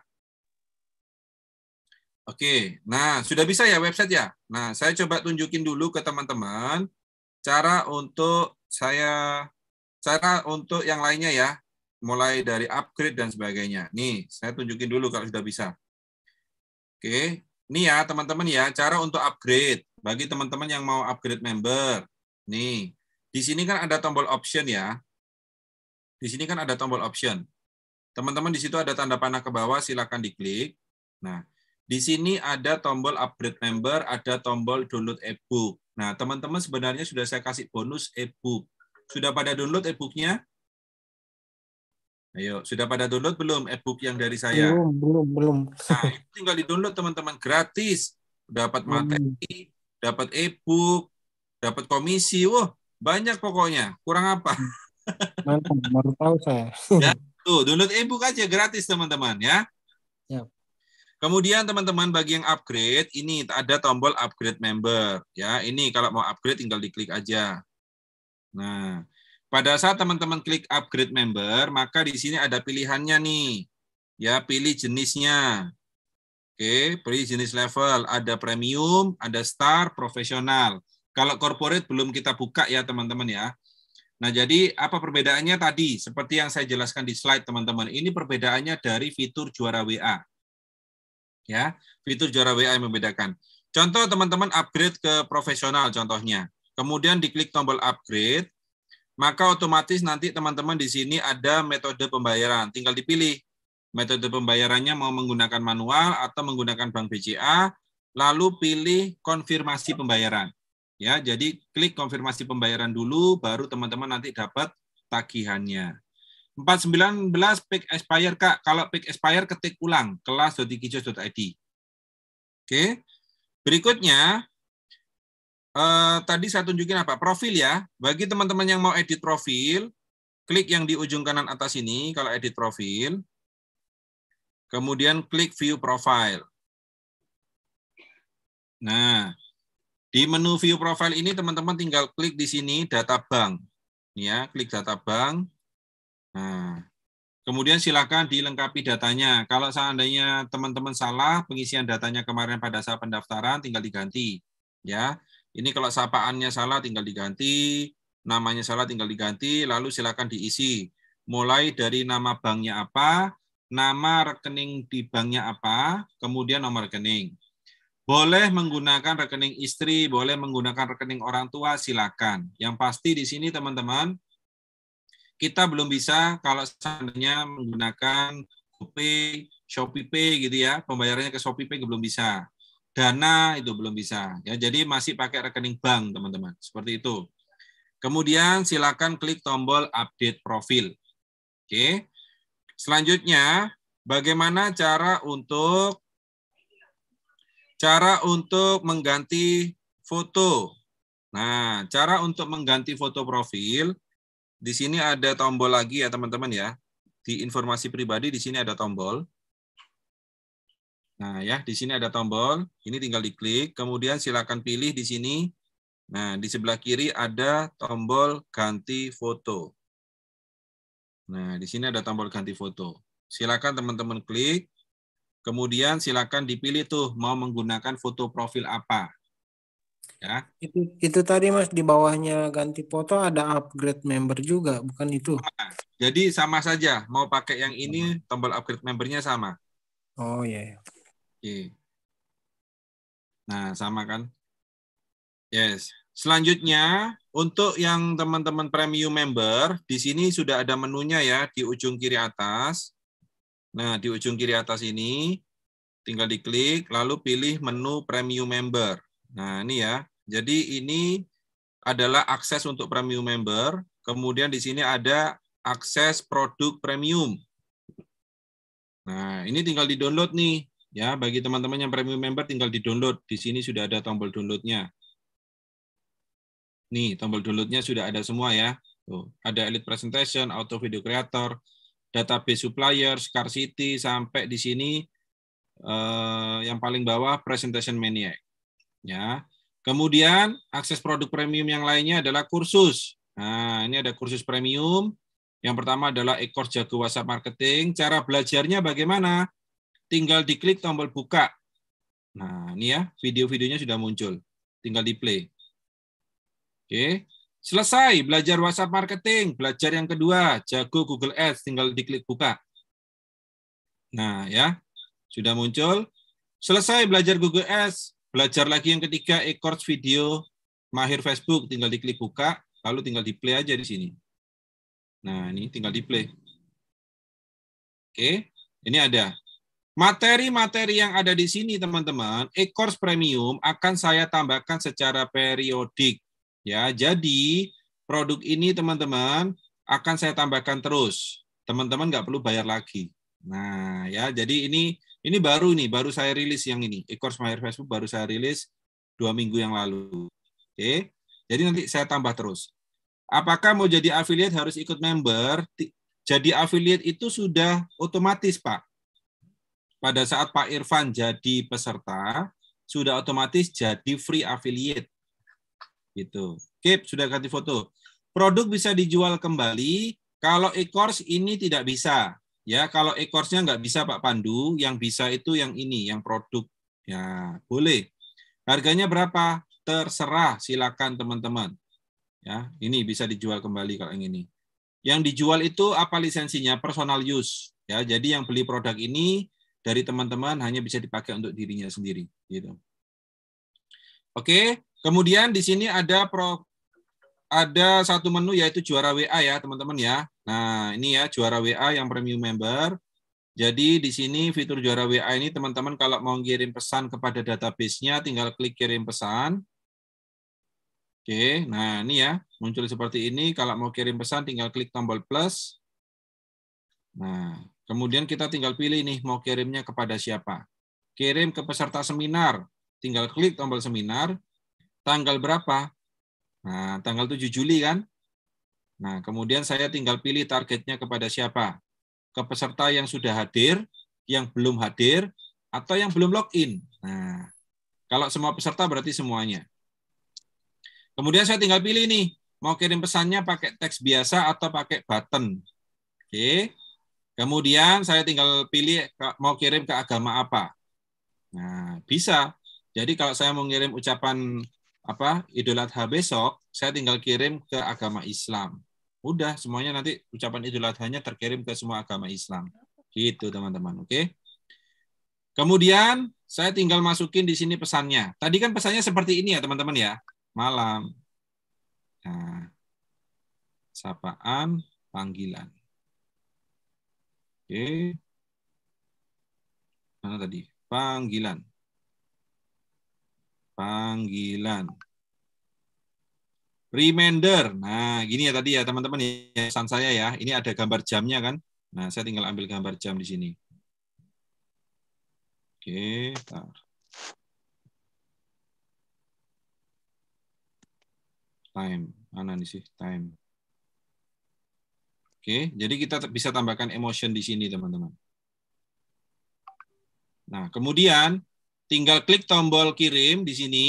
Oke, nah sudah bisa ya website ya. Nah, saya coba tunjukin dulu ke teman-teman cara untuk saya Cara untuk yang lainnya ya, mulai dari upgrade dan sebagainya. Nih, saya tunjukin dulu kalau sudah bisa. Oke, ini ya teman-teman ya, cara untuk upgrade. Bagi teman-teman yang mau upgrade member. Nih, di sini kan ada tombol option ya. Di sini kan ada tombol option. Teman-teman di situ ada tanda panah ke bawah, silakan diklik. Nah, di sini ada tombol upgrade member, ada tombol download ebook. Nah, teman-teman sebenarnya sudah saya kasih bonus ebook. Sudah pada download e-booknya? Ayo, sudah pada download belum e-book yang dari saya? Belum, belum, belum. Nah, itu tinggal di-download teman-teman gratis. Dapat hmm. materi, dapat e-book, dapat komisi. Wah, banyak pokoknya. Kurang apa? Mantap, baru tahu saya. Ya, tuh, download e-book aja gratis teman-teman ya. Ya. Kemudian teman-teman bagi yang upgrade ini ada tombol upgrade member ya. Ini kalau mau upgrade tinggal diklik aja. Nah, pada saat teman-teman klik upgrade member, maka di sini ada pilihannya nih. Ya, pilih jenisnya. Oke, pilih jenis level. Ada premium, ada star, profesional. Kalau corporate belum kita buka ya teman-teman ya. Nah, jadi apa perbedaannya tadi? Seperti yang saya jelaskan di slide teman-teman, ini perbedaannya dari fitur juara WA. Ya, fitur juara WA yang membedakan. Contoh teman-teman upgrade ke profesional contohnya kemudian diklik tombol upgrade, maka otomatis nanti teman-teman di sini ada metode pembayaran. Tinggal dipilih metode pembayarannya mau menggunakan manual atau menggunakan bank BCA, lalu pilih konfirmasi pembayaran. Ya, jadi klik konfirmasi pembayaran dulu, baru teman-teman nanti dapat tagihannya. 419 pick expire Kak. Kalau pick expire ketik ulang kelas.dikijos.id. Oke. Berikutnya Eh, tadi saya tunjukin apa? Profil ya. Bagi teman-teman yang mau edit profil, klik yang di ujung kanan atas ini kalau edit profil. Kemudian klik view profile. Nah, di menu view profile ini teman-teman tinggal klik di sini data bank. Ya, klik data bank. Nah, kemudian silakan dilengkapi datanya. Kalau seandainya teman-teman salah pengisian datanya kemarin pada saat pendaftaran tinggal diganti. Ya, ini kalau sapaannya salah tinggal diganti, namanya salah tinggal diganti, lalu silakan diisi. Mulai dari nama banknya apa, nama rekening di banknya apa, kemudian nomor rekening. Boleh menggunakan rekening istri, boleh menggunakan rekening orang tua, silakan. Yang pasti di sini teman-teman, kita belum bisa kalau seandainya menggunakan GoPay, Shopee Pay gitu ya, pembayarannya ke ShopeePay belum bisa dana itu belum bisa. Ya, jadi masih pakai rekening bank, teman-teman. Seperti itu. Kemudian silakan klik tombol update profil. Oke. Selanjutnya, bagaimana cara untuk cara untuk mengganti foto. Nah, cara untuk mengganti foto profil di sini ada tombol lagi ya teman-teman ya. Di informasi pribadi di sini ada tombol. Nah, ya, di sini ada tombol, ini tinggal diklik, kemudian silakan pilih di sini. Nah, di sebelah kiri ada tombol ganti foto. Nah, di sini ada tombol ganti foto. Silakan teman-teman klik, kemudian silakan dipilih tuh mau menggunakan foto profil apa. Ya. Itu, itu tadi Mas di bawahnya ganti foto ada upgrade member juga, bukan itu? Nah, jadi sama saja, mau pakai yang ini hmm. tombol upgrade membernya sama. Oh iya. Yeah. Oke. Nah, sama kan? Yes. Selanjutnya, untuk yang teman-teman premium member, di sini sudah ada menunya ya, di ujung kiri atas. Nah, di ujung kiri atas ini, tinggal diklik, lalu pilih menu premium member. Nah, ini ya. Jadi ini adalah akses untuk premium member. Kemudian di sini ada akses produk premium. Nah, ini tinggal di-download nih. Ya, bagi teman-teman yang premium member tinggal di-download. Di sini sudah ada tombol downloadnya. Nih, tombol downloadnya sudah ada semua ya. Tuh, ada Elite Presentation, Auto Video Creator, Database Supplier, Scarcity, sampai di sini eh, yang paling bawah Presentation Maniac. Ya. Kemudian akses produk premium yang lainnya adalah kursus. Nah, ini ada kursus premium. Yang pertama adalah ekor jago WhatsApp marketing. Cara belajarnya bagaimana? tinggal diklik tombol buka. Nah, ini ya, video-videonya sudah muncul. Tinggal di play. Oke. Selesai belajar WhatsApp marketing. Belajar yang kedua, jago Google Ads. Tinggal diklik buka. Nah, ya. Sudah muncul. Selesai belajar Google Ads. Belajar lagi yang ketiga, e-course video mahir Facebook. Tinggal diklik buka, lalu tinggal di play aja di sini. Nah, ini tinggal di play. Oke, ini ada Materi-materi yang ada di sini teman-teman, e-course premium akan saya tambahkan secara periodik ya. Jadi produk ini teman-teman akan saya tambahkan terus. Teman-teman nggak perlu bayar lagi. Nah, ya jadi ini ini baru nih, baru saya rilis yang ini. E-course My Facebook baru saya rilis dua minggu yang lalu. Oke. Jadi nanti saya tambah terus. Apakah mau jadi affiliate harus ikut member? Jadi affiliate itu sudah otomatis, Pak pada saat Pak Irfan jadi peserta, sudah otomatis jadi free affiliate. Gitu. Kip, sudah ganti foto. Produk bisa dijual kembali, kalau e-course ini tidak bisa. Ya, kalau e-course-nya nggak bisa Pak Pandu, yang bisa itu yang ini, yang produk. Ya, boleh. Harganya berapa? Terserah, silakan teman-teman. Ya, ini bisa dijual kembali kalau yang ini. Yang dijual itu apa lisensinya? Personal use. Ya, jadi yang beli produk ini dari teman-teman hanya bisa dipakai untuk dirinya sendiri gitu. Oke, kemudian di sini ada pro, ada satu menu yaitu juara WA ya, teman-teman ya. Nah, ini ya juara WA yang premium member. Jadi di sini fitur juara WA ini teman-teman kalau mau kirim pesan kepada database-nya tinggal klik kirim pesan. Oke, nah ini ya, muncul seperti ini. Kalau mau kirim pesan tinggal klik tombol plus. Nah, Kemudian kita tinggal pilih nih mau kirimnya kepada siapa. Kirim ke peserta seminar, tinggal klik tombol seminar, tanggal berapa? Nah, tanggal 7 Juli kan? Nah, kemudian saya tinggal pilih targetnya kepada siapa. Ke peserta yang sudah hadir, yang belum hadir, atau yang belum login. Nah, kalau semua peserta berarti semuanya. Kemudian saya tinggal pilih nih, mau kirim pesannya pakai teks biasa atau pakai button. Oke. Okay. Kemudian saya tinggal pilih mau kirim ke agama apa. Nah, bisa. Jadi kalau saya mau kirim ucapan apa Idul Adha besok, saya tinggal kirim ke agama Islam. Udah semuanya nanti ucapan Idul Adhanya terkirim ke semua agama Islam. Gitu teman-teman, oke? Kemudian saya tinggal masukin di sini pesannya. Tadi kan pesannya seperti ini ya teman-teman ya. Malam. Nah, sapaan panggilan. Oke. Mana tadi? Panggilan. Panggilan. Reminder. Nah, gini ya tadi ya teman-teman ya, pesan saya ya. Ini ada gambar jamnya kan? Nah, saya tinggal ambil gambar jam di sini. Oke, okay. Time. Mana nih sih? Time. Oke, jadi kita bisa tambahkan emotion di sini, teman-teman. Nah, kemudian tinggal klik tombol kirim di sini,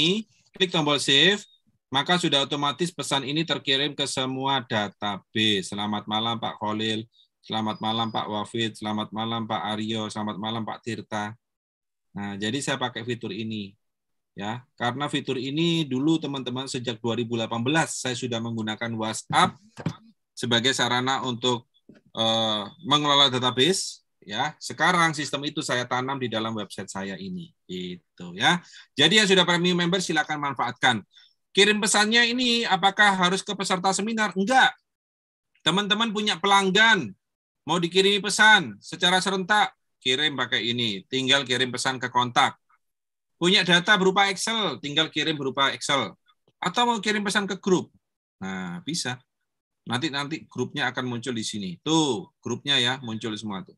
klik tombol save, maka sudah otomatis pesan ini terkirim ke semua database. Selamat malam Pak Khalil, selamat malam Pak Wafid, selamat malam Pak Aryo, selamat malam Pak Tirta. Nah, jadi saya pakai fitur ini. Ya, karena fitur ini dulu teman-teman sejak 2018 saya sudah menggunakan WhatsApp sebagai sarana untuk uh, mengelola database ya. Sekarang sistem itu saya tanam di dalam website saya ini itu ya. Jadi yang sudah premium member silakan manfaatkan. Kirim pesannya ini apakah harus ke peserta seminar? Enggak. Teman-teman punya pelanggan mau dikirimi pesan secara serentak kirim pakai ini, tinggal kirim pesan ke kontak. Punya data berupa Excel, tinggal kirim berupa Excel. Atau mau kirim pesan ke grup. Nah, bisa. Nanti nanti grupnya akan muncul di sini. Tuh, grupnya ya muncul semua tuh.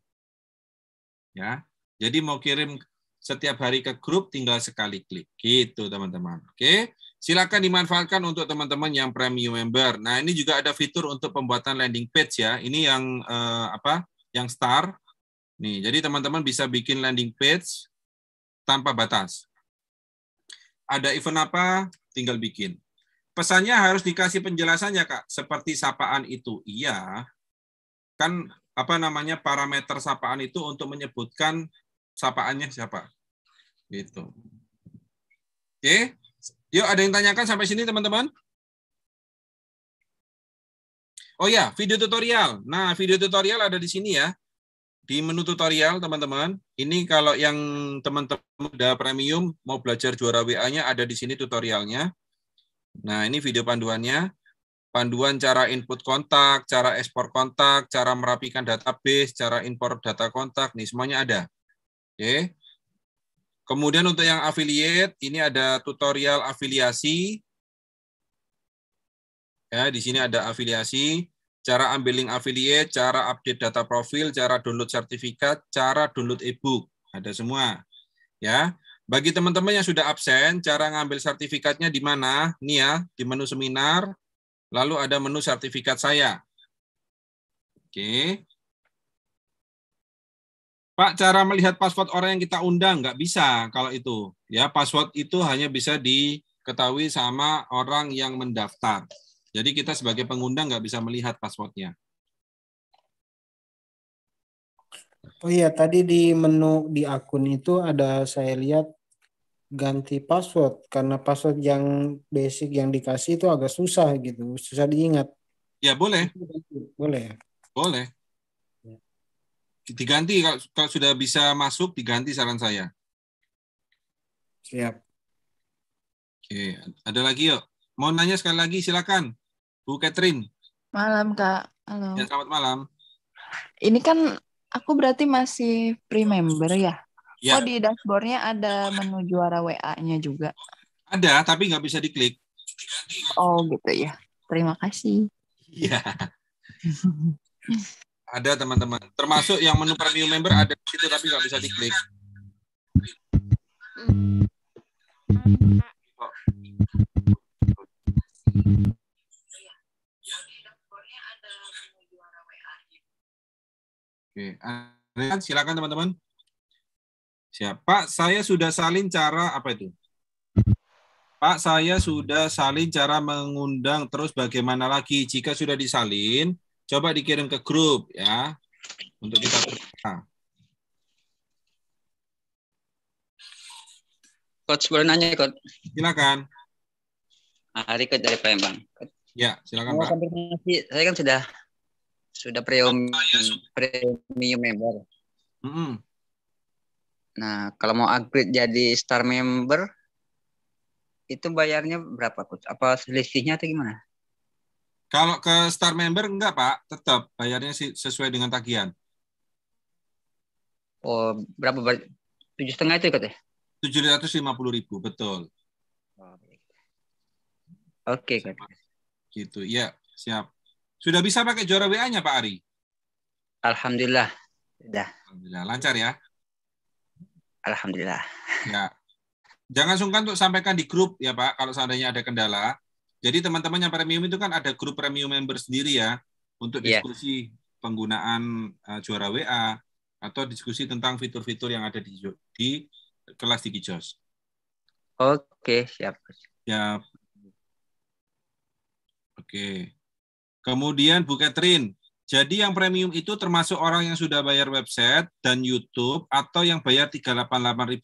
Ya. Jadi mau kirim setiap hari ke grup tinggal sekali klik. Gitu, teman-teman. Oke. Silakan dimanfaatkan untuk teman-teman yang premium member. Nah, ini juga ada fitur untuk pembuatan landing page ya. Ini yang eh, apa? Yang star. Nih, jadi teman-teman bisa bikin landing page tanpa batas. Ada event apa? Tinggal bikin pesannya harus dikasih penjelasan ya kak seperti sapaan itu iya kan apa namanya parameter sapaan itu untuk menyebutkan sapaannya siapa itu. oke yuk ada yang tanyakan sampai sini teman-teman oh ya video tutorial nah video tutorial ada di sini ya di menu tutorial teman-teman ini kalau yang teman-teman udah premium mau belajar juara WA-nya ada di sini tutorialnya Nah, ini video panduannya. Panduan cara input kontak, cara ekspor kontak, cara merapikan database, cara import data kontak, nih semuanya ada. Oke. Kemudian untuk yang affiliate, ini ada tutorial afiliasi. Ya, di sini ada afiliasi, cara ambil link affiliate, cara update data profil, cara download sertifikat, cara download ebook, ada semua. Ya. Bagi teman-teman yang sudah absen, cara ngambil sertifikatnya di mana? Nia, ya, di menu seminar, lalu ada menu sertifikat saya. Oke. Pak, cara melihat password orang yang kita undang nggak bisa kalau itu. Ya, password itu hanya bisa diketahui sama orang yang mendaftar. Jadi kita sebagai pengundang nggak bisa melihat passwordnya. Oh iya, tadi di menu di akun itu ada saya lihat ganti password karena password yang basic yang dikasih itu agak susah gitu, susah diingat. Ya boleh. Boleh. Boleh. Ya. Diganti kalau, kalau sudah bisa masuk diganti saran saya. Siap. Oke, ada lagi yuk. Mau nanya sekali lagi silakan. Bu Catherine. Malam Kak. Halo. Ya, selamat malam. Ini kan aku berarti masih pre member ya? Ya. Oh di dashboardnya ada menu juara WA-nya juga. Ada, tapi nggak bisa diklik. Oh gitu ya. Terima kasih. Iya. ada teman-teman. Termasuk yang menu premium member ada di situ tapi nggak bisa diklik. Oke, silakan teman-teman. Siap. Pak, saya sudah salin cara apa itu? Pak, saya sudah salin cara mengundang terus bagaimana lagi? Jika sudah disalin, coba dikirim ke grup ya untuk kita periksa. Coach boleh nanya, Coach? Silakan. Ah, hari ke dari Palembang. Ya, silakan Pak. saya kan sudah sudah premium premium member. Mm -hmm. Nah, kalau mau upgrade jadi star member itu bayarnya berapa, Coach? Apa selisihnya atau gimana? Kalau ke star member enggak, Pak. Tetap bayarnya sesuai dengan tagihan. Oh, berapa? Tujuh setengah itu, Coach? Ya? Tujuh ratus lima puluh ribu, betul. Oh, Oke, okay, Coach. Gitu, ya. Siap. Sudah bisa pakai juara WA-nya, Pak Ari? Alhamdulillah. Sudah. Alhamdulillah. Lancar ya? Alhamdulillah. Ya. Jangan sungkan untuk sampaikan di grup ya Pak, kalau seandainya ada kendala. Jadi teman-teman yang premium itu kan ada grup premium member sendiri ya untuk iya. diskusi yeah. penggunaan uh, juara WA atau diskusi tentang fitur-fitur yang ada di di kelas Digi Jos. Oke, okay, siap. Siap. Oke. Okay. Kemudian Bu Catherine, jadi yang premium itu termasuk orang yang sudah bayar website dan YouTube atau yang bayar 388.000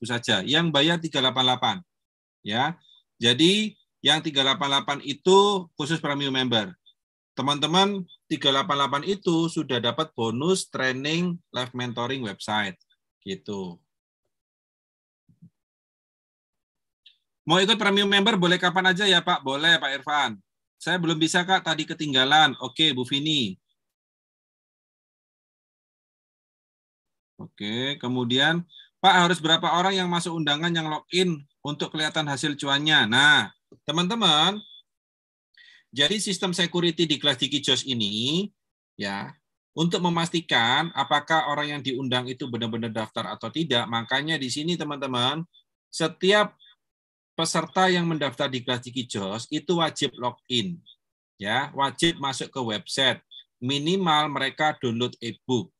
saja. Yang bayar 388. Ya. Jadi yang 388 itu khusus premium member. Teman-teman 388 itu sudah dapat bonus training live mentoring website gitu. Mau ikut premium member boleh kapan aja ya Pak? Boleh Pak Irfan. Saya belum bisa Kak, tadi ketinggalan. Oke Bu Vini, Oke, kemudian Pak harus berapa orang yang masuk undangan yang login untuk kelihatan hasil cuannya. Nah, teman-teman, jadi sistem security di kelas Dikijos ini ya untuk memastikan apakah orang yang diundang itu benar-benar daftar atau tidak, makanya di sini teman-teman setiap peserta yang mendaftar di kelas Dikijos itu wajib login, ya wajib masuk ke website. Minimal mereka download e-book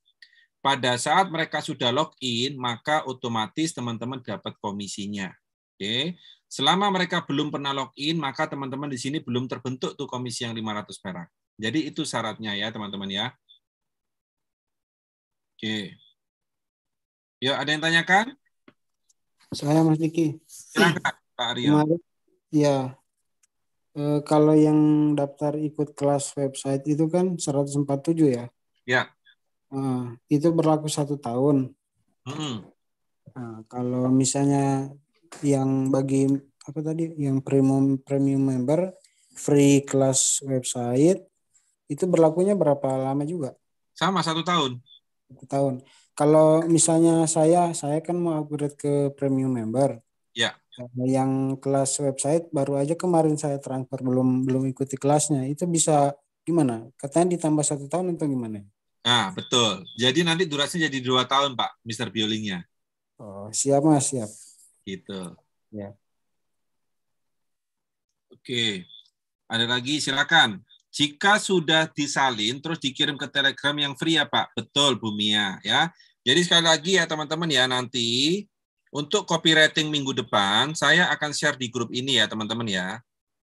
pada saat mereka sudah login, maka otomatis teman-teman dapat komisinya. Oke. Selama mereka belum pernah login, maka teman-teman di sini belum terbentuk tuh komisi yang 500 perak. Jadi itu syaratnya ya, teman-teman ya. Oke. Yuk, ada yang tanyakan? Saya Mas Diki. Silakan, Pak Aryo. Iya. E, kalau yang daftar ikut kelas website itu kan 147 ya? Ya. Uh, itu berlaku satu tahun. Hmm. Uh, kalau misalnya yang bagi apa tadi yang premium premium member free kelas website itu berlakunya berapa lama juga? Sama satu tahun. Satu tahun. Kalau misalnya saya saya kan mau upgrade ke premium member. Ya. Yang kelas website baru aja kemarin saya transfer belum belum ikuti kelasnya itu bisa gimana? Katanya ditambah satu tahun atau gimana? Nah, betul. Jadi nanti durasinya jadi dua tahun, Pak, Mister Biolingnya. Oh, siap, Mas, siap. Gitu. Ya. Oke. Ada lagi, silakan. Jika sudah disalin, terus dikirim ke Telegram yang free ya, Pak. Betul, Bumia. Ya. Jadi sekali lagi ya, teman-teman ya, nanti untuk copywriting minggu depan, saya akan share di grup ini ya, teman-teman ya.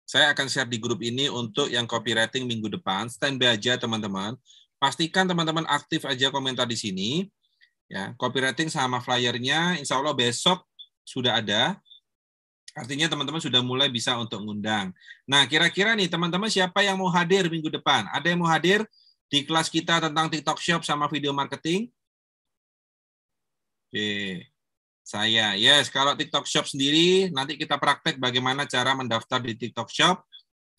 Saya akan share di grup ini untuk yang copywriting minggu depan. Standby aja, teman-teman. Pastikan teman-teman aktif aja komentar di sini. Ya, copywriting sama flyernya, insya Allah besok sudah ada. Artinya teman-teman sudah mulai bisa untuk ngundang. Nah, kira-kira nih teman-teman siapa yang mau hadir minggu depan? Ada yang mau hadir di kelas kita tentang TikTok Shop sama video marketing? Oke, saya. Yes, kalau TikTok Shop sendiri, nanti kita praktek bagaimana cara mendaftar di TikTok Shop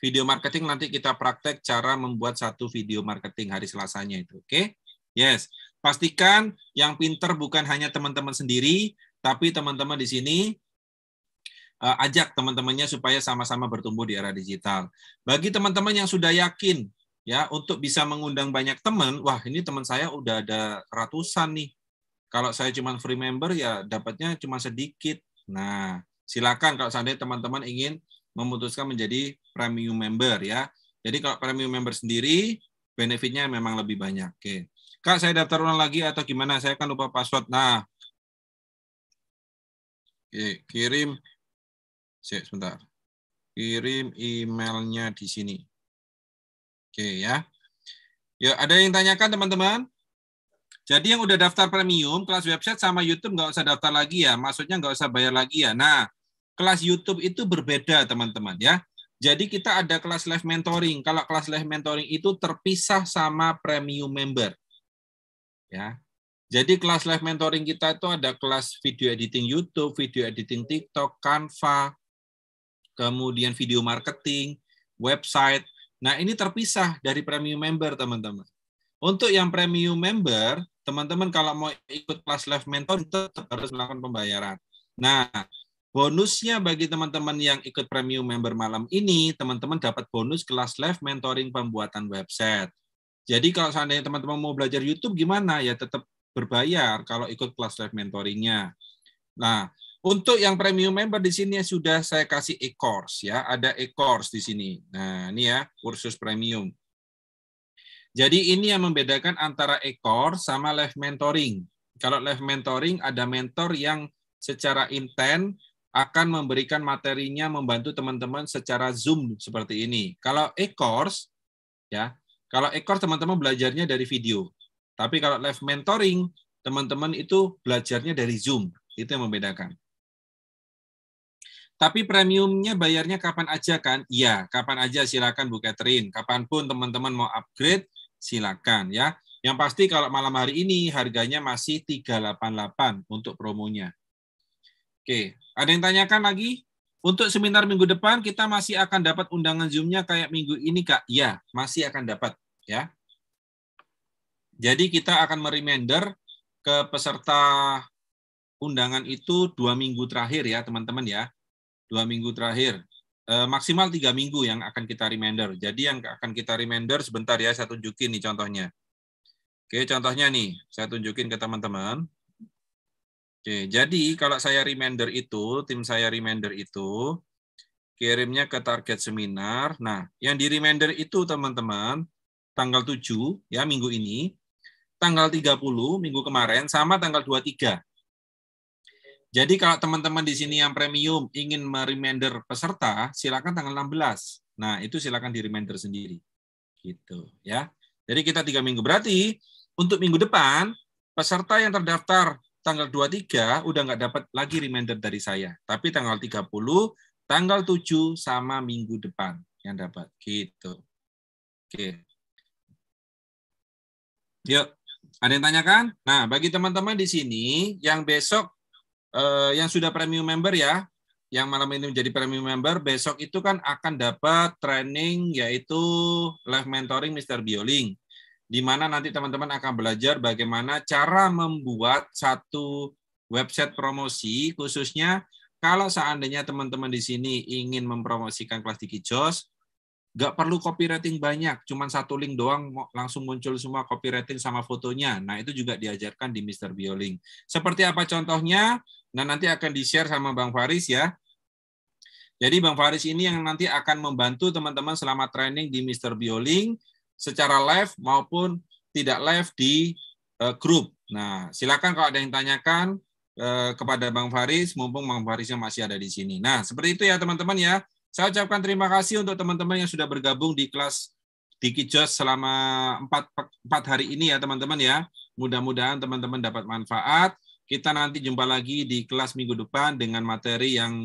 video marketing nanti kita praktek cara membuat satu video marketing hari Selasanya itu. Oke? Okay? Yes. Pastikan yang pinter bukan hanya teman-teman sendiri, tapi teman-teman di sini uh, ajak teman-temannya supaya sama-sama bertumbuh di era digital. Bagi teman-teman yang sudah yakin ya untuk bisa mengundang banyak teman, wah ini teman saya udah ada ratusan nih. Kalau saya cuma free member ya dapatnya cuma sedikit. Nah, silakan kalau seandainya teman-teman ingin memutuskan menjadi premium member ya. Jadi kalau premium member sendiri benefitnya memang lebih banyak. Oke. Kak, saya daftar ulang lagi atau gimana? Saya kan lupa password. Nah. Oke, kirim sebentar. Kirim emailnya di sini. Oke ya. Ya, ada yang tanyakan teman-teman? Jadi yang udah daftar premium, kelas website sama YouTube nggak usah daftar lagi ya. Maksudnya nggak usah bayar lagi ya. Nah, kelas YouTube itu berbeda teman-teman ya. Jadi kita ada kelas live mentoring. Kalau kelas live mentoring itu terpisah sama premium member. Ya. Jadi kelas live mentoring kita itu ada kelas video editing YouTube, video editing TikTok, Canva, kemudian video marketing, website. Nah, ini terpisah dari premium member, teman-teman. Untuk yang premium member, teman-teman kalau mau ikut kelas live mentoring tetap harus melakukan pembayaran. Nah, Bonusnya bagi teman-teman yang ikut premium member malam ini, teman-teman dapat bonus kelas live mentoring pembuatan website. Jadi kalau seandainya teman-teman mau belajar YouTube gimana ya tetap berbayar kalau ikut kelas live mentoringnya. Nah, untuk yang premium member di sini sudah saya kasih e-course ya, ada e-course di sini. Nah, ini ya kursus premium. Jadi ini yang membedakan antara e-course sama live mentoring. Kalau live mentoring ada mentor yang secara intens akan memberikan materinya membantu teman-teman secara Zoom seperti ini. Kalau e-course ya, kalau e-course teman-teman belajarnya dari video. Tapi kalau live mentoring, teman-teman itu belajarnya dari Zoom. Itu yang membedakan. Tapi premiumnya bayarnya kapan aja kan? Iya, kapan aja silakan Bu Catherine. Kapanpun teman-teman mau upgrade, silakan ya. Yang pasti kalau malam hari ini harganya masih 388 untuk promonya. Oke, ada yang tanyakan lagi? Untuk seminar minggu depan kita masih akan dapat undangan Zoom-nya kayak minggu ini, Kak? Ya, masih akan dapat, ya. Jadi kita akan mereminder ke peserta undangan itu dua minggu terakhir ya, teman-teman ya. Dua minggu terakhir. E, maksimal tiga minggu yang akan kita reminder. Jadi yang akan kita reminder sebentar ya, saya tunjukin nih contohnya. Oke, contohnya nih, saya tunjukin ke teman-teman. Oke, jadi kalau saya reminder itu, tim saya reminder itu, kirimnya ke target seminar. Nah, yang di reminder itu teman-teman, tanggal 7 ya minggu ini, tanggal 30 minggu kemarin sama tanggal 23. Jadi kalau teman-teman di sini yang premium ingin mereminder peserta, silakan tanggal 16. Nah, itu silakan di reminder sendiri. Gitu ya. Jadi kita tiga minggu. Berarti untuk minggu depan, peserta yang terdaftar tanggal 23 udah nggak dapat lagi reminder dari saya. Tapi tanggal 30, tanggal 7 sama minggu depan yang dapat. Gitu. Oke. Yuk, ada yang tanyakan? Nah, bagi teman-teman di sini yang besok eh, yang sudah premium member ya, yang malam ini menjadi premium member, besok itu kan akan dapat training yaitu live mentoring Mr. Bioling di mana nanti teman-teman akan belajar bagaimana cara membuat satu website promosi khususnya kalau seandainya teman-teman di sini ingin mempromosikan kelas Dikijos, nggak perlu copywriting banyak, cuma satu link doang langsung muncul semua copywriting sama fotonya. Nah, itu juga diajarkan di Mr. Biolink. Seperti apa contohnya? Nah, nanti akan di-share sama Bang Faris ya. Jadi Bang Faris ini yang nanti akan membantu teman-teman selama training di Mr. Biolink secara live maupun tidak live di uh, grup. Nah, silakan kalau ada yang tanyakan uh, kepada Bang Faris, mumpung Bang Farisnya masih ada di sini. Nah, seperti itu ya teman-teman ya. Saya ucapkan terima kasih untuk teman-teman yang sudah bergabung di kelas Diki Jos selama empat 4 hari ini ya teman-teman ya. Mudah-mudahan teman-teman dapat manfaat. Kita nanti jumpa lagi di kelas minggu depan dengan materi yang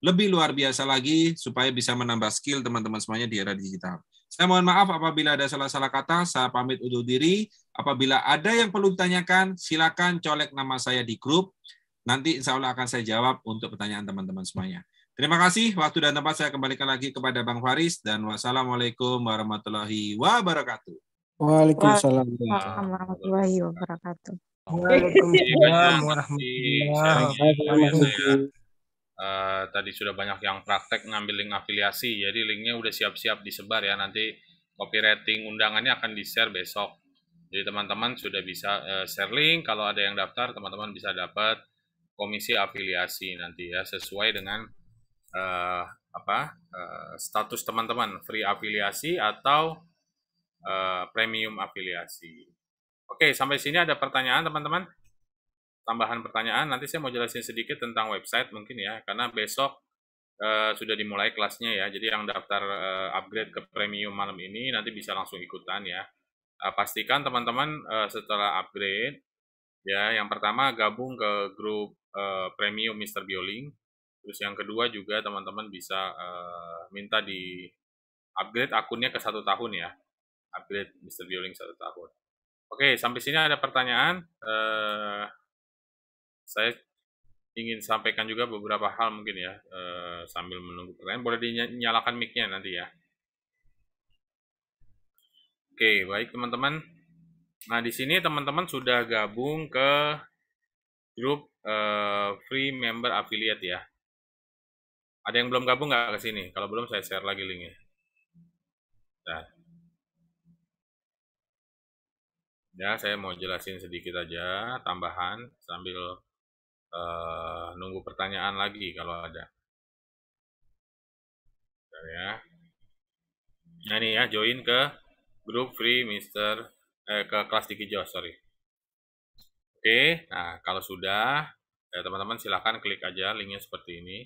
lebih luar biasa lagi supaya bisa menambah skill teman-teman semuanya di era digital. Saya mohon maaf apabila ada salah-salah kata, saya pamit undur diri. Apabila ada yang perlu ditanyakan, silakan colek nama saya di grup. Nanti insya Allah akan saya jawab untuk pertanyaan teman-teman semuanya. Terima kasih. Waktu dan tempat saya kembalikan lagi kepada Bang Faris. Dan wassalamualaikum warahmatullahi wabarakatuh. Waalaikumsalam warahmatullahi wabarakatuh. Waalaikumsalam warahmatullahi wabarakatuh. Eh, tadi sudah banyak yang praktek ngambil link afiliasi, jadi linknya udah siap-siap disebar ya. Nanti copywriting undangannya akan di-share besok. Jadi teman-teman sudah bisa uh, share link, kalau ada yang daftar teman-teman bisa dapat komisi afiliasi nanti ya sesuai dengan uh, apa uh, status teman-teman free afiliasi atau uh, premium afiliasi. Oke, sampai sini ada pertanyaan teman-teman? tambahan pertanyaan, nanti saya mau jelasin sedikit tentang website mungkin ya, karena besok uh, sudah dimulai kelasnya ya. Jadi yang daftar uh, upgrade ke premium malam ini nanti bisa langsung ikutan ya. Uh, pastikan teman-teman uh, setelah upgrade ya, yang pertama gabung ke grup uh, premium Mr. bioling Terus yang kedua juga teman-teman bisa uh, minta di upgrade akunnya ke satu tahun ya. Upgrade Mr. bioling satu tahun. Oke, sampai sini ada pertanyaan. Uh, saya ingin sampaikan juga beberapa hal mungkin ya e, sambil menunggu pertanyaan. Boleh dinyalakan mic nanti ya. Oke, baik teman-teman. Nah, di sini teman-teman sudah gabung ke grup e, free member affiliate ya. Ada yang belum gabung nggak ke sini? Kalau belum, saya share lagi linknya. Nah. Ya, saya mau jelasin sedikit aja tambahan sambil uh, nunggu pertanyaan lagi kalau ada. Bentar ya. Nah ini ya, join ke grup free Mister eh, ke kelas Dikijos sorry. Oke, nah kalau sudah, ya, teman-teman ya, silahkan klik aja linknya seperti ini.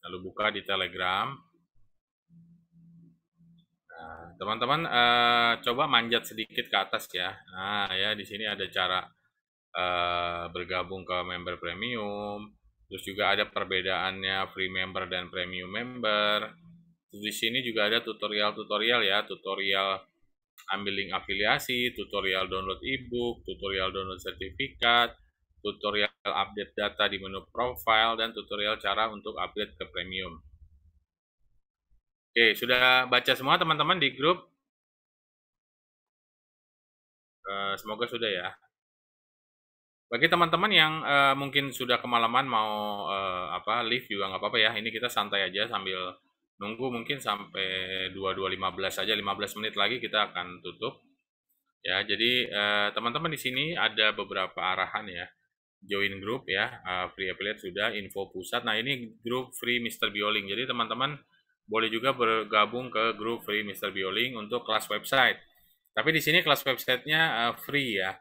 Lalu buka di Telegram. Nah, teman-teman, nah, coba manjat sedikit ke atas ya. Nah, ya di sini ada cara Eh, bergabung ke member premium. Terus juga ada perbedaannya free member dan premium member. Terus di sini juga ada tutorial-tutorial ya, tutorial ambil link afiliasi, tutorial download ebook, tutorial download sertifikat, tutorial update data di menu profile, dan tutorial cara untuk update ke premium. Oke, sudah baca semua teman-teman di grup? Eh, semoga sudah ya. Bagi teman-teman yang uh, mungkin sudah kemalaman mau uh, apa live juga nggak apa-apa ya. Ini kita santai aja sambil nunggu mungkin sampai 22.15 aja 15 menit lagi kita akan tutup. Ya, jadi eh, teman-teman uh, di sini ada beberapa arahan ya. Join grup ya, uh, free affiliate sudah, info pusat. Nah, ini grup free Mr. Bioling. Jadi teman-teman boleh juga bergabung ke grup free Mr. Bioling untuk kelas website. Tapi di sini kelas websitenya uh, free ya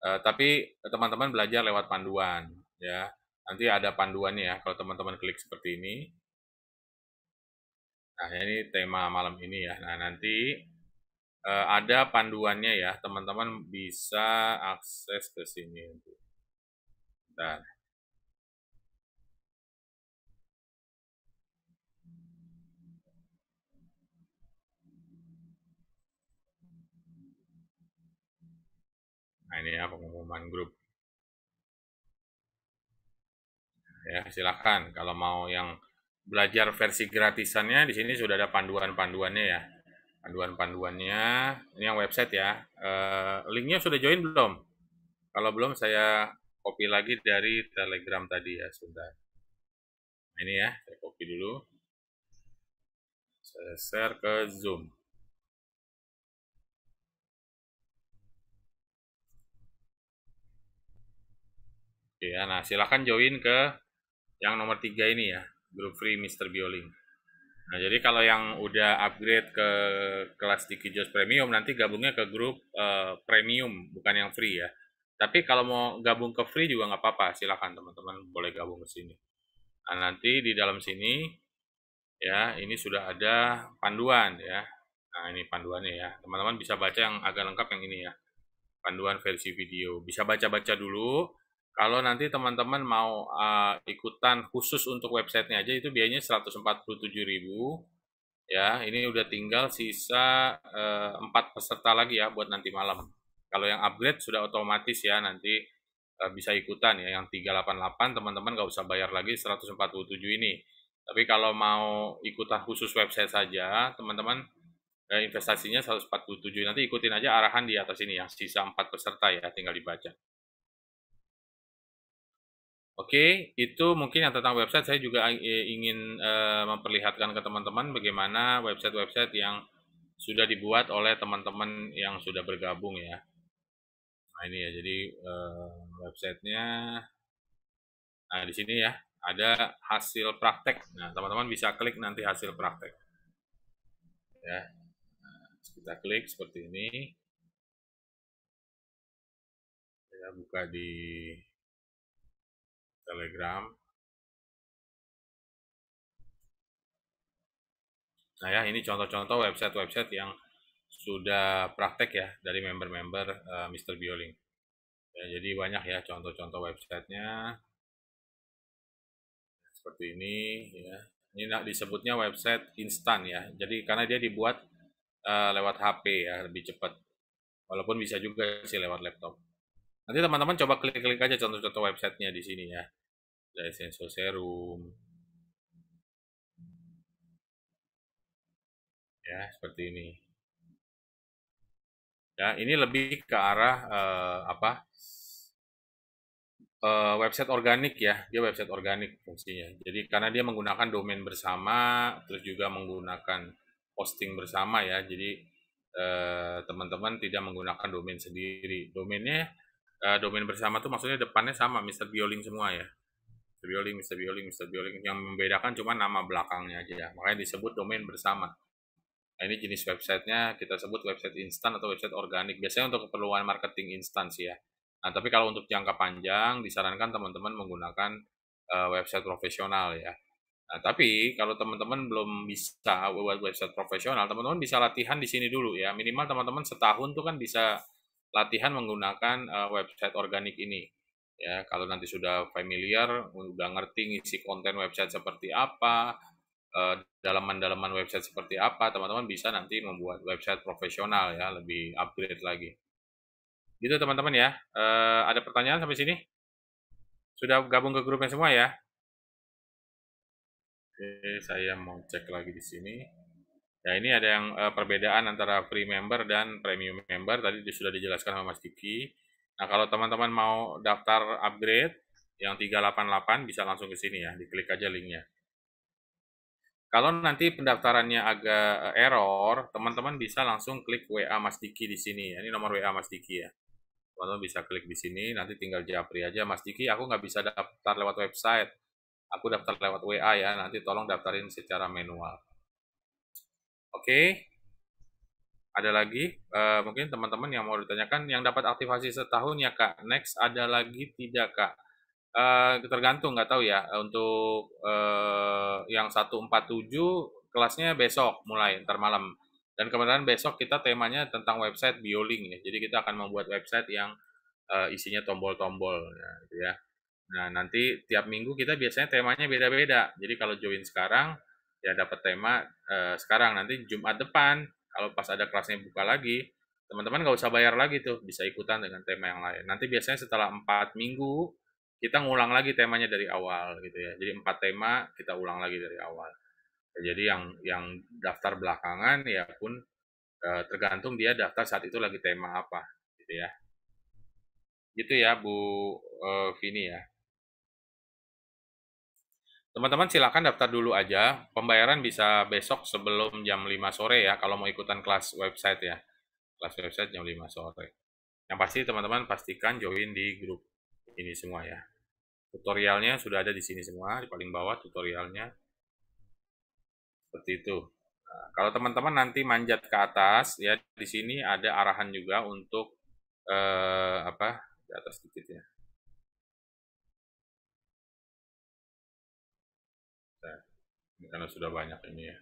Uh, tapi teman-teman belajar lewat panduan ya. Nanti ada panduannya ya kalau teman-teman klik seperti ini. Nah, ini tema malam ini ya. Nah, nanti uh, ada panduannya ya. Teman-teman bisa akses ke sini. Bentar. Nah ini ya pengumuman grup. Ya silakan kalau mau yang belajar versi gratisannya di sini sudah ada panduan-panduannya ya. Panduan-panduannya ini yang website ya. E, linknya sudah join belum? Kalau belum saya copy lagi dari Telegram tadi ya sebentar. Nah, ini ya saya copy dulu. Saya share ke Zoom. Oke ya nah silahkan join ke yang nomor tiga ini ya grup free Mr. Bioling nah jadi kalau yang udah upgrade ke kelas Jos Premium nanti gabungnya ke grup uh, Premium bukan yang free ya tapi kalau mau gabung ke free juga nggak apa-apa silahkan teman-teman boleh gabung ke sini nah nanti di dalam sini ya ini sudah ada panduan ya Nah, ini panduannya ya. Teman-teman bisa baca yang agak lengkap yang ini ya. Panduan versi video. Bisa baca-baca dulu. Kalau nanti teman-teman mau uh, ikutan khusus untuk websitenya aja itu biayanya 147.000 ya. Ini udah tinggal sisa eh, empat uh, peserta lagi ya buat nanti malam. Kalau yang upgrade sudah otomatis ya nanti uh, bisa ikutan ya. Yang 388 teman-teman gak usah bayar lagi 147 ini. Tapi kalau mau ikutan khusus website saja teman-teman uh, investasinya 147 nanti ikutin aja arahan di atas ini ya sisa empat peserta ya tinggal dibaca. Oke, itu mungkin yang tentang website. Saya juga eh, ingin uh, memperlihatkan ke teman-teman bagaimana website-website yang sudah dibuat oleh teman-teman yang sudah bergabung ya. Nah ini ya, jadi uh, websitenya. Nah di sini ya ada hasil praktek. Nah teman-teman bisa klik nanti hasil praktek. Ya, nah, kita klik seperti ini. Saya buka di Telegram. Nah ya, ini contoh-contoh website-website yang sudah praktek ya dari member-member uh, eh, Mr. Biolink. Ya, jadi banyak ya contoh-contoh websitenya seperti ini ya. Ini disebutnya website instan ya. Jadi karena dia dibuat uh, lewat HP ya lebih cepat. Walaupun bisa juga sih lewat laptop. Nanti teman-teman coba klik-klik aja contoh-contoh websitenya di sini ya. Dari sensor serum. Ya, seperti ini. Ya, ini lebih ke arah uh, apa? uh, website organik ya, dia website organik fungsinya. Jadi karena dia menggunakan domain bersama, terus juga menggunakan posting bersama ya. Jadi eh, teman-teman teman -teman tidak menggunakan domain sendiri. Domainnya uh, domain bersama tuh maksudnya depannya sama Mr. Bioling semua ya. Mr. Bioling, Mr. Bioling, Mr. Bioling yang membedakan cuma nama belakangnya aja. ya. Makanya disebut domain bersama. Nah, ini jenis websitenya kita sebut website instan atau website organik. Biasanya untuk keperluan marketing instan sih ya. Nah, tapi kalau untuk jangka panjang disarankan teman-teman menggunakan uh, website profesional ya. Nah, tapi kalau teman-teman belum bisa buat website profesional, teman-teman bisa latihan di sini dulu ya. Minimal teman-teman setahun tuh kan bisa latihan menggunakan uh, website organik ini. Ya, kalau nanti sudah familiar, udah ngerti ngisi konten website seperti apa, dalaman eh, dalaman-dalaman website seperti apa, teman-teman bisa nanti membuat website profesional ya, lebih upgrade lagi. Gitu teman-teman ya. Uh, ada pertanyaan sampai sini? Sudah gabung ke grupnya semua ya? Oke, saya mau cek lagi di sini. Ya ini ada yang uh, perbedaan antara free member dan premium member tadi sudah dijelaskan sama Mas Diki. Nah kalau teman-teman mau daftar upgrade yang 388 bisa langsung ke sini ya, diklik aja linknya. Kalau nanti pendaftarannya agak eh, error, teman-teman bisa langsung klik WA Mas Diki di sini. Ya. Ini nomor WA Mas Diki ya. Teman-teman bisa klik di sini, nanti tinggal japri aja. Mas Diki, aku nggak bisa daftar lewat website. Aku daftar lewat WA ya, nanti tolong daftarin secara manual. Oke. Okay. Ada lagi uh, mungkin teman-teman yang mau ditanyakan yang dapat aktivasi setahun ya Kak. Next ada lagi tidak Kak? Uh, tergantung nggak tahu ya untuk uh, yang 147 kelasnya besok mulai ntar malam dan kemudian besok kita temanya tentang website biolink ya jadi kita akan membuat website yang uh, isinya tombol-tombol ya, gitu ya nah nanti tiap minggu kita biasanya temanya beda-beda jadi kalau join sekarang ya dapat tema uh, sekarang nanti Jumat depan kalau pas ada kelasnya buka lagi teman-teman nggak usah bayar lagi tuh bisa ikutan dengan tema yang lain nanti biasanya setelah empat minggu kita ngulang lagi temanya dari awal gitu ya jadi empat tema kita ulang lagi dari awal jadi yang yang daftar belakangan ya pun eh, tergantung dia daftar saat itu lagi tema apa gitu ya gitu ya Bu e, Vini ya Teman-teman silahkan daftar dulu aja. Pembayaran bisa besok sebelum jam 5 sore ya kalau mau ikutan kelas website ya. Kelas website jam 5 sore. Yang pasti teman-teman pastikan join di grup ini semua ya. Tutorialnya sudah ada di sini semua, di paling bawah tutorialnya. Seperti itu. Nah, kalau teman-teman nanti manjat ke atas ya di sini ada arahan juga untuk eh, apa? Di atas sedikit ya. karena sudah banyak ini ya.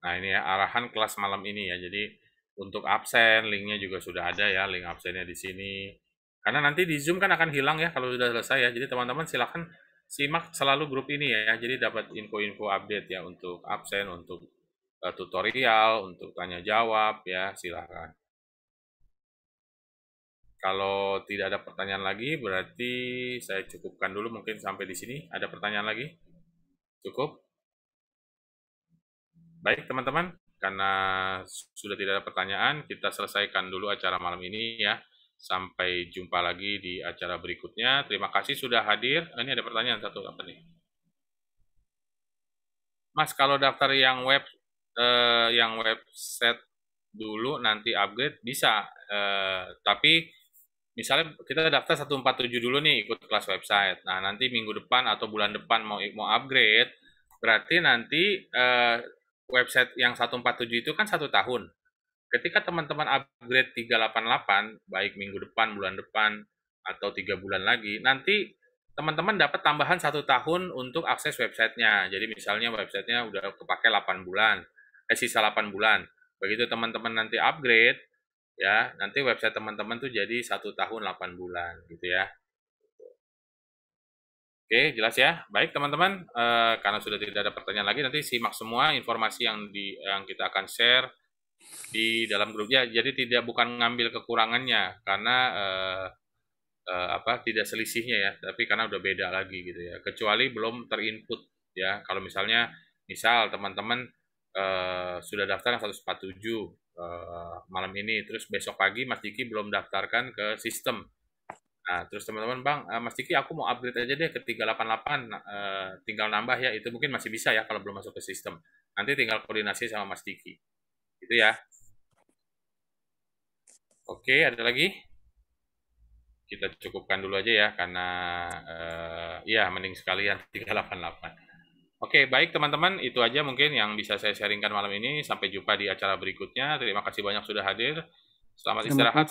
Nah ini ya arahan kelas malam ini ya. Jadi untuk absen linknya juga sudah ada ya, link absennya di sini. Karena nanti di Zoom kan akan hilang ya kalau sudah selesai ya. Jadi teman-teman silakan simak selalu grup ini ya. Jadi dapat info-info update ya untuk absen, untuk eh, tutorial, untuk tanya jawab ya silakan. Kalau tidak ada pertanyaan lagi, berarti saya cukupkan dulu mungkin sampai di sini. Ada pertanyaan lagi? Cukup? Baik, teman-teman. Karena sudah tidak ada pertanyaan, kita selesaikan dulu acara malam ini ya. Sampai jumpa lagi di acara berikutnya. Terima kasih sudah hadir. Eh, ini ada pertanyaan satu apa nih? Mas, kalau daftar yang web eh, yang website dulu nanti upgrade bisa eh, tapi misalnya kita daftar 147 dulu nih ikut kelas website. Nah, nanti minggu depan atau bulan depan mau mau upgrade, berarti nanti uh, website yang 147 itu kan satu tahun. Ketika teman-teman upgrade 388, baik minggu depan, bulan depan, atau tiga bulan lagi, nanti teman-teman dapat tambahan satu tahun untuk akses websitenya. Jadi misalnya websitenya udah kepake 8 bulan, eh sisa 8 bulan. Begitu teman-teman nanti upgrade, ya nanti website teman-teman tuh jadi satu tahun 8 bulan gitu ya Oke, jelas ya. Baik teman-teman, e, karena sudah tidak ada pertanyaan lagi, nanti simak semua informasi yang di yang kita akan share di dalam grup ya. Jadi tidak bukan ngambil kekurangannya, karena e, e, apa tidak selisihnya ya, tapi karena udah beda lagi gitu ya. Kecuali belum terinput ya. Kalau misalnya misal teman-teman sudah daftar yang 147, Eh, malam ini terus besok pagi Mas Diki belum daftarkan ke sistem nah terus teman-teman Bang uh, Mas Diki aku mau upgrade aja deh ke 388 uh, eh, tinggal nambah ya itu mungkin masih bisa ya kalau belum masuk ke sistem nanti tinggal koordinasi sama Mas Diki itu ya Oke, ada lagi? Kita cukupkan dulu aja ya, karena uh, ya mending sekalian 388. Oke, baik teman-teman, itu aja mungkin yang bisa saya sharingkan malam ini. Sampai jumpa di acara berikutnya. Terima kasih banyak sudah hadir. Selamat istirahat.